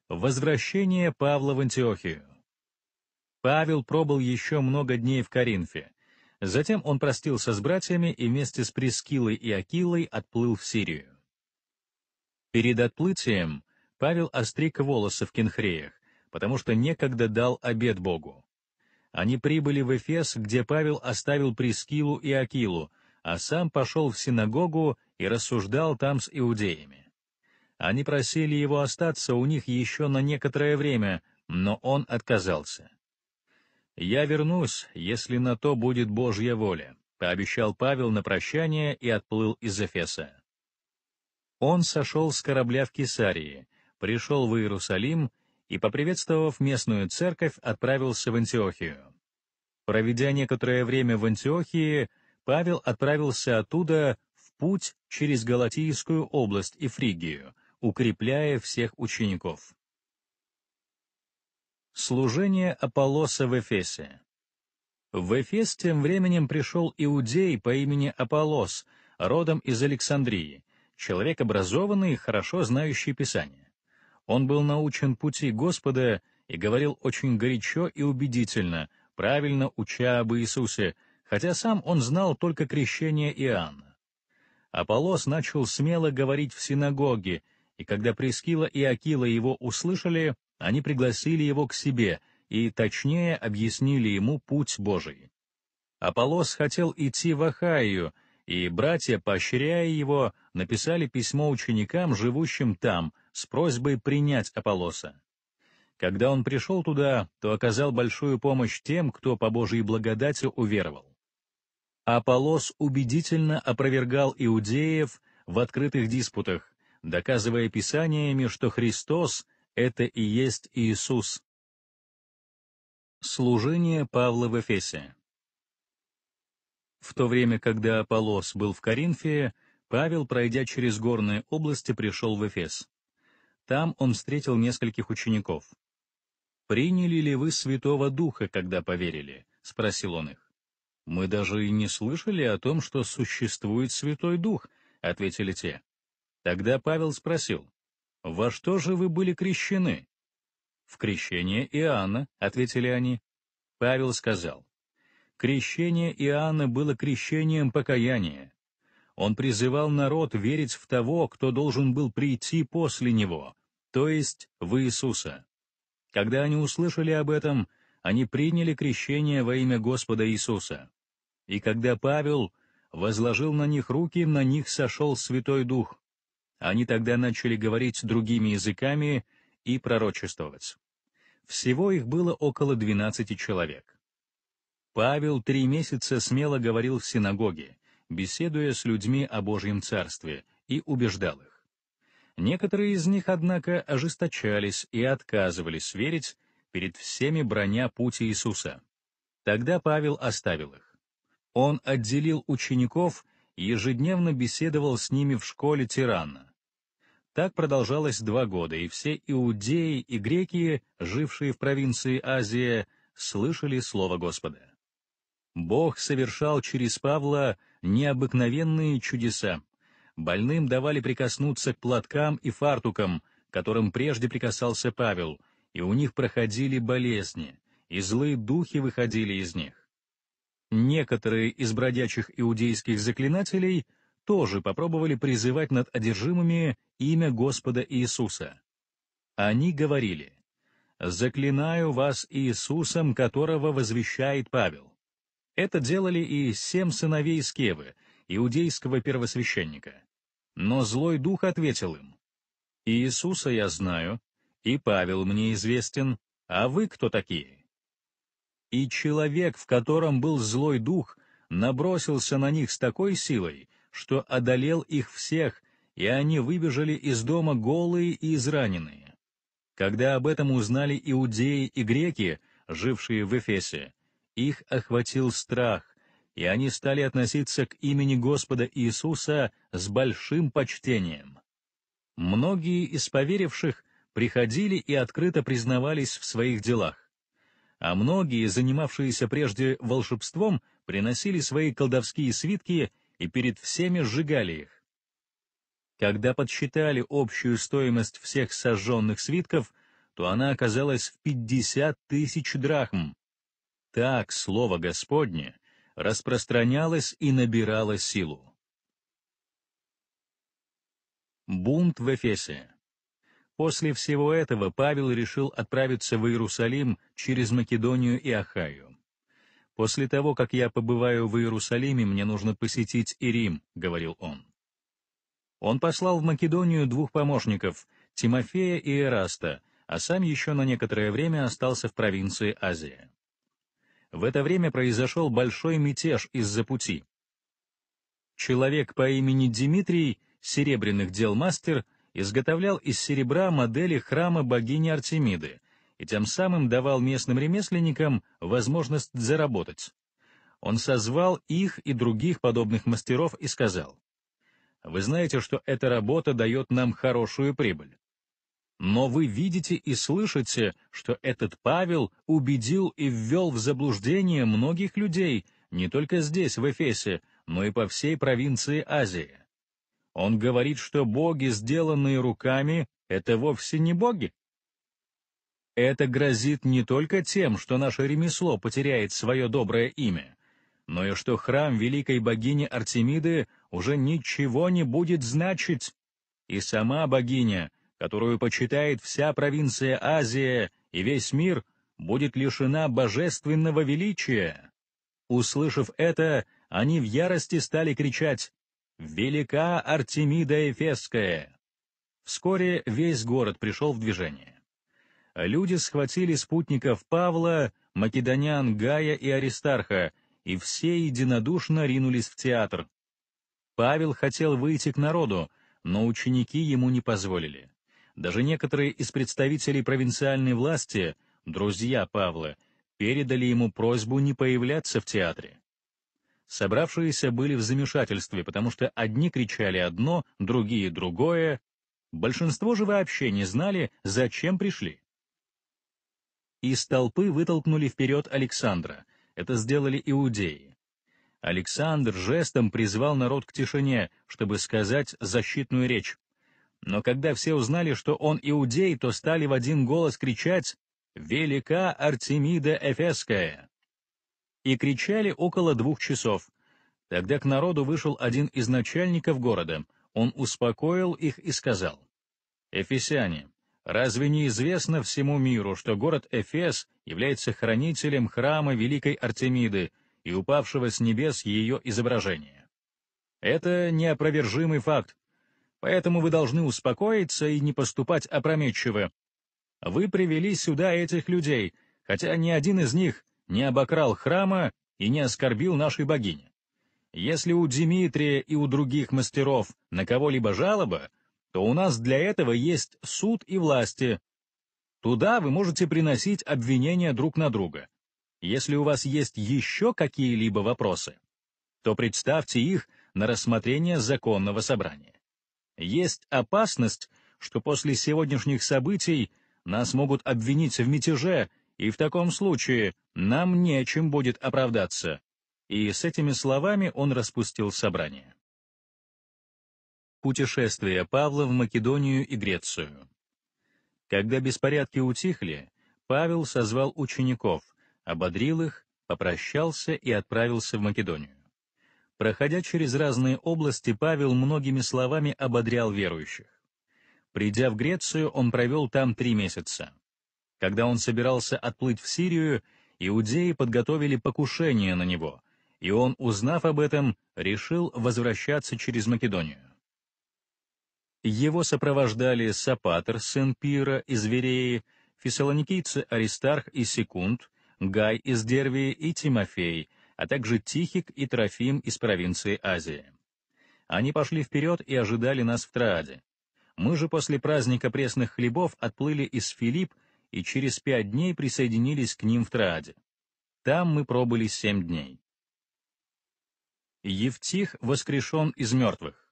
Возвращение Павла в Антиохию Павел пробыл еще много дней в Коринфе, Затем он простился с братьями и вместе с Прескилой и Акилой отплыл в Сирию. Перед отплытием Павел остриг волосы в Кенхреях, потому что некогда дал обед Богу. Они прибыли в Эфес, где Павел оставил Прескилу и Акилу, а сам пошел в синагогу и рассуждал там с иудеями. Они просили его остаться у них еще на некоторое время, но он отказался. «Я вернусь, если на то будет Божья воля», — пообещал Павел на прощание и отплыл из Эфеса. Он сошел с корабля в Кесарии, пришел в Иерусалим и, поприветствовав местную церковь, отправился в Антиохию. Проведя некоторое время в Антиохии, Павел отправился оттуда в путь через Галатийскую область и Фригию, укрепляя всех учеников. Служение Аполлоса в Эфесе. В Эфес тем временем пришел иудей по имени Аполлос, родом из Александрии, человек образованный и хорошо знающий Писание. Он был научен пути Господа и говорил очень горячо и убедительно, правильно уча об Иисусе, хотя сам он знал только крещение Иоанна. Аполлос начал смело говорить в синагоге, и когда Прескила и Акила его услышали, они пригласили его к себе и точнее объяснили ему путь Божий. Аполос хотел идти в Ахаию, и братья, поощряя его, написали письмо ученикам, живущим там, с просьбой принять Аполлоса. Когда он пришел туда, то оказал большую помощь тем, кто по Божьей благодати уверовал. Аполлос убедительно опровергал иудеев в открытых диспутах, доказывая писаниями, что Христос это и есть Иисус. Служение Павла в Эфесе В то время, когда Аполос был в Коринфе, Павел, пройдя через горные области, пришел в Эфес. Там он встретил нескольких учеников. «Приняли ли вы Святого Духа, когда поверили?» — спросил он их. «Мы даже и не слышали о том, что существует Святой Дух», — ответили те. Тогда Павел спросил, «Во что же вы были крещены?» «В крещение Иоанна», — ответили они. Павел сказал, «Крещение Иоанна было крещением покаяния. Он призывал народ верить в того, кто должен был прийти после него, то есть в Иисуса. Когда они услышали об этом, они приняли крещение во имя Господа Иисуса. И когда Павел возложил на них руки, на них сошел Святой Дух. Они тогда начали говорить другими языками и пророчествовать. Всего их было около 12 человек. Павел три месяца смело говорил в синагоге, беседуя с людьми о Божьем Царстве, и убеждал их. Некоторые из них, однако, ожесточались и отказывались верить перед всеми броня пути Иисуса. Тогда Павел оставил их. Он отделил учеников и ежедневно беседовал с ними в школе Тирана, так продолжалось два года, и все иудеи и греки, жившие в провинции Азия, слышали слово Господа. Бог совершал через Павла необыкновенные чудеса. Больным давали прикоснуться к платкам и фартукам, которым прежде прикасался Павел, и у них проходили болезни, и злые духи выходили из них. Некоторые из бродячих иудейских заклинателей — тоже попробовали призывать над одержимыми имя Господа Иисуса. Они говорили, «Заклинаю вас Иисусом, которого возвещает Павел». Это делали и семь сыновей Скевы, иудейского первосвященника. Но злой дух ответил им, «Иисуса я знаю, и Павел мне известен, а вы кто такие?» И человек, в котором был злой дух, набросился на них с такой силой, что одолел их всех, и они выбежали из дома голые и израненные. Когда об этом узнали иудеи и греки, жившие в Эфесе, их охватил страх, и они стали относиться к имени Господа Иисуса с большим почтением. Многие из поверивших приходили и открыто признавались в своих делах, а многие, занимавшиеся прежде волшебством, приносили свои колдовские свитки и перед всеми сжигали их. Когда подсчитали общую стоимость всех сожженных свитков, то она оказалась в 50 тысяч драхм. Так слово Господне распространялось и набирало силу. Бунт в Эфесе После всего этого Павел решил отправиться в Иерусалим через Македонию и Ахаю. «После того, как я побываю в Иерусалиме, мне нужно посетить и Рим», — говорил он. Он послал в Македонию двух помощников, Тимофея и Эраста, а сам еще на некоторое время остался в провинции Азия. В это время произошел большой мятеж из-за пути. Человек по имени Дмитрий, серебряных дел мастер, изготовлял из серебра модели храма богини Артемиды — и тем самым давал местным ремесленникам возможность заработать. Он созвал их и других подобных мастеров и сказал, «Вы знаете, что эта работа дает нам хорошую прибыль. Но вы видите и слышите, что этот Павел убедил и ввел в заблуждение многих людей не только здесь, в Эфесе, но и по всей провинции Азии. Он говорит, что боги, сделанные руками, это вовсе не боги. Это грозит не только тем, что наше ремесло потеряет свое доброе имя, но и что храм великой богини Артемиды уже ничего не будет значить, и сама богиня, которую почитает вся провинция Азия и весь мир, будет лишена божественного величия. Услышав это, они в ярости стали кричать «Велика Артемида Эфесская!». Вскоре весь город пришел в движение люди схватили спутников Павла, македонян Гая и Аристарха, и все единодушно ринулись в театр. Павел хотел выйти к народу, но ученики ему не позволили. Даже некоторые из представителей провинциальной власти, друзья Павла, передали ему просьбу не появляться в театре. Собравшиеся были в замешательстве, потому что одни кричали одно, другие — другое. Большинство же вообще не знали, зачем пришли. Из толпы вытолкнули вперед Александра. Это сделали иудеи. Александр жестом призвал народ к тишине, чтобы сказать защитную речь. Но когда все узнали, что он иудей, то стали в один голос кричать «Велика Артемида Эфесская!» И кричали около двух часов. Тогда к народу вышел один из начальников города. Он успокоил их и сказал «Эфесяне, Разве не известно всему миру, что город Эфес является хранителем храма Великой Артемиды и упавшего с небес ее изображения? Это неопровержимый факт, поэтому вы должны успокоиться и не поступать опрометчиво. Вы привели сюда этих людей, хотя ни один из них не обокрал храма и не оскорбил нашей богини. Если у Димитрия и у других мастеров на кого-либо жалоба, то у нас для этого есть суд и власти. Туда вы можете приносить обвинения друг на друга. Если у вас есть еще какие-либо вопросы, то представьте их на рассмотрение законного собрания. Есть опасность, что после сегодняшних событий нас могут обвинить в мятеже, и в таком случае нам нечем будет оправдаться. И с этими словами он распустил собрание. Путешествие Павла в Македонию и Грецию. Когда беспорядки утихли, Павел созвал учеников, ободрил их, попрощался и отправился в Македонию. Проходя через разные области, Павел многими словами ободрял верующих. Придя в Грецию, он провел там три месяца. Когда он собирался отплыть в Сирию, иудеи подготовили покушение на него, и он, узнав об этом, решил возвращаться через Македонию. Его сопровождали Сапатер, сын Пира из Вереи, фессалоникийцы Аристарх и Секунд, Гай из Дервии и Тимофей, а также Тихик и Трофим из провинции Азии. Они пошли вперед и ожидали нас в Трааде. Мы же после праздника пресных хлебов отплыли из Филипп и через пять дней присоединились к ним в Трааде. Там мы пробыли семь дней. Евтих воскрешен из мертвых.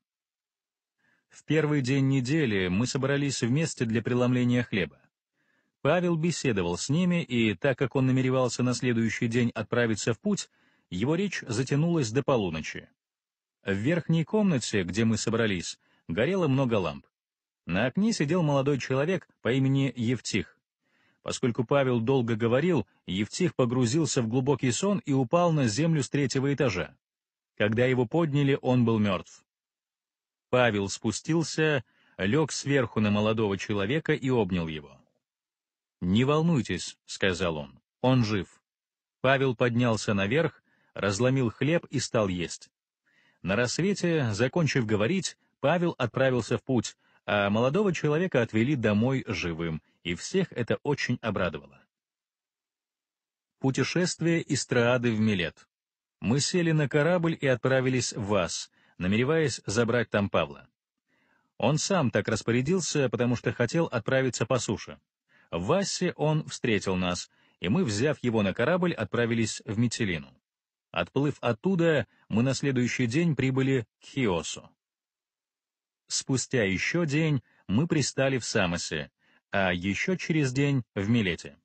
В первый день недели мы собрались вместе для преломления хлеба. Павел беседовал с ними, и так как он намеревался на следующий день отправиться в путь, его речь затянулась до полуночи. В верхней комнате, где мы собрались, горело много ламп. На окне сидел молодой человек по имени Евтих. Поскольку Павел долго говорил, Евтих погрузился в глубокий сон и упал на землю с третьего этажа. Когда его подняли, он был мертв. Павел спустился, лег сверху на молодого человека и обнял его. «Не волнуйтесь», — сказал он, — «он жив». Павел поднялся наверх, разломил хлеб и стал есть. На рассвете, закончив говорить, Павел отправился в путь, а молодого человека отвели домой живым, и всех это очень обрадовало. Путешествие из Троады в Милет. Мы сели на корабль и отправились в Ас, намереваясь забрать там Павла. Он сам так распорядился, потому что хотел отправиться по суше. В Вассе он встретил нас, и мы, взяв его на корабль, отправились в Метелину. Отплыв оттуда, мы на следующий день прибыли к Хиосу. Спустя еще день мы пристали в Самосе, а еще через день в Милете.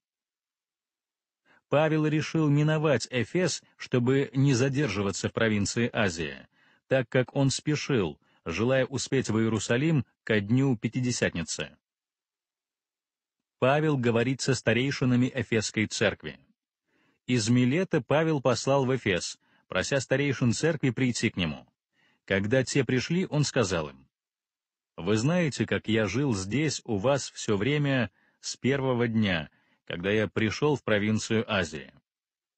Павел решил миновать Эфес, чтобы не задерживаться в провинции Азия, так как он спешил, желая успеть в Иерусалим ко дню Пятидесятницы. Павел говорит со старейшинами Эфесской церкви. Из Милета Павел послал в Эфес, прося старейшин церкви прийти к нему. Когда те пришли, он сказал им, «Вы знаете, как я жил здесь у вас все время с первого дня, когда я пришел в провинцию Азии.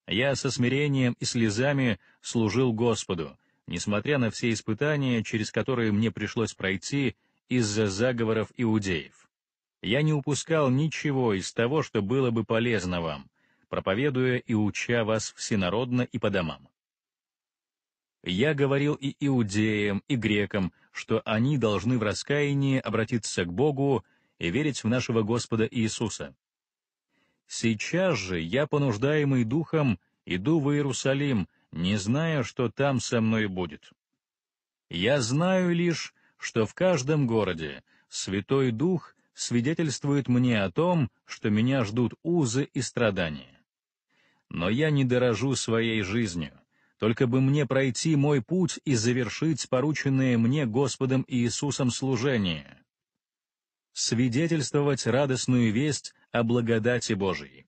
Я со смирением и слезами служил Господу, несмотря на все испытания, через которые мне пришлось пройти из-за заговоров иудеев. Я не упускал ничего из того, что было бы полезно вам, проповедуя и уча вас всенародно и по домам. Я говорил и иудеям, и грекам, что они должны в раскаянии обратиться к Богу и верить в нашего Господа Иисуса. Сейчас же я, понуждаемый Духом, иду в Иерусалим, не зная, что там со мной будет. Я знаю лишь, что в каждом городе Святой Дух свидетельствует мне о том, что меня ждут узы и страдания. Но я не дорожу своей жизнью, только бы мне пройти мой путь и завершить порученное мне Господом Иисусом служение. Свидетельствовать радостную весть о благодати Божией.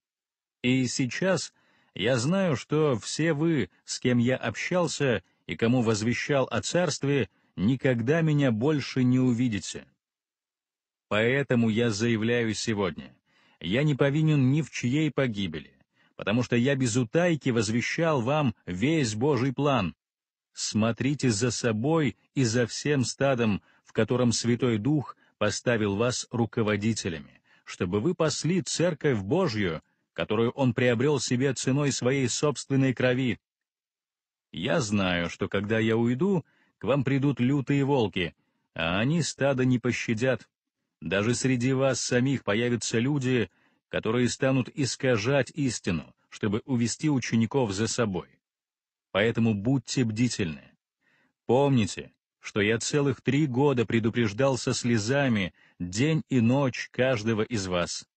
И сейчас я знаю, что все вы, с кем я общался и кому возвещал о царстве, никогда меня больше не увидите. Поэтому я заявляю сегодня, я не повинен ни в чьей погибели, потому что я без утайки возвещал вам весь Божий план. Смотрите за собой и за всем стадом, в котором Святой Дух поставил вас руководителями, чтобы вы пасли Церковь Божью, которую он приобрел себе ценой своей собственной крови. Я знаю, что когда я уйду, к вам придут лютые волки, а они стада не пощадят. Даже среди вас самих появятся люди, которые станут искажать истину, чтобы увести учеников за собой. Поэтому будьте бдительны. Помните, что я целых три года предупреждал со слезами день и ночь каждого из вас.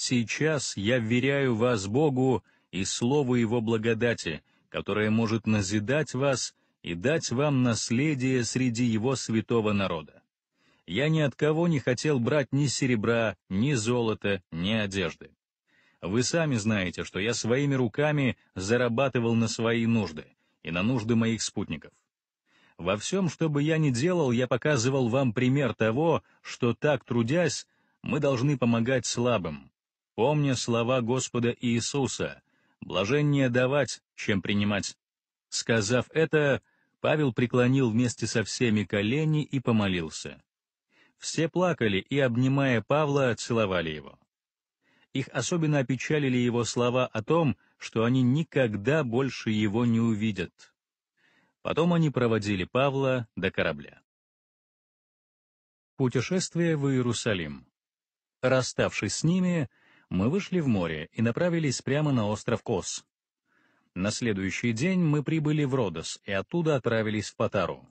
Сейчас я веряю вас Богу и Слову Его благодати, которое может назидать вас и дать вам наследие среди Его святого народа. Я ни от кого не хотел брать ни серебра, ни золота, ни одежды. Вы сами знаете, что я своими руками зарабатывал на свои нужды и на нужды моих спутников. Во всем, что бы я ни делал, я показывал вам пример того, что так трудясь, мы должны помогать слабым, помня слова Господа Иисуса, «Блажение давать, чем принимать». Сказав это, Павел преклонил вместе со всеми колени и помолился. Все плакали и, обнимая Павла, целовали его. Их особенно опечалили его слова о том, что они никогда больше его не увидят. Потом они проводили Павла до корабля. Путешествие в Иерусалим. Расставшись с ними, мы вышли в море и направились прямо на остров Кос. На следующий день мы прибыли в Родос и оттуда отправились в Патару.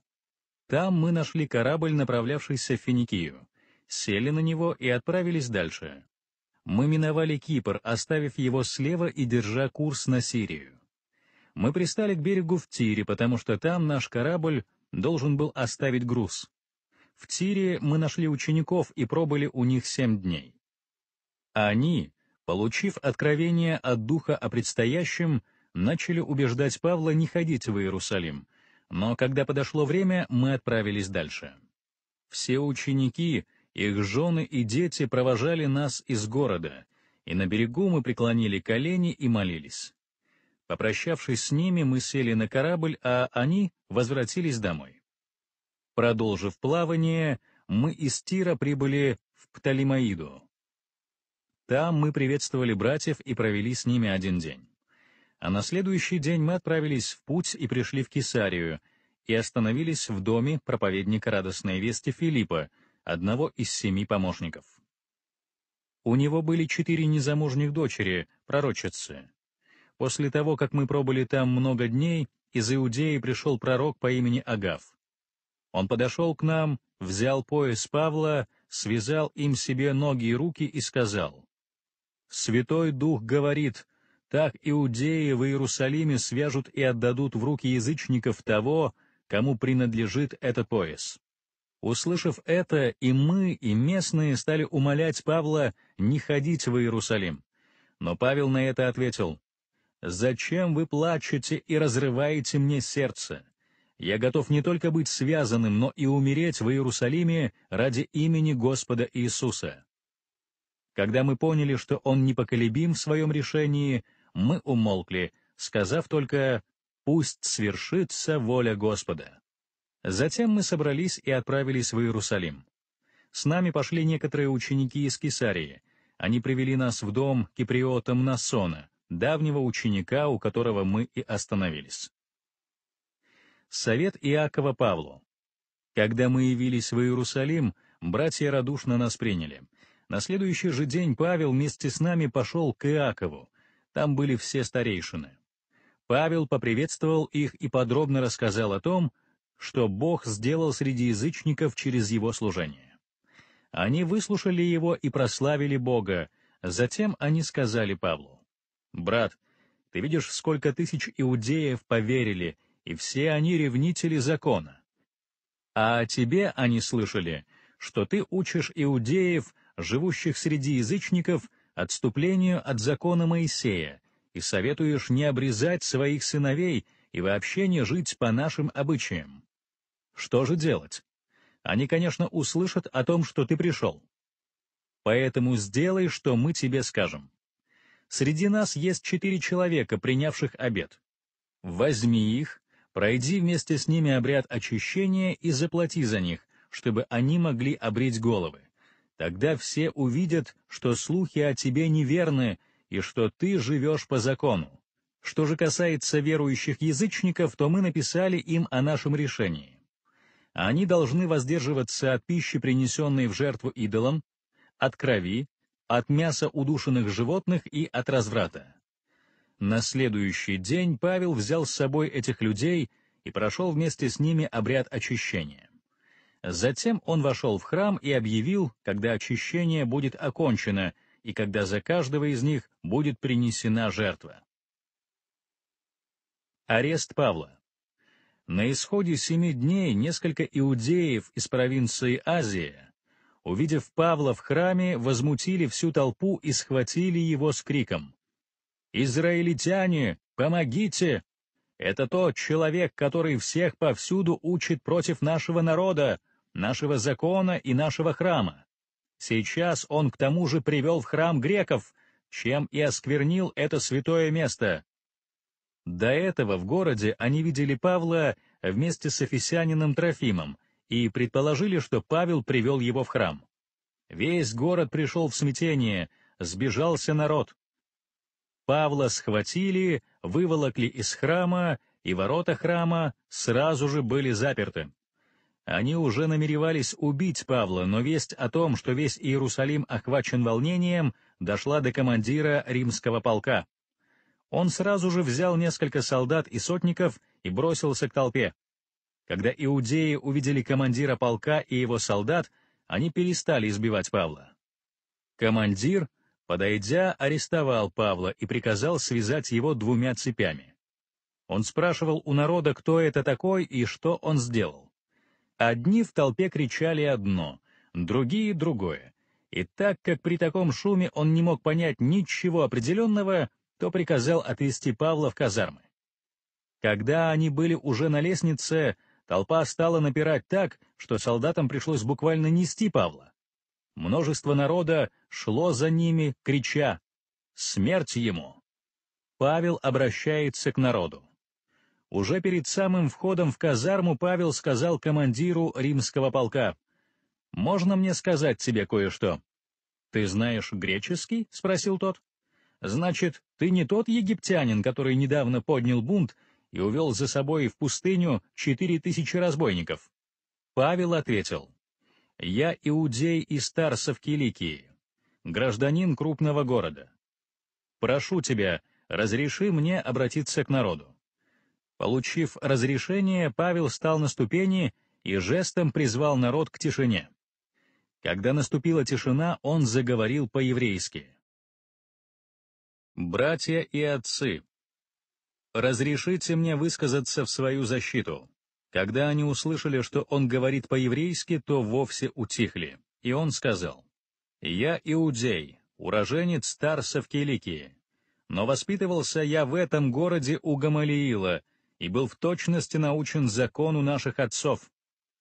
Там мы нашли корабль, направлявшийся в Финикию, сели на него и отправились дальше. Мы миновали Кипр, оставив его слева и держа курс на Сирию. Мы пристали к берегу в Тире, потому что там наш корабль должен был оставить груз. В Тире мы нашли учеников и пробыли у них семь дней а они, получив откровение от Духа о предстоящем, начали убеждать Павла не ходить в Иерусалим, но когда подошло время, мы отправились дальше. Все ученики, их жены и дети провожали нас из города, и на берегу мы преклонили колени и молились. Попрощавшись с ними, мы сели на корабль, а они возвратились домой. Продолжив плавание, мы из Тира прибыли в Птолемаиду. Там мы приветствовали братьев и провели с ними один день. А на следующий день мы отправились в путь и пришли в Кесарию, и остановились в доме проповедника радостной вести Филиппа, одного из семи помощников. У него были четыре незамужних дочери, пророчицы. После того, как мы пробыли там много дней, из Иудеи пришел пророк по имени Агав. Он подошел к нам, взял пояс Павла, связал им себе ноги и руки и сказал, Святой Дух говорит, так иудеи в Иерусалиме свяжут и отдадут в руки язычников того, кому принадлежит этот пояс. Услышав это, и мы, и местные стали умолять Павла не ходить в Иерусалим. Но Павел на это ответил, «Зачем вы плачете и разрываете мне сердце? Я готов не только быть связанным, но и умереть в Иерусалиме ради имени Господа Иисуса». Когда мы поняли, что он непоколебим в своем решении, мы умолкли, сказав только «Пусть свершится воля Господа». Затем мы собрались и отправились в Иерусалим. С нами пошли некоторые ученики из Кесарии. Они привели нас в дом Киприота Мнасона, давнего ученика, у которого мы и остановились. Совет Иакова Павлу. Когда мы явились в Иерусалим, братья радушно нас приняли — на следующий же день Павел вместе с нами пошел к Иакову. Там были все старейшины. Павел поприветствовал их и подробно рассказал о том, что Бог сделал среди язычников через его служение. Они выслушали его и прославили Бога, затем они сказали Павлу, «Брат, ты видишь, сколько тысяч иудеев поверили, и все они ревнители закона. А о тебе они слышали, что ты учишь иудеев живущих среди язычников, отступлению от закона Моисея, и советуешь не обрезать своих сыновей и вообще не жить по нашим обычаям. Что же делать? Они, конечно, услышат о том, что ты пришел. Поэтому сделай, что мы тебе скажем. Среди нас есть четыре человека, принявших обед. Возьми их, пройди вместе с ними обряд очищения и заплати за них, чтобы они могли обрить головы. Тогда все увидят, что слухи о тебе неверны и что ты живешь по закону. Что же касается верующих язычников, то мы написали им о нашем решении. Они должны воздерживаться от пищи, принесенной в жертву идолам, от крови, от мяса удушенных животных и от разврата. На следующий день Павел взял с собой этих людей и прошел вместе с ними обряд очищения. Затем он вошел в храм и объявил, когда очищение будет окончено и когда за каждого из них будет принесена жертва. Арест Павла На исходе семи дней несколько иудеев из провинции Азия, увидев Павла в храме, возмутили всю толпу и схватили его с криком «Израильтяне, помогите! Это тот человек, который всех повсюду учит против нашего народа, нашего закона и нашего храма. Сейчас он к тому же привел в храм греков, чем и осквернил это святое место. До этого в городе они видели Павла вместе с Эфесянином Трофимом и предположили, что Павел привел его в храм. Весь город пришел в смятение, сбежался народ. Павла схватили, выволокли из храма, и ворота храма сразу же были заперты. Они уже намеревались убить Павла, но весть о том, что весь Иерусалим охвачен волнением, дошла до командира римского полка. Он сразу же взял несколько солдат и сотников и бросился к толпе. Когда иудеи увидели командира полка и его солдат, они перестали избивать Павла. Командир, подойдя, арестовал Павла и приказал связать его двумя цепями. Он спрашивал у народа, кто это такой и что он сделал. Одни в толпе кричали одно, другие — другое. И так как при таком шуме он не мог понять ничего определенного, то приказал отвезти Павла в казармы. Когда они были уже на лестнице, толпа стала напирать так, что солдатам пришлось буквально нести Павла. Множество народа шло за ними, крича «Смерть ему!». Павел обращается к народу. Уже перед самым входом в казарму Павел сказал командиру римского полка. «Можно мне сказать тебе кое-что?» «Ты знаешь греческий?» — спросил тот. «Значит, ты не тот египтянин, который недавно поднял бунт и увел за собой в пустыню четыре тысячи разбойников?» Павел ответил. «Я иудей из Тарсов Киликии, гражданин крупного города. Прошу тебя, разреши мне обратиться к народу. Получив разрешение, Павел встал на ступени и жестом призвал народ к тишине. Когда наступила тишина, он заговорил по-еврейски. «Братья и отцы, разрешите мне высказаться в свою защиту». Когда они услышали, что он говорит по-еврейски, то вовсе утихли, и он сказал, «Я иудей, уроженец Тарсов Киликии, но воспитывался я в этом городе у Гамалиила, и был в точности научен закону наших отцов.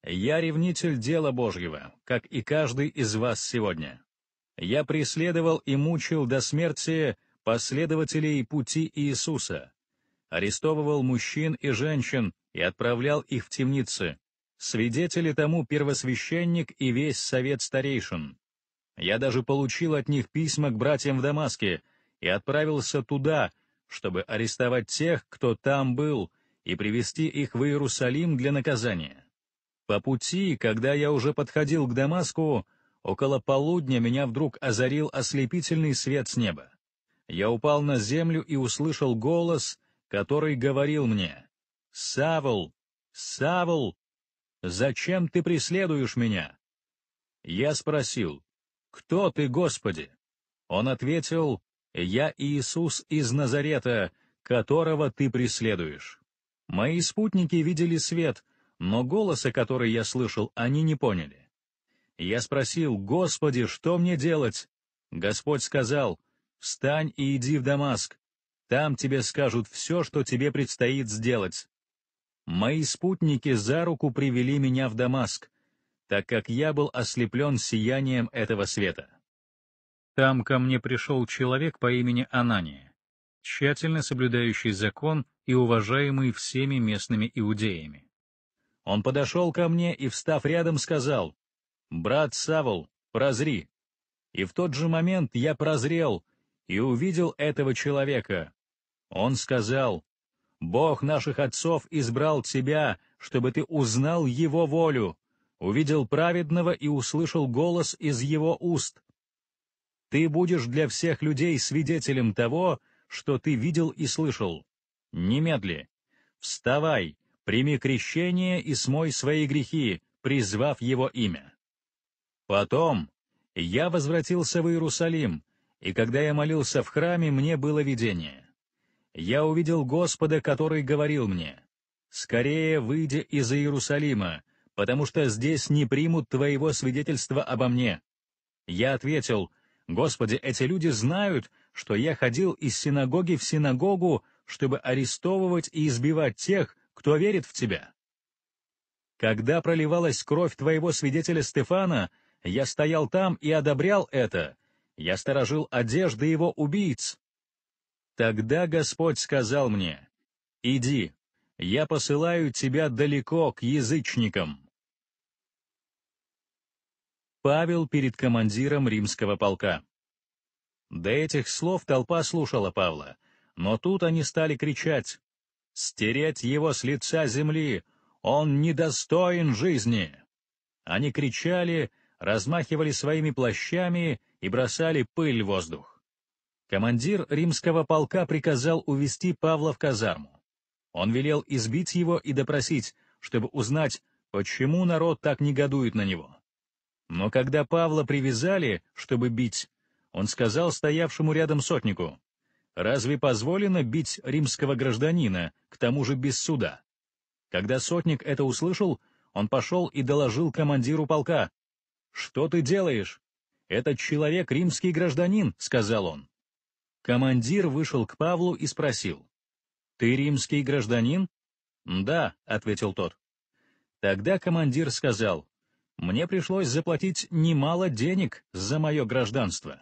Я ревнитель дела Божьего, как и каждый из вас сегодня. Я преследовал и мучил до смерти последователей пути Иисуса, арестовывал мужчин и женщин и отправлял их в темницы. Свидетели тому первосвященник и весь совет старейшин. Я даже получил от них письма к братьям в Дамаске и отправился туда, чтобы арестовать тех, кто там был, и привести их в Иерусалим для наказания. По пути, когда я уже подходил к Дамаску, около полудня меня вдруг озарил ослепительный свет с неба. Я упал на землю и услышал голос, который говорил мне, «Савл, Савл, зачем ты преследуешь меня?» Я спросил, «Кто ты, Господи?» Он ответил, «Я Иисус из Назарета, которого ты преследуешь». Мои спутники видели свет, но голоса, который я слышал, они не поняли. Я спросил, «Господи, что мне делать?» Господь сказал, «Встань и иди в Дамаск. Там тебе скажут все, что тебе предстоит сделать». Мои спутники за руку привели меня в Дамаск, так как я был ослеплен сиянием этого света. Там ко мне пришел человек по имени Анания, тщательно соблюдающий закон и уважаемый всеми местными иудеями. Он подошел ко мне и, встав рядом, сказал, «Брат Савол, прозри». И в тот же момент я прозрел и увидел этого человека. Он сказал, «Бог наших отцов избрал тебя, чтобы ты узнал его волю, увидел праведного и услышал голос из его уст. Ты будешь для всех людей свидетелем того, что ты видел и слышал немедли! Вставай, прими крещение и смой свои грехи, призвав его имя!» Потом я возвратился в Иерусалим, и когда я молился в храме, мне было видение. Я увидел Господа, который говорил мне, «Скорее выйди из Иерусалима, потому что здесь не примут твоего свидетельства обо мне». Я ответил, «Господи, эти люди знают, что я ходил из синагоги в синагогу чтобы арестовывать и избивать тех, кто верит в тебя. Когда проливалась кровь твоего свидетеля Стефана, я стоял там и одобрял это, я сторожил одежды его убийц. Тогда Господь сказал мне, «Иди, я посылаю тебя далеко к язычникам». Павел перед командиром римского полка. До этих слов толпа слушала Павла — но тут они стали кричать «Стереть его с лица земли! Он недостоин жизни!» Они кричали, размахивали своими плащами и бросали пыль в воздух. Командир римского полка приказал увести Павла в казарму. Он велел избить его и допросить, чтобы узнать, почему народ так негодует на него. Но когда Павла привязали, чтобы бить, он сказал стоявшему рядом сотнику, Разве позволено бить римского гражданина, к тому же без суда? Когда сотник это услышал, он пошел и доложил командиру полка. «Что ты делаешь? Этот человек римский гражданин», — сказал он. Командир вышел к Павлу и спросил. «Ты римский гражданин?» «Да», — ответил тот. Тогда командир сказал, «Мне пришлось заплатить немало денег за мое гражданство».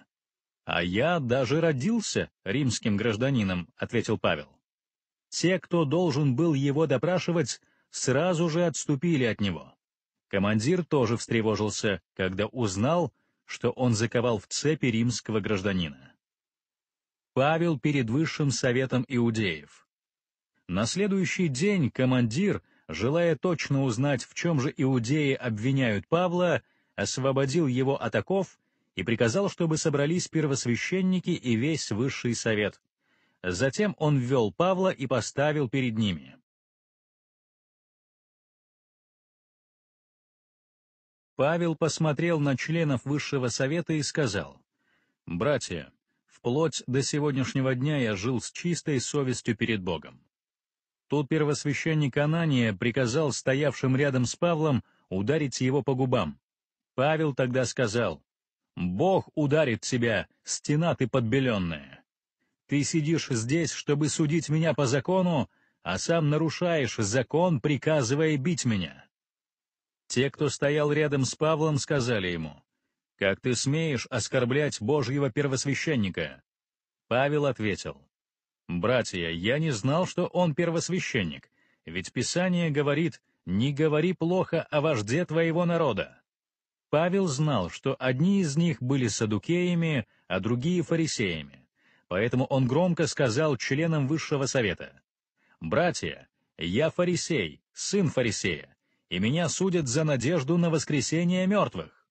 «А я даже родился римским гражданином», — ответил Павел. Те, кто должен был его допрашивать, сразу же отступили от него. Командир тоже встревожился, когда узнал, что он заковал в цепи римского гражданина. Павел перед Высшим Советом Иудеев. На следующий день командир, желая точно узнать, в чем же иудеи обвиняют Павла, освободил его от оков и приказал, чтобы собрались первосвященники и весь высший совет. Затем он ввел Павла и поставил перед ними. Павел посмотрел на членов высшего совета и сказал, «Братья, вплоть до сегодняшнего дня я жил с чистой совестью перед Богом». Тут первосвященник Анания приказал стоявшим рядом с Павлом ударить его по губам. Павел тогда сказал, Бог ударит тебя, стена ты подбеленная. Ты сидишь здесь, чтобы судить меня по закону, а сам нарушаешь закон, приказывая бить меня». Те, кто стоял рядом с Павлом, сказали ему, «Как ты смеешь оскорблять Божьего первосвященника?» Павел ответил, «Братья, я не знал, что он первосвященник, ведь Писание говорит, не говори плохо о вожде твоего народа. Павел знал, что одни из них были садукеями, а другие — фарисеями. Поэтому он громко сказал членам Высшего Совета, «Братья, я фарисей, сын фарисея, и меня судят за надежду на воскресение мертвых».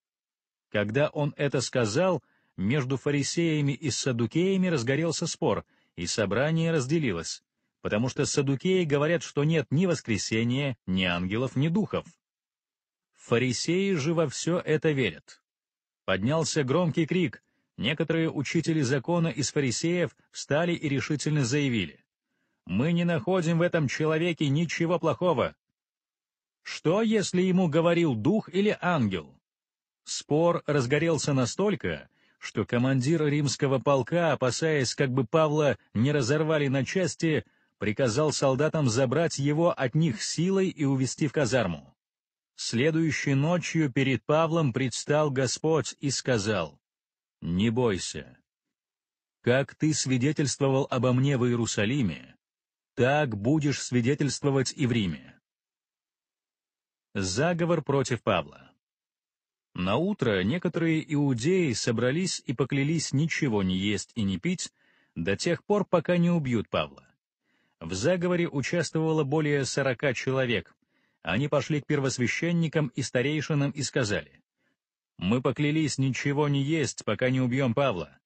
Когда он это сказал, между фарисеями и садукеями разгорелся спор, и собрание разделилось, потому что садукеи говорят, что нет ни воскресения, ни ангелов, ни духов — Фарисеи же во все это верят. Поднялся громкий крик. Некоторые учители закона из фарисеев встали и решительно заявили. «Мы не находим в этом человеке ничего плохого». Что, если ему говорил дух или ангел? Спор разгорелся настолько, что командир римского полка, опасаясь, как бы Павла не разорвали на части, приказал солдатам забрать его от них силой и увести в казарму. Следующей ночью перед Павлом предстал Господь и сказал, «Не бойся. Как ты свидетельствовал обо мне в Иерусалиме, так будешь свидетельствовать и в Риме». Заговор против Павла На утро некоторые иудеи собрались и поклялись ничего не есть и не пить до тех пор, пока не убьют Павла. В заговоре участвовало более сорока человек, они пошли к первосвященникам и старейшинам и сказали, «Мы поклялись ничего не есть, пока не убьем Павла.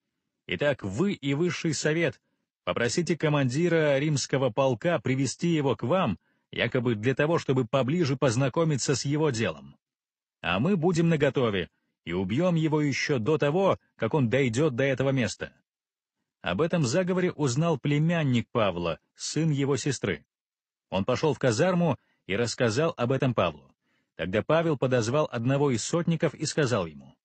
Итак, вы и высший совет попросите командира римского полка привести его к вам, якобы для того, чтобы поближе познакомиться с его делом. А мы будем наготове и убьем его еще до того, как он дойдет до этого места». Об этом заговоре узнал племянник Павла, сын его сестры. Он пошел в казарму и рассказал об этом Павлу. Тогда Павел подозвал одного из сотников и сказал ему,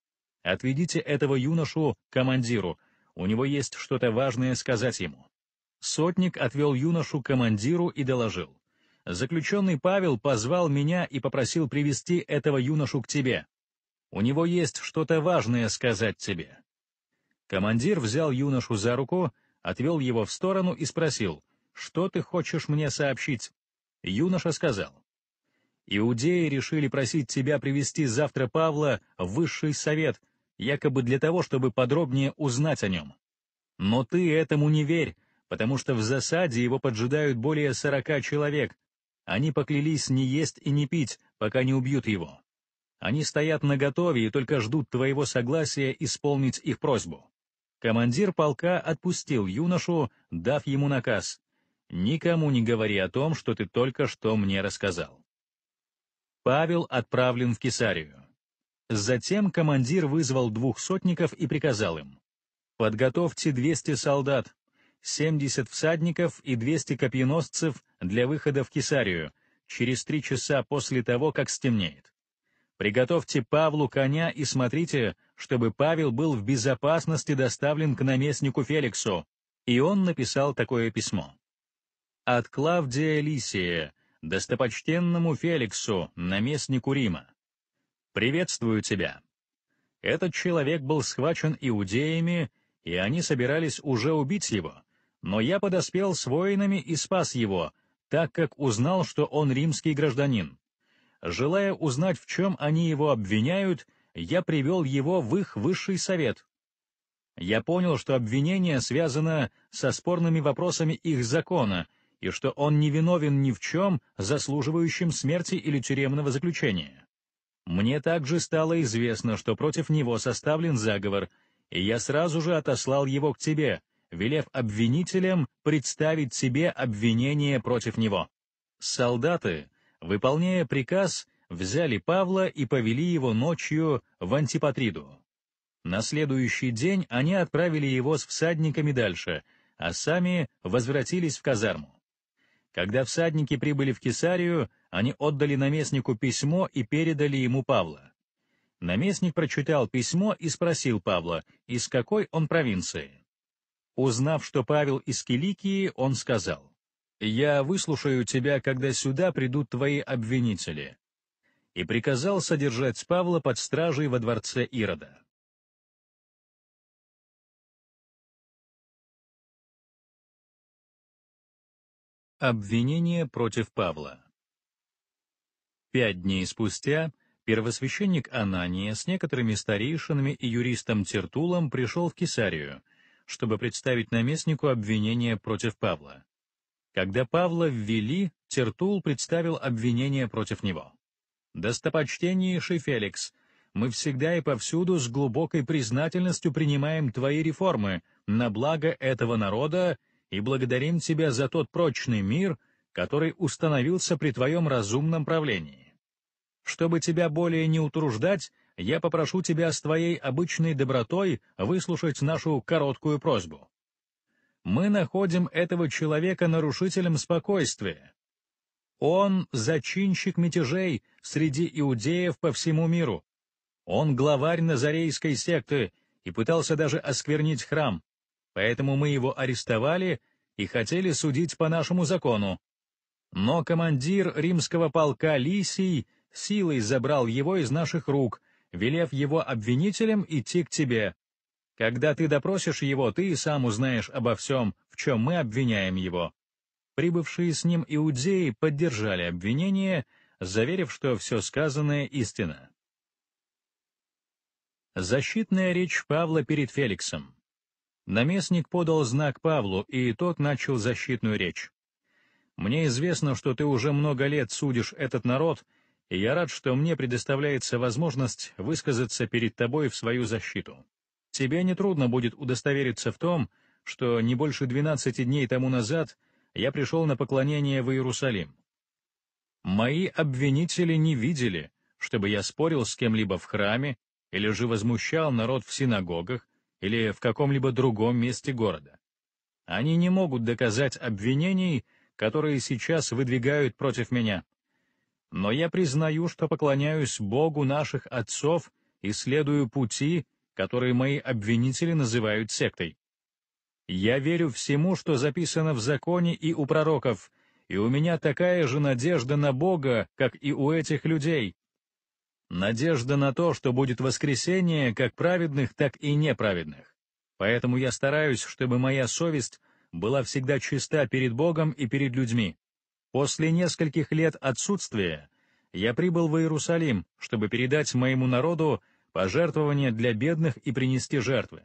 «Отведите этого юношу командиру, у него есть что-то важное сказать ему». Сотник отвел юношу командиру и доложил, «Заключенный Павел позвал меня и попросил привести этого юношу к тебе. У него есть что-то важное сказать тебе». Командир взял юношу за руку, отвел его в сторону и спросил, «Что ты хочешь мне сообщить?» Юноша сказал, «Иудеи решили просить тебя привести завтра Павла в высший совет, якобы для того, чтобы подробнее узнать о нем. Но ты этому не верь, потому что в засаде его поджидают более сорока человек. Они поклялись не есть и не пить, пока не убьют его. Они стоят наготове и только ждут твоего согласия исполнить их просьбу». Командир полка отпустил юношу, дав ему наказ никому не говори о том, что ты только что мне рассказал. Павел отправлен в Кесарию. Затем командир вызвал двух сотников и приказал им. «Подготовьте 200 солдат, 70 всадников и 200 копьеносцев для выхода в Кесарию через три часа после того, как стемнеет. Приготовьте Павлу коня и смотрите, чтобы Павел был в безопасности доставлен к наместнику Феликсу». И он написал такое письмо. От Клавдия Лисия, достопочтенному Феликсу, наместнику Рима. «Приветствую тебя». Этот человек был схвачен иудеями, и они собирались уже убить его, но я подоспел с воинами и спас его, так как узнал, что он римский гражданин. Желая узнать, в чем они его обвиняют, я привел его в их высший совет. Я понял, что обвинение связано со спорными вопросами их закона — и что он не виновен ни в чем, заслуживающим смерти или тюремного заключения. Мне также стало известно, что против него составлен заговор, и я сразу же отослал его к тебе, велев обвинителям представить тебе обвинение против него. Солдаты, выполняя приказ, взяли Павла и повели его ночью в Антипатриду. На следующий день они отправили его с всадниками дальше, а сами возвратились в казарму. Когда всадники прибыли в Кесарию, они отдали наместнику письмо и передали ему Павла. Наместник прочитал письмо и спросил Павла, из какой он провинции. Узнав, что Павел из Киликии, он сказал, «Я выслушаю тебя, когда сюда придут твои обвинители», и приказал содержать Павла под стражей во дворце Ирода. Обвинение против Павла Пять дней спустя первосвященник Анания с некоторыми старейшинами и юристом Тертулом пришел в Кесарию, чтобы представить наместнику обвинение против Павла. Когда Павла ввели, Тертул представил обвинение против него. «Достопочтеннейший Феликс, мы всегда и повсюду с глубокой признательностью принимаем твои реформы на благо этого народа и благодарим Тебя за тот прочный мир, который установился при Твоем разумном правлении. Чтобы Тебя более не утруждать, я попрошу Тебя с Твоей обычной добротой выслушать нашу короткую просьбу. Мы находим этого человека нарушителем спокойствия. Он — зачинщик мятежей среди иудеев по всему миру. Он главарь Назарейской секты и пытался даже осквернить храм поэтому мы его арестовали и хотели судить по нашему закону. Но командир римского полка Лисий силой забрал его из наших рук, велев его обвинителям идти к тебе. Когда ты допросишь его, ты и сам узнаешь обо всем, в чем мы обвиняем его». Прибывшие с ним иудеи поддержали обвинение, заверив, что все сказанное истина. Защитная речь Павла перед Феликсом Наместник подал знак Павлу, и тот начал защитную речь. «Мне известно, что ты уже много лет судишь этот народ, и я рад, что мне предоставляется возможность высказаться перед тобой в свою защиту. Тебе нетрудно будет удостовериться в том, что не больше 12 дней тому назад я пришел на поклонение в Иерусалим. Мои обвинители не видели, чтобы я спорил с кем-либо в храме или же возмущал народ в синагогах, или в каком-либо другом месте города. Они не могут доказать обвинений, которые сейчас выдвигают против меня. Но я признаю, что поклоняюсь Богу наших отцов и следую пути, которые мои обвинители называют сектой. Я верю всему, что записано в законе и у пророков, и у меня такая же надежда на Бога, как и у этих людей, Надежда на то, что будет воскресение как праведных, так и неправедных. Поэтому я стараюсь, чтобы моя совесть была всегда чиста перед Богом и перед людьми. После нескольких лет отсутствия я прибыл в Иерусалим, чтобы передать моему народу пожертвования для бедных и принести жертвы.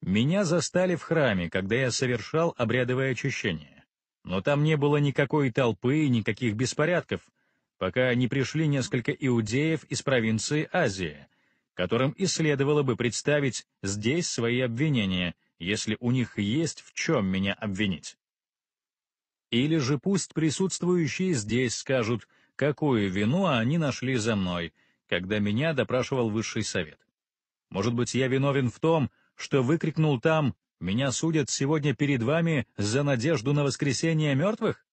Меня застали в храме, когда я совершал обрядовое очищение. Но там не было никакой толпы и никаких беспорядков — пока не пришли несколько иудеев из провинции Азии, которым и следовало бы представить здесь свои обвинения, если у них есть в чем меня обвинить. Или же пусть присутствующие здесь скажут, какую вину они нашли за мной, когда меня допрашивал высший совет. Может быть, я виновен в том, что выкрикнул там «Меня судят сегодня перед вами за надежду на воскресение мертвых?»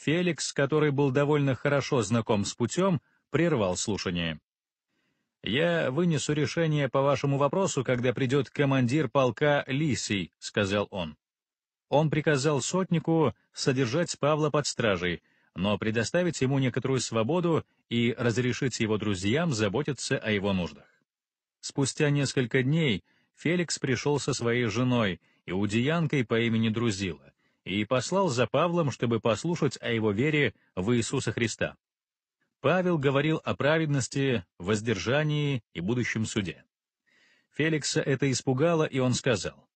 Феликс, который был довольно хорошо знаком с путем, прервал слушание. «Я вынесу решение по вашему вопросу, когда придет командир полка Лисий», — сказал он. Он приказал сотнику содержать Павла под стражей, но предоставить ему некоторую свободу и разрешить его друзьям заботиться о его нуждах. Спустя несколько дней Феликс пришел со своей женой, иудеянкой по имени Друзила, и послал за Павлом, чтобы послушать о его вере в Иисуса Христа. Павел говорил о праведности, воздержании и будущем суде. Феликса это испугало, и он сказал,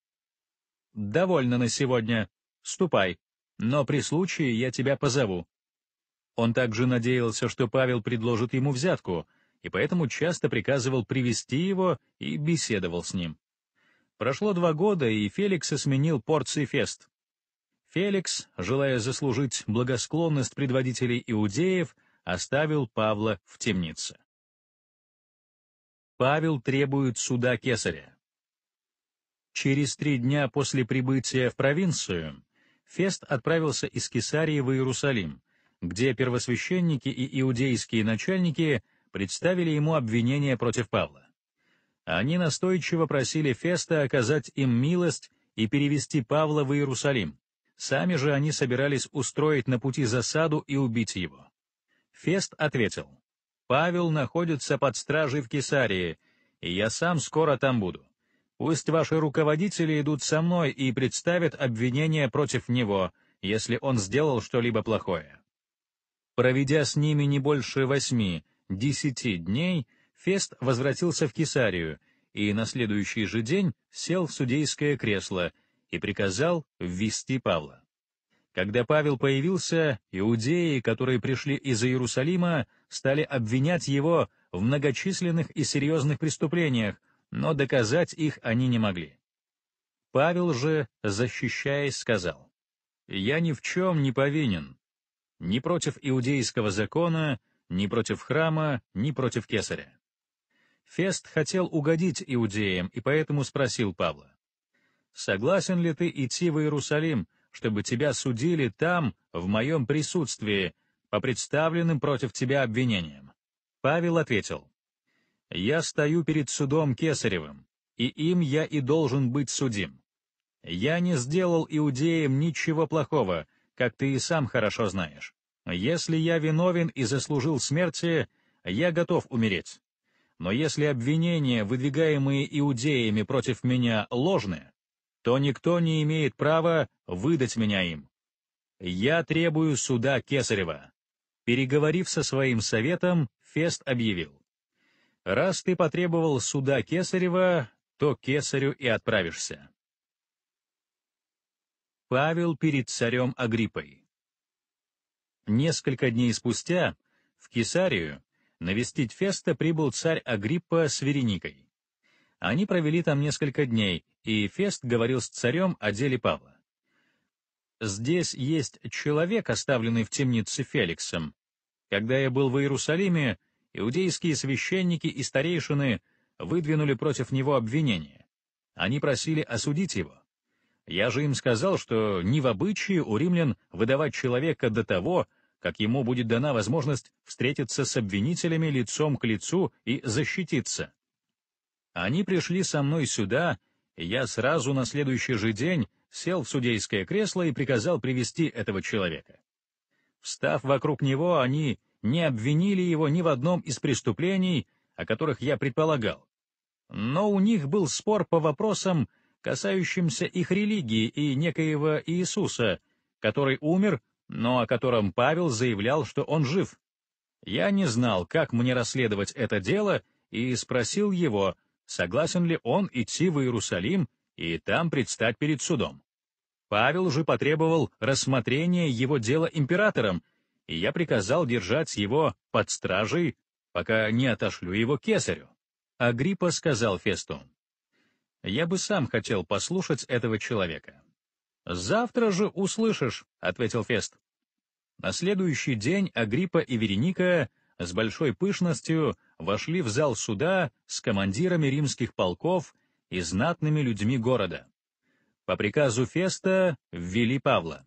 «Довольно на сегодня. Ступай, но при случае я тебя позову». Он также надеялся, что Павел предложит ему взятку, и поэтому часто приказывал привести его и беседовал с ним. Прошло два года, и Феликса сменил порций фест. Феликс, желая заслужить благосклонность предводителей иудеев, оставил Павла в темнице. Павел требует суда кесаря. Через три дня после прибытия в провинцию Фест отправился из Кесарии в Иерусалим, где первосвященники и иудейские начальники представили ему обвинения против Павла. Они настойчиво просили Феста оказать им милость и перевести Павла в Иерусалим, Сами же они собирались устроить на пути засаду и убить его. Фест ответил, «Павел находится под стражей в Кесарии, и я сам скоро там буду. Пусть ваши руководители идут со мной и представят обвинения против него, если он сделал что-либо плохое». Проведя с ними не больше восьми, десяти дней, Фест возвратился в Кесарию и на следующий же день сел в судейское кресло — и приказал ввести Павла. Когда Павел появился, иудеи, которые пришли из Иерусалима, стали обвинять его в многочисленных и серьезных преступлениях, но доказать их они не могли. Павел же, защищаясь, сказал, «Я ни в чем не повинен, ни против иудейского закона, ни против храма, ни против кесаря». Фест хотел угодить иудеям и поэтому спросил Павла, согласен ли ты идти в Иерусалим, чтобы тебя судили там, в моем присутствии, по представленным против тебя обвинениям?» Павел ответил, «Я стою перед судом Кесаревым, и им я и должен быть судим. Я не сделал иудеям ничего плохого, как ты и сам хорошо знаешь. Если я виновен и заслужил смерти, я готов умереть. Но если обвинения, выдвигаемые иудеями против меня, ложные, то никто не имеет права выдать меня им. Я требую суда Кесарева». Переговорив со своим советом, Фест объявил. «Раз ты потребовал суда Кесарева, то Кесарю и отправишься». Павел перед царем Агриппой Несколько дней спустя в Кесарию навестить Феста прибыл царь Агриппа с Вереникой. Они провели там несколько дней, и Фест говорил с царем о деле Павла. «Здесь есть человек, оставленный в темнице Феликсом. Когда я был в Иерусалиме, иудейские священники и старейшины выдвинули против него обвинение. Они просили осудить его. Я же им сказал, что не в обычае у римлян выдавать человека до того, как ему будет дана возможность встретиться с обвинителями лицом к лицу и защититься. Они пришли со мной сюда, — я сразу на следующий же день сел в судейское кресло и приказал привести этого человека. Встав вокруг него, они не обвинили его ни в одном из преступлений, о которых я предполагал. Но у них был спор по вопросам, касающимся их религии и некоего Иисуса, который умер, но о котором Павел заявлял, что он жив. Я не знал, как мне расследовать это дело, и спросил его, согласен ли он идти в Иерусалим и там предстать перед судом. Павел же потребовал рассмотрения его дела императором, и я приказал держать его под стражей, пока не отошлю его кесарю. Агриппа сказал Фесту, «Я бы сам хотел послушать этого человека». «Завтра же услышишь», — ответил Фест. На следующий день Агриппа и Вереника с большой пышностью вошли в зал суда с командирами римских полков и знатными людьми города. По приказу Феста ввели Павла.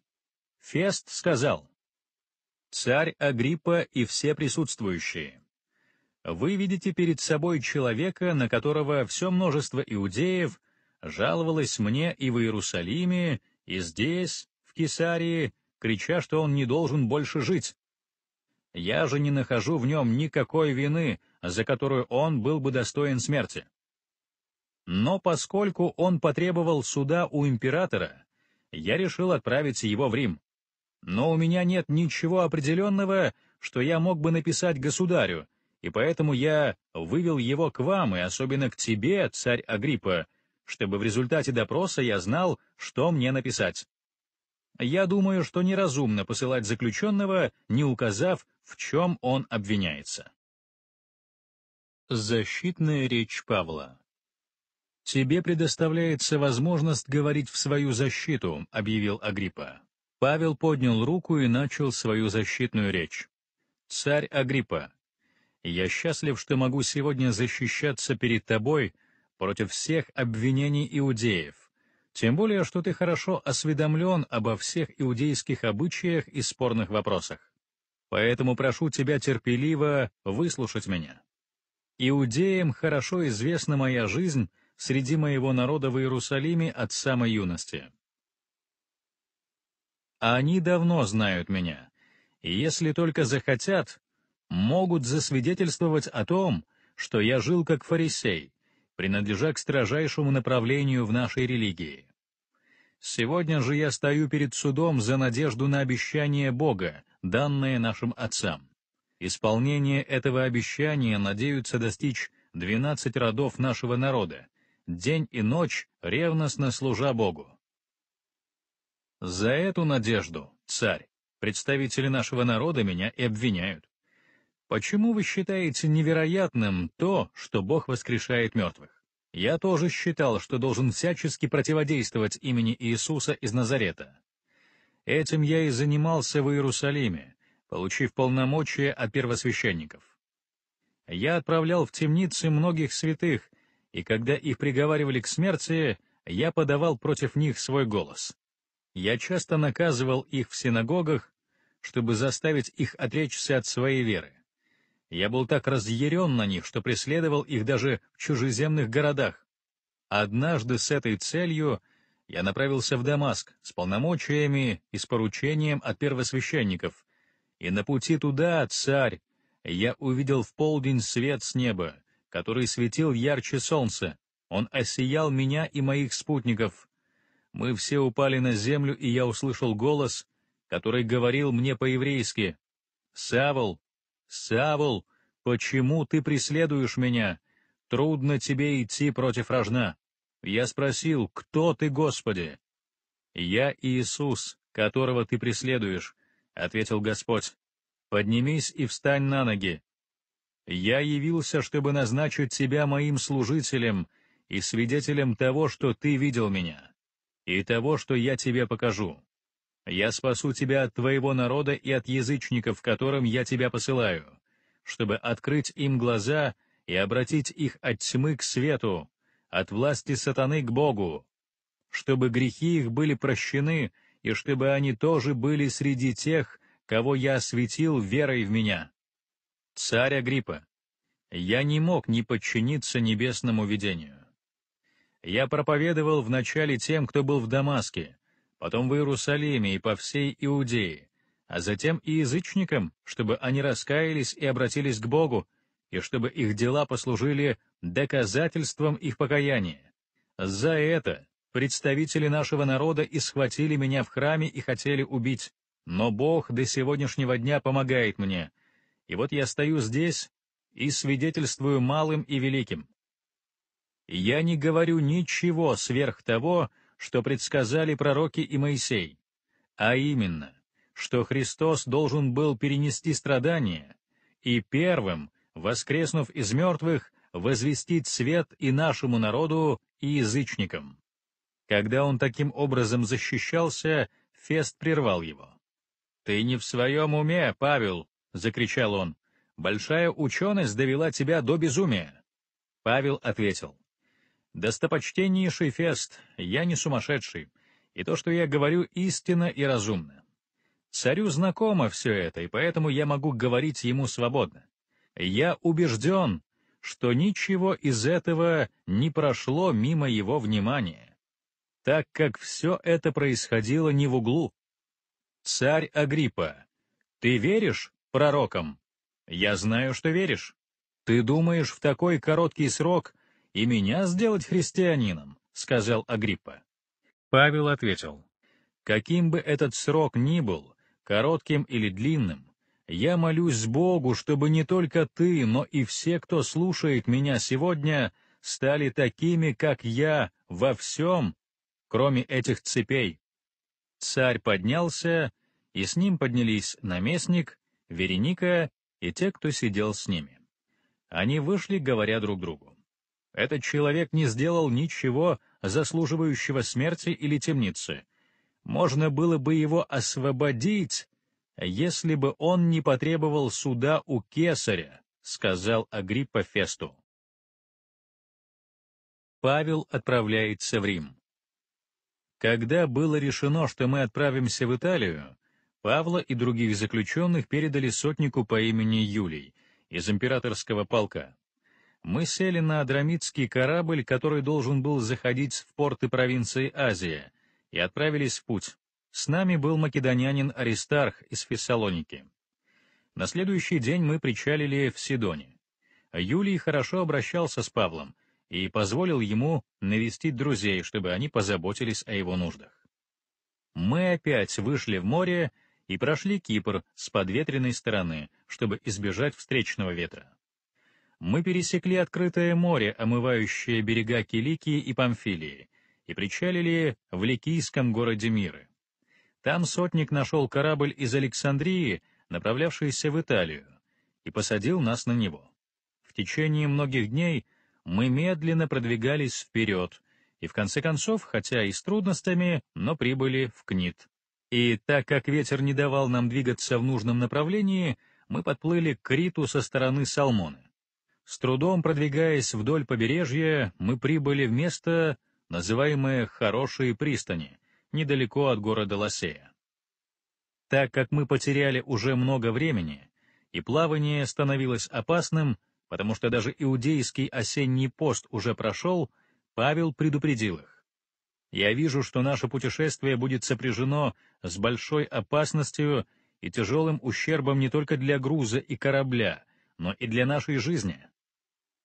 Фест сказал, «Царь Агриппа и все присутствующие, вы видите перед собой человека, на которого все множество иудеев жаловалось мне и в Иерусалиме, и здесь, в Кесарии, крича, что он не должен больше жить. Я же не нахожу в нем никакой вины, за которую он был бы достоин смерти. Но поскольку он потребовал суда у императора, я решил отправить его в Рим. Но у меня нет ничего определенного, что я мог бы написать государю, и поэтому я вывел его к вам и особенно к тебе, царь Агриппа, чтобы в результате допроса я знал, что мне написать. Я думаю, что неразумно посылать заключенного, не указав, в чем он обвиняется. Защитная речь Павла. «Тебе предоставляется возможность говорить в свою защиту», — объявил Агриппа. Павел поднял руку и начал свою защитную речь. «Царь Агриппа, я счастлив, что могу сегодня защищаться перед тобой против всех обвинений иудеев, тем более, что ты хорошо осведомлен обо всех иудейских обычаях и спорных вопросах. Поэтому прошу тебя терпеливо выслушать меня». Иудеям хорошо известна моя жизнь среди моего народа в Иерусалиме от самой юности. они давно знают меня, и если только захотят, могут засвидетельствовать о том, что я жил как фарисей, принадлежа к строжайшему направлению в нашей религии. Сегодня же я стою перед судом за надежду на обещание Бога, данное нашим отцам. Исполнение этого обещания надеются достичь двенадцать родов нашего народа, день и ночь ревностно служа Богу. За эту надежду, царь, представители нашего народа меня и обвиняют. Почему вы считаете невероятным то, что Бог воскрешает мертвых? Я тоже считал, что должен всячески противодействовать имени Иисуса из Назарета. Этим я и занимался в Иерусалиме, получив полномочия от первосвященников. Я отправлял в темницы многих святых, и когда их приговаривали к смерти, я подавал против них свой голос. Я часто наказывал их в синагогах, чтобы заставить их отречься от своей веры. Я был так разъярен на них, что преследовал их даже в чужеземных городах. Однажды с этой целью я направился в Дамаск с полномочиями и с поручением от первосвященников, и на пути туда, царь, я увидел в полдень свет с неба, который светил ярче солнца. Он осиял меня и моих спутников. Мы все упали на землю, и я услышал голос, который говорил мне по-еврейски. «Савол, Савол, почему ты преследуешь меня? Трудно тебе идти против рожна». Я спросил, «Кто ты, Господи?» «Я Иисус, которого ты преследуешь. — ответил Господь, — «поднимись и встань на ноги. Я явился, чтобы назначить тебя моим служителем и свидетелем того, что ты видел меня, и того, что я тебе покажу. Я спасу тебя от твоего народа и от язычников, которым я тебя посылаю, чтобы открыть им глаза и обратить их от тьмы к свету, от власти сатаны к Богу, чтобы грехи их были прощены, — и чтобы они тоже были среди тех, кого я осветил верой в меня. Царь Агриппа, я не мог не подчиниться небесному видению. Я проповедовал вначале тем, кто был в Дамаске, потом в Иерусалиме и по всей Иудее, а затем и язычникам, чтобы они раскаялись и обратились к Богу, и чтобы их дела послужили доказательством их покаяния. За это представители нашего народа и схватили меня в храме и хотели убить, но Бог до сегодняшнего дня помогает мне. И вот я стою здесь и свидетельствую малым и великим. Я не говорю ничего сверх того, что предсказали пророки и Моисей, а именно, что Христос должен был перенести страдания и первым, воскреснув из мертвых, возвестить свет и нашему народу, и язычникам. Когда он таким образом защищался, Фест прервал его. «Ты не в своем уме, Павел!» — закричал он. «Большая ученость довела тебя до безумия!» Павел ответил. «Достопочтеннейший Фест, я не сумасшедший, и то, что я говорю, истинно и разумно. Царю знакомо все это, и поэтому я могу говорить ему свободно. Я убежден, что ничего из этого не прошло мимо его внимания так как все это происходило не в углу. «Царь Агриппа, ты веришь пророкам? Я знаю, что веришь. Ты думаешь, в такой короткий срок и меня сделать христианином?» — сказал Агриппа. Павел ответил, «Каким бы этот срок ни был, коротким или длинным, я молюсь Богу, чтобы не только ты, но и все, кто слушает меня сегодня, стали такими, как я, во всем кроме этих цепей. Царь поднялся, и с ним поднялись наместник, Вереника и те, кто сидел с ними. Они вышли, говоря друг другу. «Этот человек не сделал ничего, заслуживающего смерти или темницы. Можно было бы его освободить, если бы он не потребовал суда у кесаря», — сказал Агриппа Фесту. Павел отправляется в Рим. Когда было решено, что мы отправимся в Италию, Павла и других заключенных передали сотнику по имени Юлий из императорского полка. Мы сели на адрамитский корабль, который должен был заходить в порты провинции Азия, и отправились в путь. С нами был македонянин Аристарх из Фессалоники. На следующий день мы причалили в Сидоне. Юлий хорошо обращался с Павлом — и позволил ему навестить друзей, чтобы они позаботились о его нуждах. Мы опять вышли в море и прошли Кипр с подветренной стороны, чтобы избежать встречного ветра. Мы пересекли открытое море, омывающее берега Киликии и Памфилии, и причалили в ликийском городе Миры. Там сотник нашел корабль из Александрии, направлявшийся в Италию, и посадил нас на него. В течение многих дней — мы медленно продвигались вперед, и в конце концов, хотя и с трудностями, но прибыли в Книт. И так как ветер не давал нам двигаться в нужном направлении, мы подплыли к Криту со стороны Салмоны. С трудом продвигаясь вдоль побережья, мы прибыли в место, называемое «Хорошие пристани», недалеко от города Лосея. Так как мы потеряли уже много времени, и плавание становилось опасным, потому что даже иудейский осенний пост уже прошел, Павел предупредил их. «Я вижу, что наше путешествие будет сопряжено с большой опасностью и тяжелым ущербом не только для груза и корабля, но и для нашей жизни».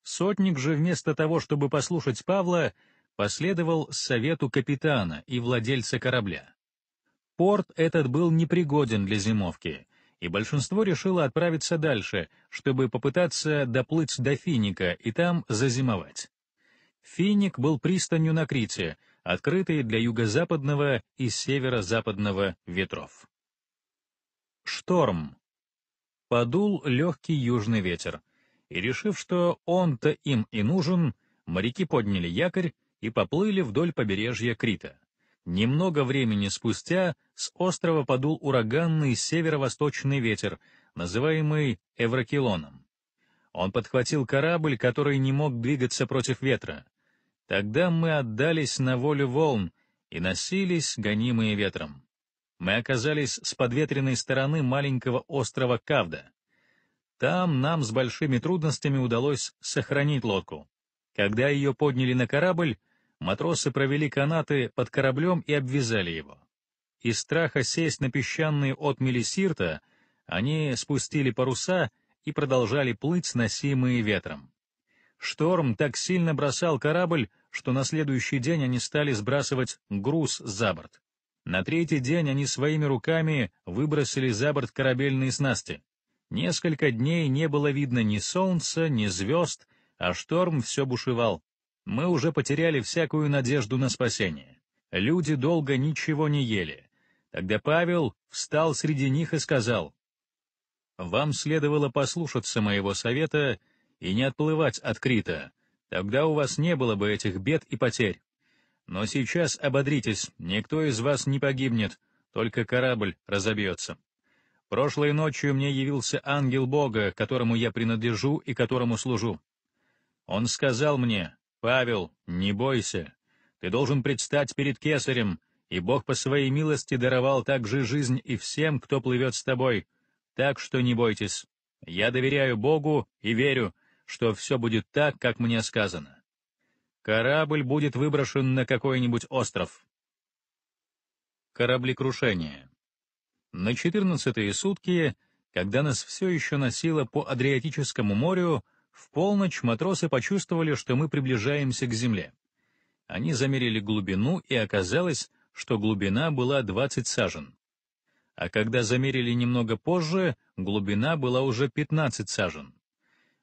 Сотник же вместо того, чтобы послушать Павла, последовал совету капитана и владельца корабля. Порт этот был непригоден для зимовки, и большинство решило отправиться дальше, чтобы попытаться доплыть до Финика и там зазимовать. Финик был пристанью на Крите, открытой для юго-западного и северо-западного ветров. Шторм. Подул легкий южный ветер, и, решив, что он-то им и нужен, моряки подняли якорь и поплыли вдоль побережья Крита. Немного времени спустя с острова подул ураганный северо-восточный ветер, называемый Эврокилоном. Он подхватил корабль, который не мог двигаться против ветра. Тогда мы отдались на волю волн и носились, гонимые ветром. Мы оказались с подветренной стороны маленького острова Кавда. Там нам с большими трудностями удалось сохранить лодку. Когда ее подняли на корабль, Матросы провели канаты под кораблем и обвязали его. Из страха сесть на песчаные отмели сирта, они спустили паруса и продолжали плыть, сносимые ветром. Шторм так сильно бросал корабль, что на следующий день они стали сбрасывать груз за борт. На третий день они своими руками выбросили за борт корабельные снасти. Несколько дней не было видно ни солнца, ни звезд, а шторм все бушевал. Мы уже потеряли всякую надежду на спасение. Люди долго ничего не ели. Тогда Павел встал среди них и сказал, «Вам следовало послушаться моего совета и не отплывать от Крита, тогда у вас не было бы этих бед и потерь. Но сейчас ободритесь, никто из вас не погибнет, только корабль разобьется. Прошлой ночью мне явился ангел Бога, которому я принадлежу и которому служу. Он сказал мне, «Павел, не бойся, ты должен предстать перед кесарем, и Бог по своей милости даровал также жизнь и всем, кто плывет с тобой, так что не бойтесь. Я доверяю Богу и верю, что все будет так, как мне сказано. Корабль будет выброшен на какой-нибудь остров». Кораблекрушение На четырнадцатые сутки, когда нас все еще носило по Адриатическому морю, в полночь матросы почувствовали, что мы приближаемся к земле. Они замерили глубину, и оказалось, что глубина была 20 сажен. А когда замерили немного позже, глубина была уже 15 сажен.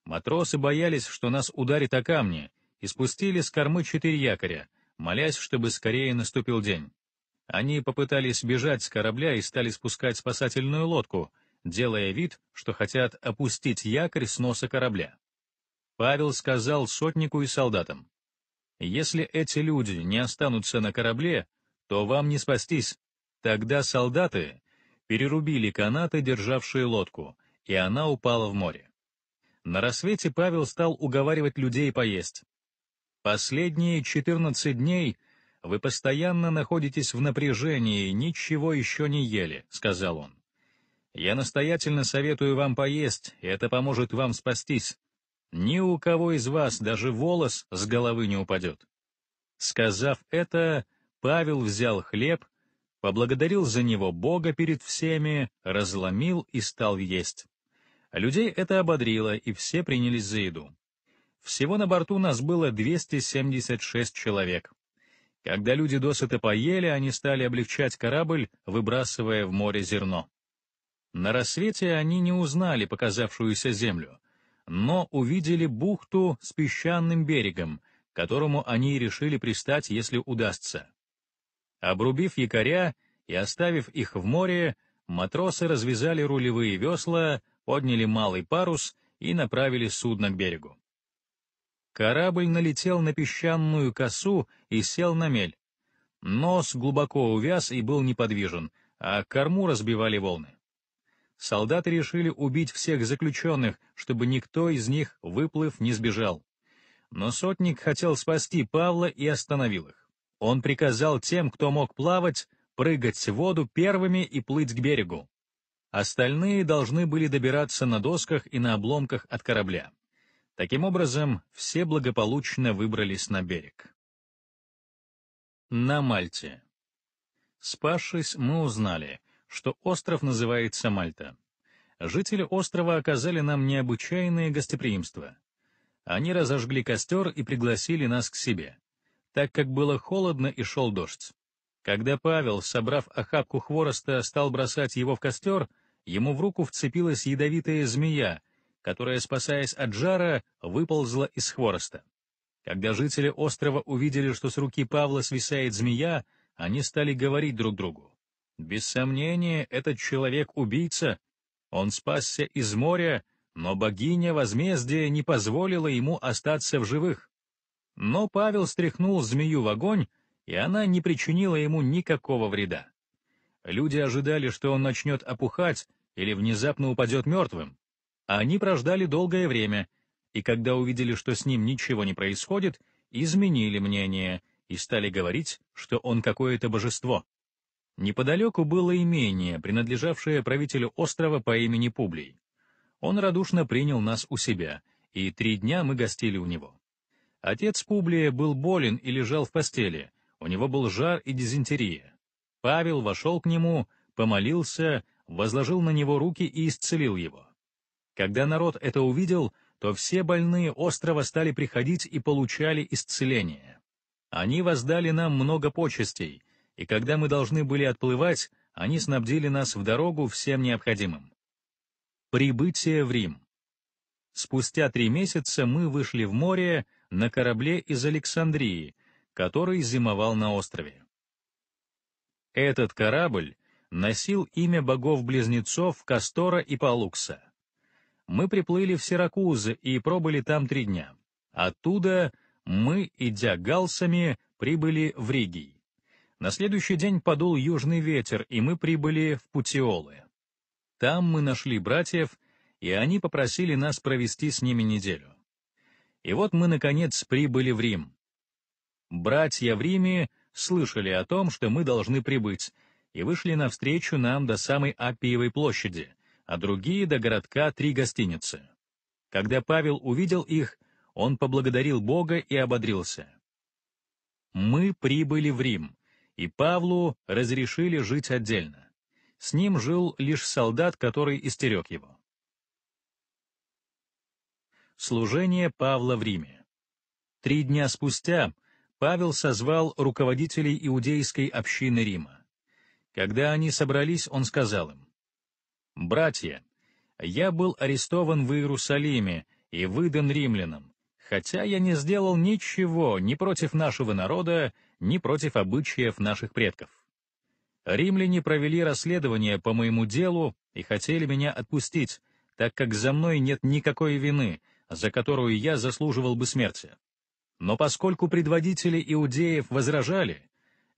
Матросы боялись, что нас ударит о камни, и спустили с кормы четыре якоря, молясь, чтобы скорее наступил день. Они попытались бежать с корабля и стали спускать спасательную лодку, делая вид, что хотят опустить якорь с носа корабля. Павел сказал сотнику и солдатам, «Если эти люди не останутся на корабле, то вам не спастись». Тогда солдаты перерубили канаты, державшие лодку, и она упала в море. На рассвете Павел стал уговаривать людей поесть. «Последние 14 дней вы постоянно находитесь в напряжении, ничего еще не ели», — сказал он. «Я настоятельно советую вам поесть, это поможет вам спастись» ни у кого из вас даже волос с головы не упадет. Сказав это, Павел взял хлеб, поблагодарил за него Бога перед всеми, разломил и стал есть. Людей это ободрило, и все принялись за еду. Всего на борту нас было 276 человек. Когда люди досыта поели, они стали облегчать корабль, выбрасывая в море зерно. На рассвете они не узнали показавшуюся землю — но увидели бухту с песчаным берегом, которому они и решили пристать, если удастся. Обрубив якоря и оставив их в море, матросы развязали рулевые весла, подняли малый парус и направили судно к берегу. Корабль налетел на песчаную косу и сел на мель. Нос глубоко увяз и был неподвижен, а корму разбивали волны солдаты решили убить всех заключенных, чтобы никто из них, выплыв, не сбежал. Но сотник хотел спасти Павла и остановил их. Он приказал тем, кто мог плавать, прыгать в воду первыми и плыть к берегу. Остальные должны были добираться на досках и на обломках от корабля. Таким образом, все благополучно выбрались на берег. На Мальте. Спасшись, мы узнали — что остров называется Мальта. Жители острова оказали нам необычайное гостеприимство. Они разожгли костер и пригласили нас к себе, так как было холодно и шел дождь. Когда Павел, собрав охапку хвороста, стал бросать его в костер, ему в руку вцепилась ядовитая змея, которая, спасаясь от жара, выползла из хвороста. Когда жители острова увидели, что с руки Павла свисает змея, они стали говорить друг другу. Без сомнения, этот человек — убийца. Он спасся из моря, но богиня возмездия не позволила ему остаться в живых. Но Павел стряхнул змею в огонь, и она не причинила ему никакого вреда. Люди ожидали, что он начнет опухать или внезапно упадет мертвым. А они прождали долгое время, и когда увидели, что с ним ничего не происходит, изменили мнение и стали говорить, что он какое-то божество. Неподалеку было имение, принадлежавшее правителю острова по имени Публий. Он радушно принял нас у себя, и три дня мы гостили у него. Отец Публия был болен и лежал в постели, у него был жар и дизентерия. Павел вошел к нему, помолился, возложил на него руки и исцелил его. Когда народ это увидел, то все больные острова стали приходить и получали исцеление. Они воздали нам много почестей — и когда мы должны были отплывать, они снабдили нас в дорогу всем необходимым. Прибытие в Рим. Спустя три месяца мы вышли в море на корабле из Александрии, который зимовал на острове. Этот корабль носил имя богов-близнецов Кастора и Палукса. Мы приплыли в Сиракузы и пробыли там три дня. Оттуда мы, идя галсами, прибыли в Ригий. На следующий день подул южный ветер, и мы прибыли в Путиолы. Там мы нашли братьев, и они попросили нас провести с ними неделю. И вот мы, наконец, прибыли в Рим. Братья в Риме слышали о том, что мы должны прибыть, и вышли навстречу нам до самой Аппиевой площади, а другие — до городка Три гостиницы. Когда Павел увидел их, он поблагодарил Бога и ободрился. Мы прибыли в Рим, и Павлу разрешили жить отдельно. С ним жил лишь солдат, который истерег его. Служение Павла в Риме Три дня спустя Павел созвал руководителей иудейской общины Рима. Когда они собрались, он сказал им, «Братья, я был арестован в Иерусалиме и выдан римлянам, хотя я не сделал ничего ни против нашего народа, ни против обычаев наших предков. Римляне провели расследование по моему делу и хотели меня отпустить, так как за мной нет никакой вины, за которую я заслуживал бы смерти. Но поскольку предводители иудеев возражали,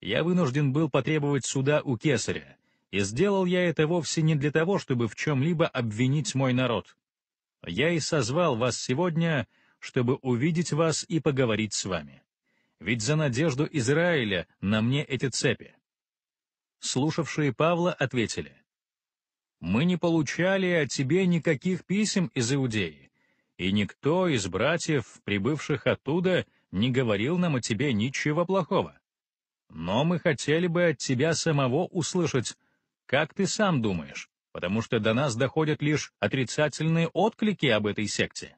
я вынужден был потребовать суда у кесаря, и сделал я это вовсе не для того, чтобы в чем-либо обвинить мой народ. Я и созвал вас сегодня, чтобы увидеть вас и поговорить с вами ведь за надежду Израиля на мне эти цепи. Слушавшие Павла ответили, «Мы не получали о тебе никаких писем из Иудеи, и никто из братьев, прибывших оттуда, не говорил нам о тебе ничего плохого. Но мы хотели бы от тебя самого услышать, как ты сам думаешь, потому что до нас доходят лишь отрицательные отклики об этой секте».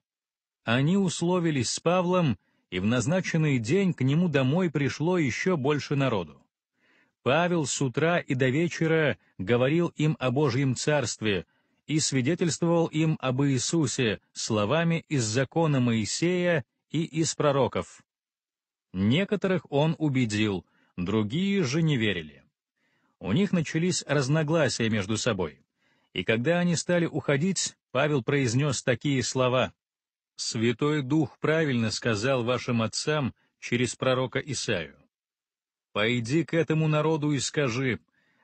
Они условились с Павлом, и в назначенный день к нему домой пришло еще больше народу. Павел с утра и до вечера говорил им о Божьем Царстве и свидетельствовал им об Иисусе словами из закона Моисея и из пророков. Некоторых он убедил, другие же не верили. У них начались разногласия между собой, и когда они стали уходить, Павел произнес такие слова Святой Дух правильно сказал вашим отцам через пророка Исаию. «Пойди к этому народу и скажи,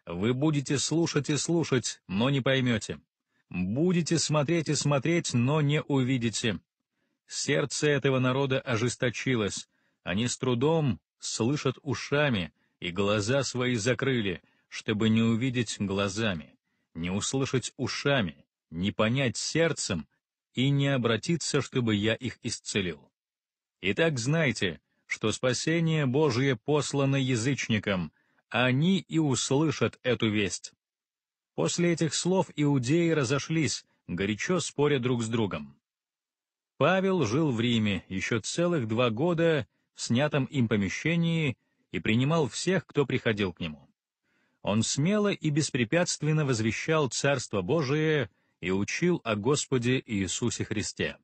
вы будете слушать и слушать, но не поймете. Будете смотреть и смотреть, но не увидите. Сердце этого народа ожесточилось, они с трудом слышат ушами и глаза свои закрыли, чтобы не увидеть глазами, не услышать ушами, не понять сердцем и не обратиться, чтобы я их исцелил. Итак, знайте, что спасение Божие послано язычникам, они и услышат эту весть». После этих слов иудеи разошлись, горячо споря друг с другом. Павел жил в Риме еще целых два года в снятом им помещении и принимал всех, кто приходил к нему. Он смело и беспрепятственно возвещал Царство Божие и учил о Господе Иисусе Христе.